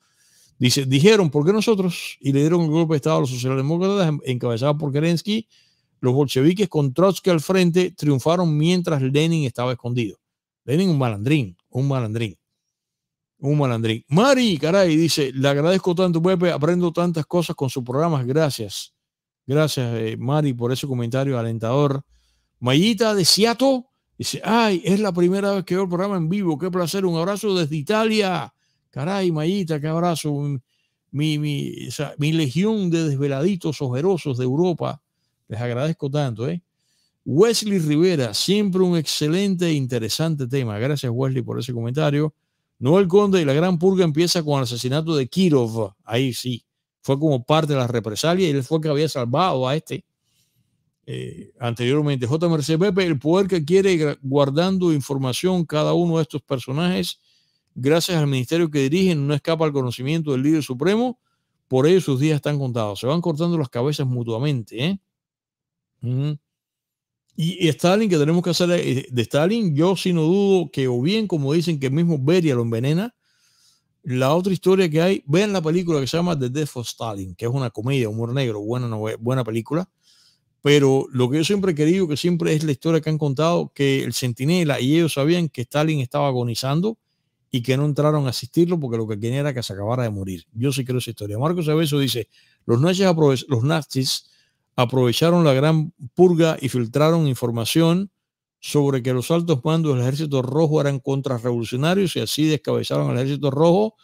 Speaker 1: Dice, dijeron, ¿por qué nosotros? Y le dieron el golpe de Estado a los socialdemócratas em, encabezado por Kerensky. Los bolcheviques con Trotsky al frente triunfaron mientras Lenin estaba escondido. Lenin un malandrín, un malandrín. Un malandrín. Mari, caray, dice, le agradezco tanto, Pepe, aprendo tantas cosas con sus programas, gracias. Gracias, eh, Mari, por ese comentario alentador. Mayita de Seattle dice, ay, es la primera vez que veo el programa en vivo, qué placer, un abrazo desde Italia. Caray, Mayita, qué abrazo. Mi, mi legión de desveladitos ojerosos de Europa, les agradezco tanto, ¿eh? Wesley Rivera, siempre un excelente e interesante tema. Gracias, Wesley, por ese comentario. No el Conde y la Gran Purga empieza con el asesinato de Kirov. Ahí sí, fue como parte de la represalia y él fue que había salvado a este eh, anteriormente. J. Mercedes Pepe, el poder que quiere guardando información cada uno de estos personajes, gracias al ministerio que dirigen, no escapa al conocimiento del líder supremo. Por ello sus días están contados. Se van cortando las cabezas mutuamente. ¿eh? Y Stalin, que tenemos que hacer eh, de Stalin, yo sí no dudo que, o bien como dicen que mismo Beria lo envenena, la otra historia que hay, vean la película que se llama The Death of Stalin, que es una comedia, humor negro, buena, buena película. Pero lo que yo siempre he querido, que siempre es la historia que han contado, que el centinela y ellos sabían que Stalin estaba agonizando y que no entraron a asistirlo porque lo que querían era que se acabara de morir. Yo sí creo esa historia. Marcos eso dice, los nazis, los nazis aprovecharon la gran purga y filtraron información sobre que los altos mandos del ejército rojo eran contrarrevolucionarios y así descabezaron al ejército rojo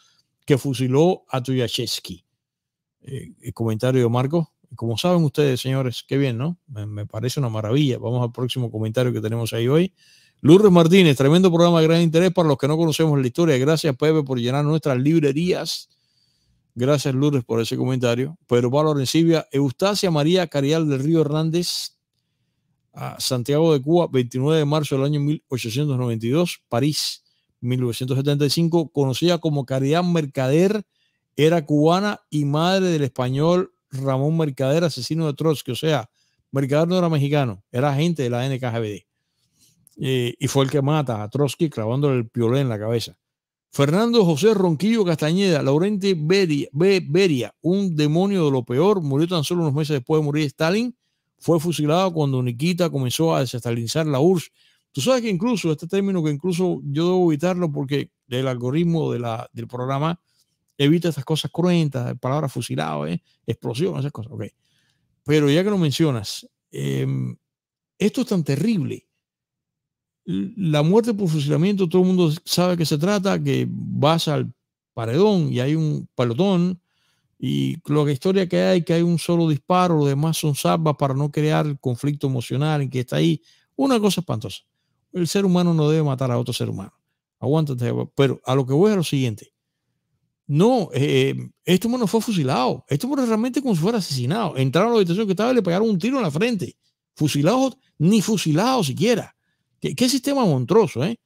Speaker 1: que fusiló a Tuyashevsky. el eh, comentario de Marco. Como saben ustedes, señores, qué bien, ¿no? Me, me, parece una maravilla. Vamos al próximo comentario que tenemos ahí hoy. Lourdes Martínez, tremendo programa de gran interés para los que no conocemos la historia. Gracias, Pepe, por llenar nuestras librerías Gracias, Lourdes, por ese comentario. Pedro Pablo Rencibia, Eustacia María Carial del Río Hernández, a Santiago de Cuba, 29 de marzo del año 1892, París, 1975, conocida como Carial Mercader, era cubana y madre del español Ramón Mercader, asesino de Trotsky. O sea, Mercader no era mexicano, era agente de la NKGBD. Eh, y fue el que mata a Trotsky clavándole el piolé en la cabeza. Fernando José Ronquillo Castañeda, Laurente Beria, un demonio de lo peor, murió tan solo unos meses después de morir Stalin, fue fusilado cuando Nikita comenzó a desestalinizar la URSS. Tú sabes que incluso, este término que incluso yo debo evitarlo porque el algoritmo de la, del programa evita estas cosas cruentas, palabras fusilado, ¿eh? explosión, esas cosas. Okay. Pero ya que lo mencionas, em, esto es tan terrible la muerte por fusilamiento, todo el mundo sabe que se trata, que vas al paredón y hay un pelotón y lo que historia que hay, que hay un solo disparo, los demás son salvas para no crear conflicto emocional en que está ahí. Una cosa espantosa. El ser humano no debe matar a otro ser humano. Aguántate, pero a lo que voy es lo siguiente. No, eh, este hombre fue fusilado. Este hombre realmente como si fuera asesinado. Entraron a la habitación que estaba y le pegaron un tiro en la frente. fusilado ni fusilado siquiera. ¿Qué, sistema monstruoso, eh?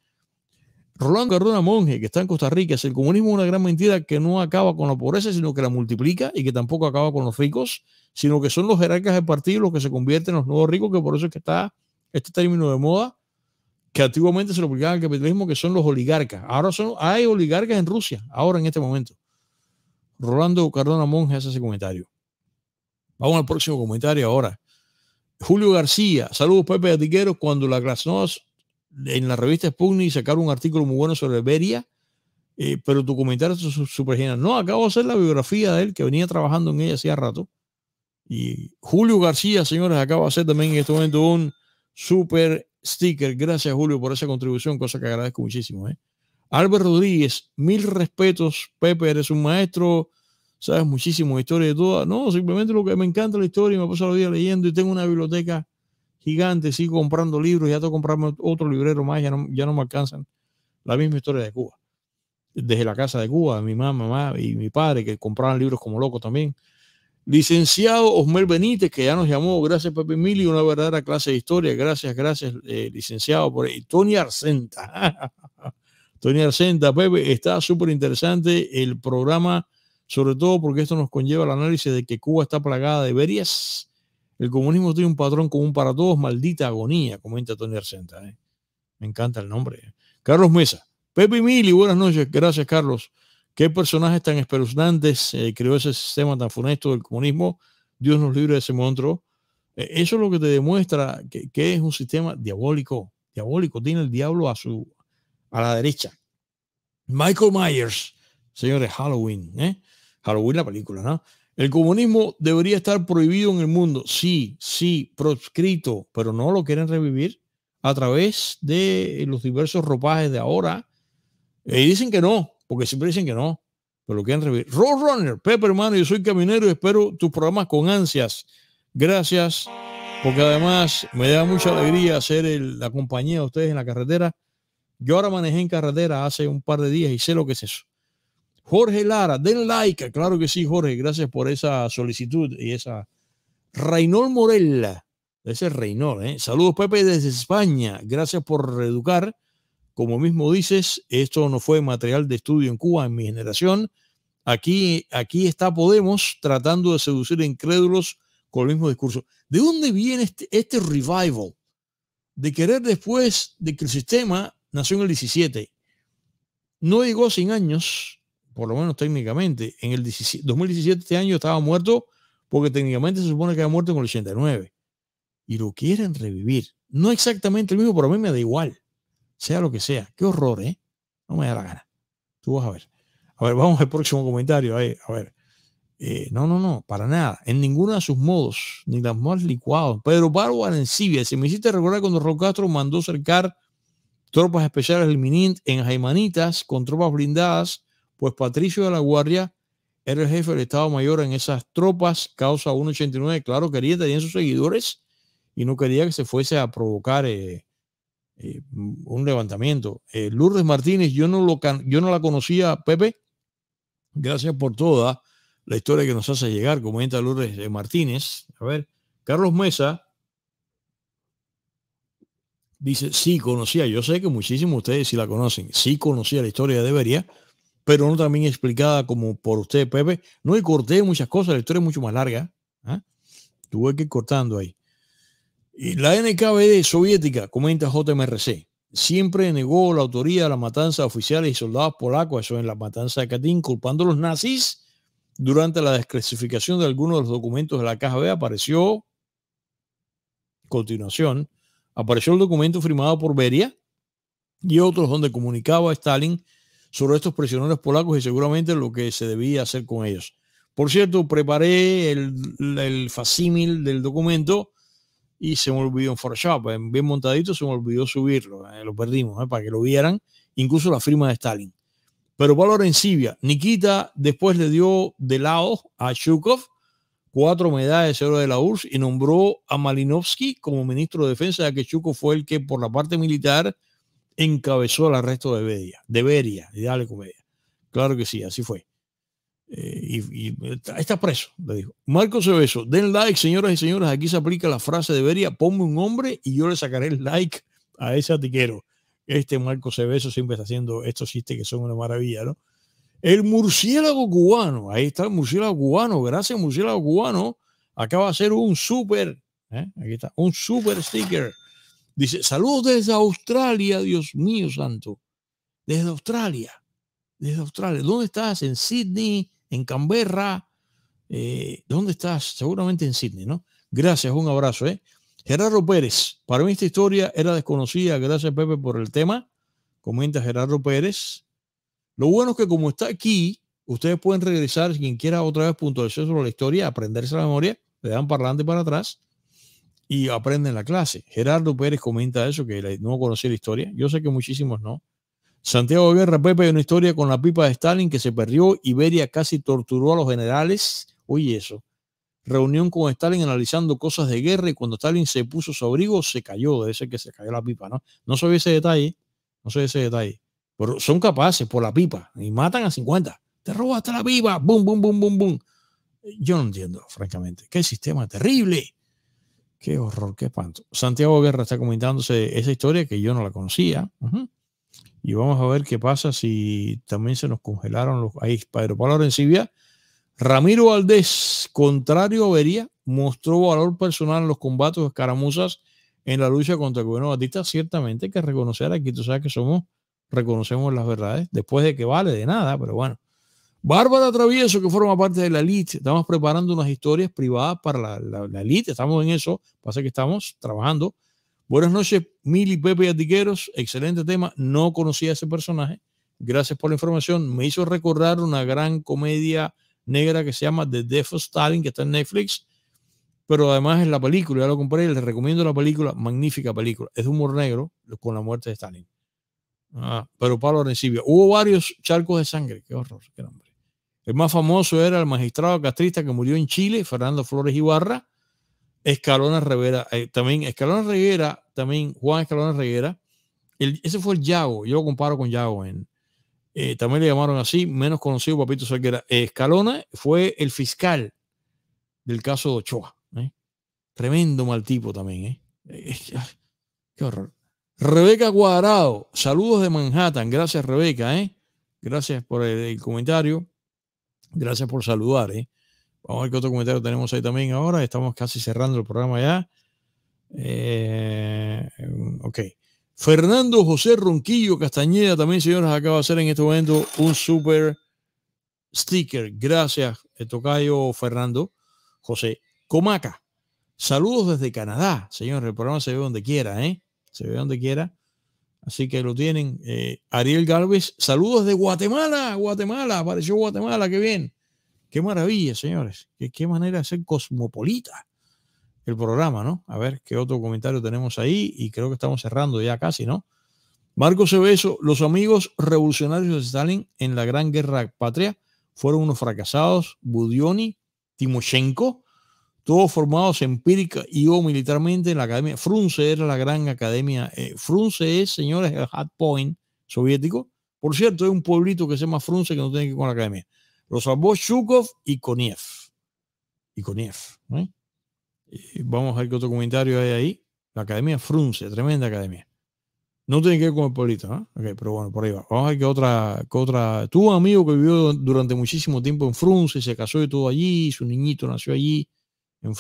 Speaker 1: Rolando Cardona Monge, que está en Costa Rica, es el comunismo es una gran mentira que no acaba con la pobreza, sino que la multiplica y que tampoco acaba con los ricos, sino que son los jerarcas del partido los que se convierten en los nuevos ricos, que por eso es que está este término de moda, que antiguamente se lo aplicaba al capitalismo, que son los oligarcas. Ahora son, hay oligarcas en Rusia, ahora en este momento. Rolando Cardona Monge hace ese comentario. Vamos al próximo comentario ahora. Julio García, saludos Pepe Atiqueros, cuando la grasnos en la revista Sputnik sacaron un artículo muy bueno sobre Beria, eh, pero tu comentario es súper genial. No, acabo de hacer la biografía de él, que venía trabajando en ella hacía rato. Y Julio García, señores, acabo de hacer también en este momento un súper sticker. Gracias, Julio, por esa contribución, cosa que agradezco muchísimo. ¿eh? Albert Rodríguez, mil respetos, Pepe, eres un maestro, sabes muchísimo historia de todas, No, simplemente lo que me encanta la historia, me paso la vida leyendo y tengo una biblioteca gigante, sigo comprando libros, ya tengo que comprarme otro librero más, ya no, ya no me alcanzan. La misma historia de Cuba. Desde la casa de Cuba, mi mamá, y mi padre, que compraban libros como locos también. Licenciado Osmel Benítez, que ya nos llamó, gracias Pepe Mili, una verdadera clase de historia, gracias, gracias, eh, licenciado por Tony Arcenta, [LAUGHS] Tony Arcenta, Pepe, está súper interesante el programa, sobre todo porque esto nos conlleva el análisis de que Cuba está plagada de verías el comunismo tiene un patrón común para todos, maldita agonía, comenta Tony Arcenta. ¿eh? Me encanta el nombre. Carlos Mesa. Pepe Mili, buenas noches. Gracias, Carlos. Qué personajes tan espeluznantes eh, creó ese sistema tan funesto del comunismo. Dios nos libre de ese monstruo. Eh, eso es lo que te demuestra que, que, es un sistema diabólico. Diabólico. Tiene el diablo a su a la derecha. Michael Myers, señores, Halloween, Halloween la película, ¿no? El comunismo debería estar prohibido en el mundo. Sí, sí, proscrito, pero no lo quieren revivir a través de los diversos ropajes de ahora. Y dicen que no, porque siempre dicen que no, pero lo quieren revivir. runner, Pepe, hermano, yo soy caminero y espero tus programas con ansias. Gracias, porque además me da mucha alegría hacer la compañía de ustedes en la carretera. Yo ahora manejé en carretera hace un par de días y sé lo que es eso. Jorge Lara, den like. Claro que sí, Jorge. Gracias por esa solicitud y esa. Reynol Morella. Ese es ¿eh? Saludos, Pepe, desde España. Gracias por reeducar. Como mismo dices, esto no fue material de estudio en Cuba en mi generación. Aquí, aquí está Podemos tratando de seducir incrédulos con el mismo discurso. ¿De dónde viene este, este, revival? De querer después de que el sistema nació en el 17, no llegó sin años, por lo menos técnicamente. En el 2017, este año, estaba muerto porque técnicamente se supone que había muerto en el 89. Y lo quieren revivir. No exactamente el mismo, pero a mí me da igual. Sea lo que sea. Qué horror, ¿eh? No me da la gana. Tú vas a ver. A ver, vamos al próximo comentario. a ver. Eh, no, no, no, para nada. En ninguno de sus modos, ni las más licuados. Pedro en Sibia, se me hiciste recordar cuando Raúl Castro mandó cercar tropas especiales del Minint en Jaimanitas con tropas blindadas pues Patricio de la Guardia era el jefe del Estado Mayor en esas tropas, causa 189, claro, quería, tener sus seguidores y no quería que se fuese a provocar eh, eh, un levantamiento. Eh, Lourdes Martínez, yo no, lo yo no la conocía, Pepe, gracias por toda la historia que nos hace llegar, comenta Lourdes Martínez. A ver, Carlos Mesa, Dice, sí, conocía, yo sé que muchísimos de ustedes sí la conocen, sí conocía la historia debería pero no también explicada como por usted, Pepe. No, y corté muchas cosas, la historia es mucho más larga. ¿ah? Tuve que ir cortando ahí. Y la NKVD soviética, comenta JMRC, siempre negó la autoría de la matanza de oficiales y soldados polacos, eso en la matanza de Katyn, culpando a los nazis. Durante la desclasificación de algunos de los documentos de la KGB apareció, continuación, apareció el documento firmado por Beria y otros donde comunicaba a Stalin sobre estos prisioneros polacos y seguramente lo que se debía hacer con ellos. Por cierto, preparé el, facímil del documento y se me olvidó en Photoshop, pues, bien montadito, se me olvidó subirlo, eh, lo perdimos, eh, para que lo vieran, incluso la firma de Stalin. Pero en Sibia, Nikita después le dio de lado a Shukov cuatro medallas de oro de la URSS y nombró a Malinovsky como ministro de defensa, ya que Shukov fue el que por la parte militar encabezó el arresto de Beria, de Beria, y dale comedia Claro que sí, así fue. Eh, y, está, preso, le dijo. Marco Cebeso, den like, señoras y señores, aquí se aplica la frase de Beria, ponme un hombre y yo le sacaré el like a ese atiquero. Este Marco Cebeso siempre está haciendo estos chistes que son una maravilla, ¿no? El murciélago cubano, ahí está el murciélago cubano, gracias murciélago cubano, acaba de ser un super, ¿eh? aquí está, un super sticker Dice, saludos desde Australia, Dios mío santo. Desde Australia, desde Australia. ¿Dónde estás? ¿En Sydney? ¿En Canberra? Eh, ¿Dónde estás? Seguramente en Sydney, ¿no? Gracias, un abrazo, ¿eh? Gerardo Pérez, para mí esta historia era desconocida. Gracias, Pepe, por el tema. Comenta Gerardo Pérez. Lo bueno es que como está aquí, ustedes pueden regresar, quien quiera otra vez punto acceso sobre la historia, aprenderse la memoria, le dan para y para atrás y aprenden la clase. Gerardo Pérez comenta eso, que no conocía la historia. Yo sé que muchísimos no. Santiago Guerra Pepe hay una historia con la pipa de Stalin que se perdió. Iberia casi torturó a los generales. Oye, eso. Reunión con Stalin analizando cosas de guerra y cuando Stalin se puso su abrigo se cayó. Debe ser que se cayó la pipa, ¿no? No sabía ese detalle. No sé ese detalle. Pero son capaces por la pipa y matan a 50. Te hasta la pipa. Boom, boom, boom, boom, boom. Yo no entiendo, francamente. Qué sistema terrible. Qué horror, qué espanto. Santiago Guerra está comentándose esa historia que yo no la conocía. Y vamos a ver qué pasa si también se nos congelaron los. Ahí, Pedro en Sibia. Ramiro Valdés, contrario a Vería, mostró valor personal en los combates de escaramuzas en la lucha contra el gobierno Batista. Ciertamente que reconocer aquí, tú sabes que somos, reconocemos las verdades, después de que vale de nada, pero bueno, Bárbara Travieso, que forma parte de la elite. Estamos preparando unas historias privadas para la, la, elite. Estamos en eso. Pasa que estamos trabajando. Buenas noches, Mili Pepe y Atiqueros. Excelente tema. No conocía a ese personaje. Gracias por la información. Me hizo recordar una gran comedia negra que se llama The Death of Stalin, que está en Netflix. Pero además es la película. Ya lo compré les recomiendo la película. Magnífica película. Es humor negro con la muerte de Stalin. Ah, pero Pablo Rencibia. Hubo varios charcos de sangre. Qué horror. Qué nombre. El más famoso era el magistrado castrista que murió en Chile, Fernando Flores Ibarra, Escalona Rivera, eh, también Escalona Rivera, también Juan Escalona Rivera. ese fue el Yago, yo lo comparo con Yago. En, eh, también le llamaron así, menos conocido Papito Cerquera. Escalona fue el fiscal del caso de Ochoa. ¿eh? Tremendo mal tipo también. Qué horror. Rebeca Cuadrado, saludos de Manhattan. Gracias, Rebeca. Gracias por el comentario. Gracias por saludar. ¿eh? Vamos a ver qué otro comentario tenemos ahí también ahora. Estamos casi cerrando el programa ya. Eh, ok. Fernando José Ronquillo Castañeda también, señores, acaba de hacer en este momento un super sticker. Gracias, tocayo Fernando José. Comaca, saludos desde Canadá, señores. El programa se ve donde quiera, ¿eh? Se ve donde quiera. Así que lo tienen. Eh, Ariel Galvez, saludos de Guatemala, Guatemala, apareció Guatemala, qué bien. Qué maravilla, señores. Qué, qué manera de ser cosmopolita el programa, ¿no? A ver qué otro comentario tenemos ahí y creo que estamos cerrando ya casi, ¿no? Marco Cebeso, los amigos revolucionarios de Stalin en la Gran Guerra Patria fueron unos fracasados, Budioni, Timoshenko todos formados empírica y o militarmente en la academia. Frunze era la gran academia. Eh, Frunze es, señores, el hot Point soviético. Por cierto, hay un pueblito que se llama Frunze que no tiene que ver con la academia. Los salvó y Koniev. Y Koniev. Eh, vamos a ver qué otro comentario hay ahí. La academia Frunze, tremenda academia. No tiene que ver con el pueblito, ¿no? Okay, pero bueno, por ahí va. Vamos a ver qué otra, qué otra. Tuvo un amigo que vivió durante muchísimo tiempo en Frunze, se casó y todo allí, su niñito nació allí en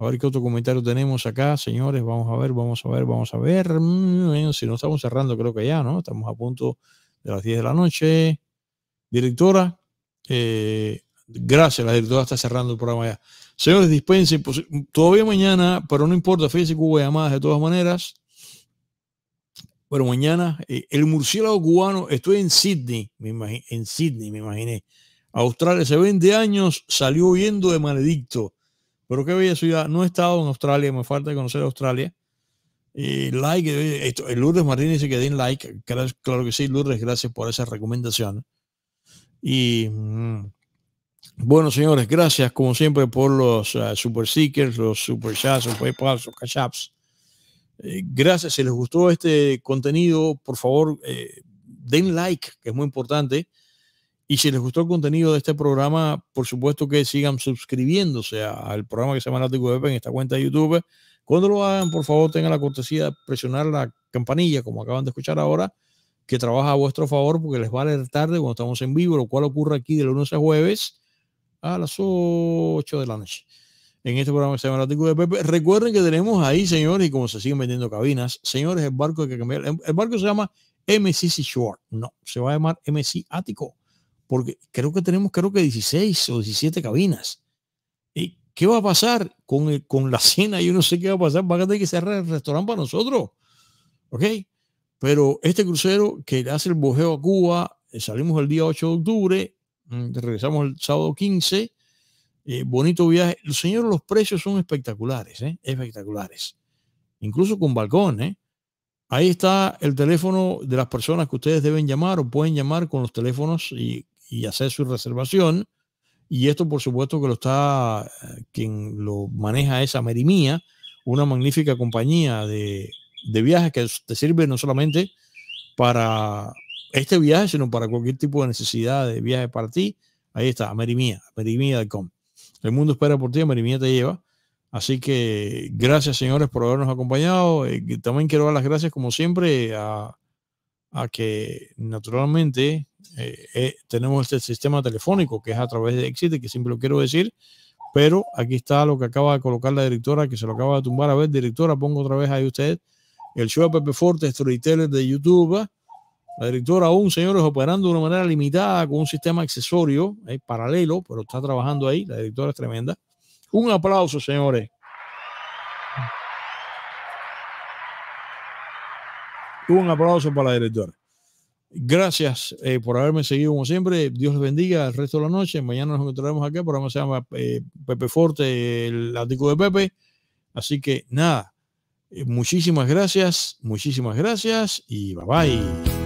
Speaker 1: A ver qué otro comentario tenemos acá, señores. Vamos a ver, vamos a ver, vamos a ver. Mm, si no estamos cerrando, creo que ya, ¿no? Estamos a punto de las 10 de la noche. Directora, eh, gracias, la directora está cerrando el programa ya. Señores, dispense pues, todavía mañana, pero no importa, fíjense que llamadas de todas maneras. Bueno, mañana, eh, el murciélago cubano, estoy en Sydney, me en Sydney, me imaginé. Australia, hace 20 años, salió huyendo de maledicto pero qué bella ciudad. No he estado en Australia, me falta conocer Australia. Y like, eh, esto, eh, Lourdes Martínez dice que den like. Claro, que sí, Lourdes, gracias por esa recomendación. Y mm, bueno, señores, gracias como siempre por los eh, super seekers, los super chats, los PayPal, los gracias, si les gustó este contenido, por favor, den like, que es muy importante. Y si les gustó el contenido de este programa, por supuesto que sigan suscribiéndose al programa que se llama Pepe en esta cuenta de YouTube. Cuando lo hagan, por favor, tengan la cortesía de presionar la campanilla, como acaban de escuchar ahora, que trabaja a vuestro favor porque les va a alertar de cuando estamos en vivo, lo cual ocurre aquí de lunes a jueves a las 8 de la noche. En este programa que se llama de Pepe. Recuerden que tenemos ahí, señores, y como se siguen vendiendo cabinas, señores, el barco que cambiar. El barco se llama MCC Short. No, se va a llamar MC Ático porque creo que tenemos creo que 16 o 17 cabinas. ¿Y qué va a pasar con, la [LAUGHS] cena? Yo no sé qué va a pasar, van a tener que cerrar el restaurante para nosotros. ¿Ok? Pero este crucero que hace el bojeo a Cuba, eh, salimos el día 8 de octubre, mm, regresamos el sábado 15, eh, bonito viaje. Señor, los precios son espectaculares, ¿eh? espectaculares. Incluso con balcón, ¿eh? Ahí está el teléfono de las personas que ustedes deben llamar o pueden llamar con los teléfonos y y hacer su reservación. Y esto, por supuesto, que lo está, eh, quien lo maneja es Amerimía, una magnífica compañía de, de viajes que te sirve no solamente para este viaje, sino para cualquier tipo de necesidad de viaje para ti. Ahí está, Amerimía, amerimía.com. El mundo espera por ti, Amerimía te lleva. Así que gracias, señores, por habernos acompañado. Eh, también quiero dar las gracias, como siempre, a a que naturalmente eh, eh, tenemos este sistema telefónico que es a través de Exit, que siempre lo quiero decir, pero aquí está lo que acaba de colocar la directora, que se lo acaba de tumbar. A ver, directora, pongo otra vez ahí usted el show de Pepe Forte, Storyteller de YouTube. La directora aún, señores, operando de una manera limitada con un sistema accesorio eh, paralelo, pero está trabajando ahí. La directora es tremenda. Un aplauso, señores. Un aplauso para la directora. Gracias eh, por haberme seguido como siempre. Dios les bendiga el resto de la noche. Mañana nos encontraremos acá. El programa se llama eh, Pepe Forte, el artículo de Pepe. Así que nada, eh, muchísimas gracias, muchísimas gracias y bye bye.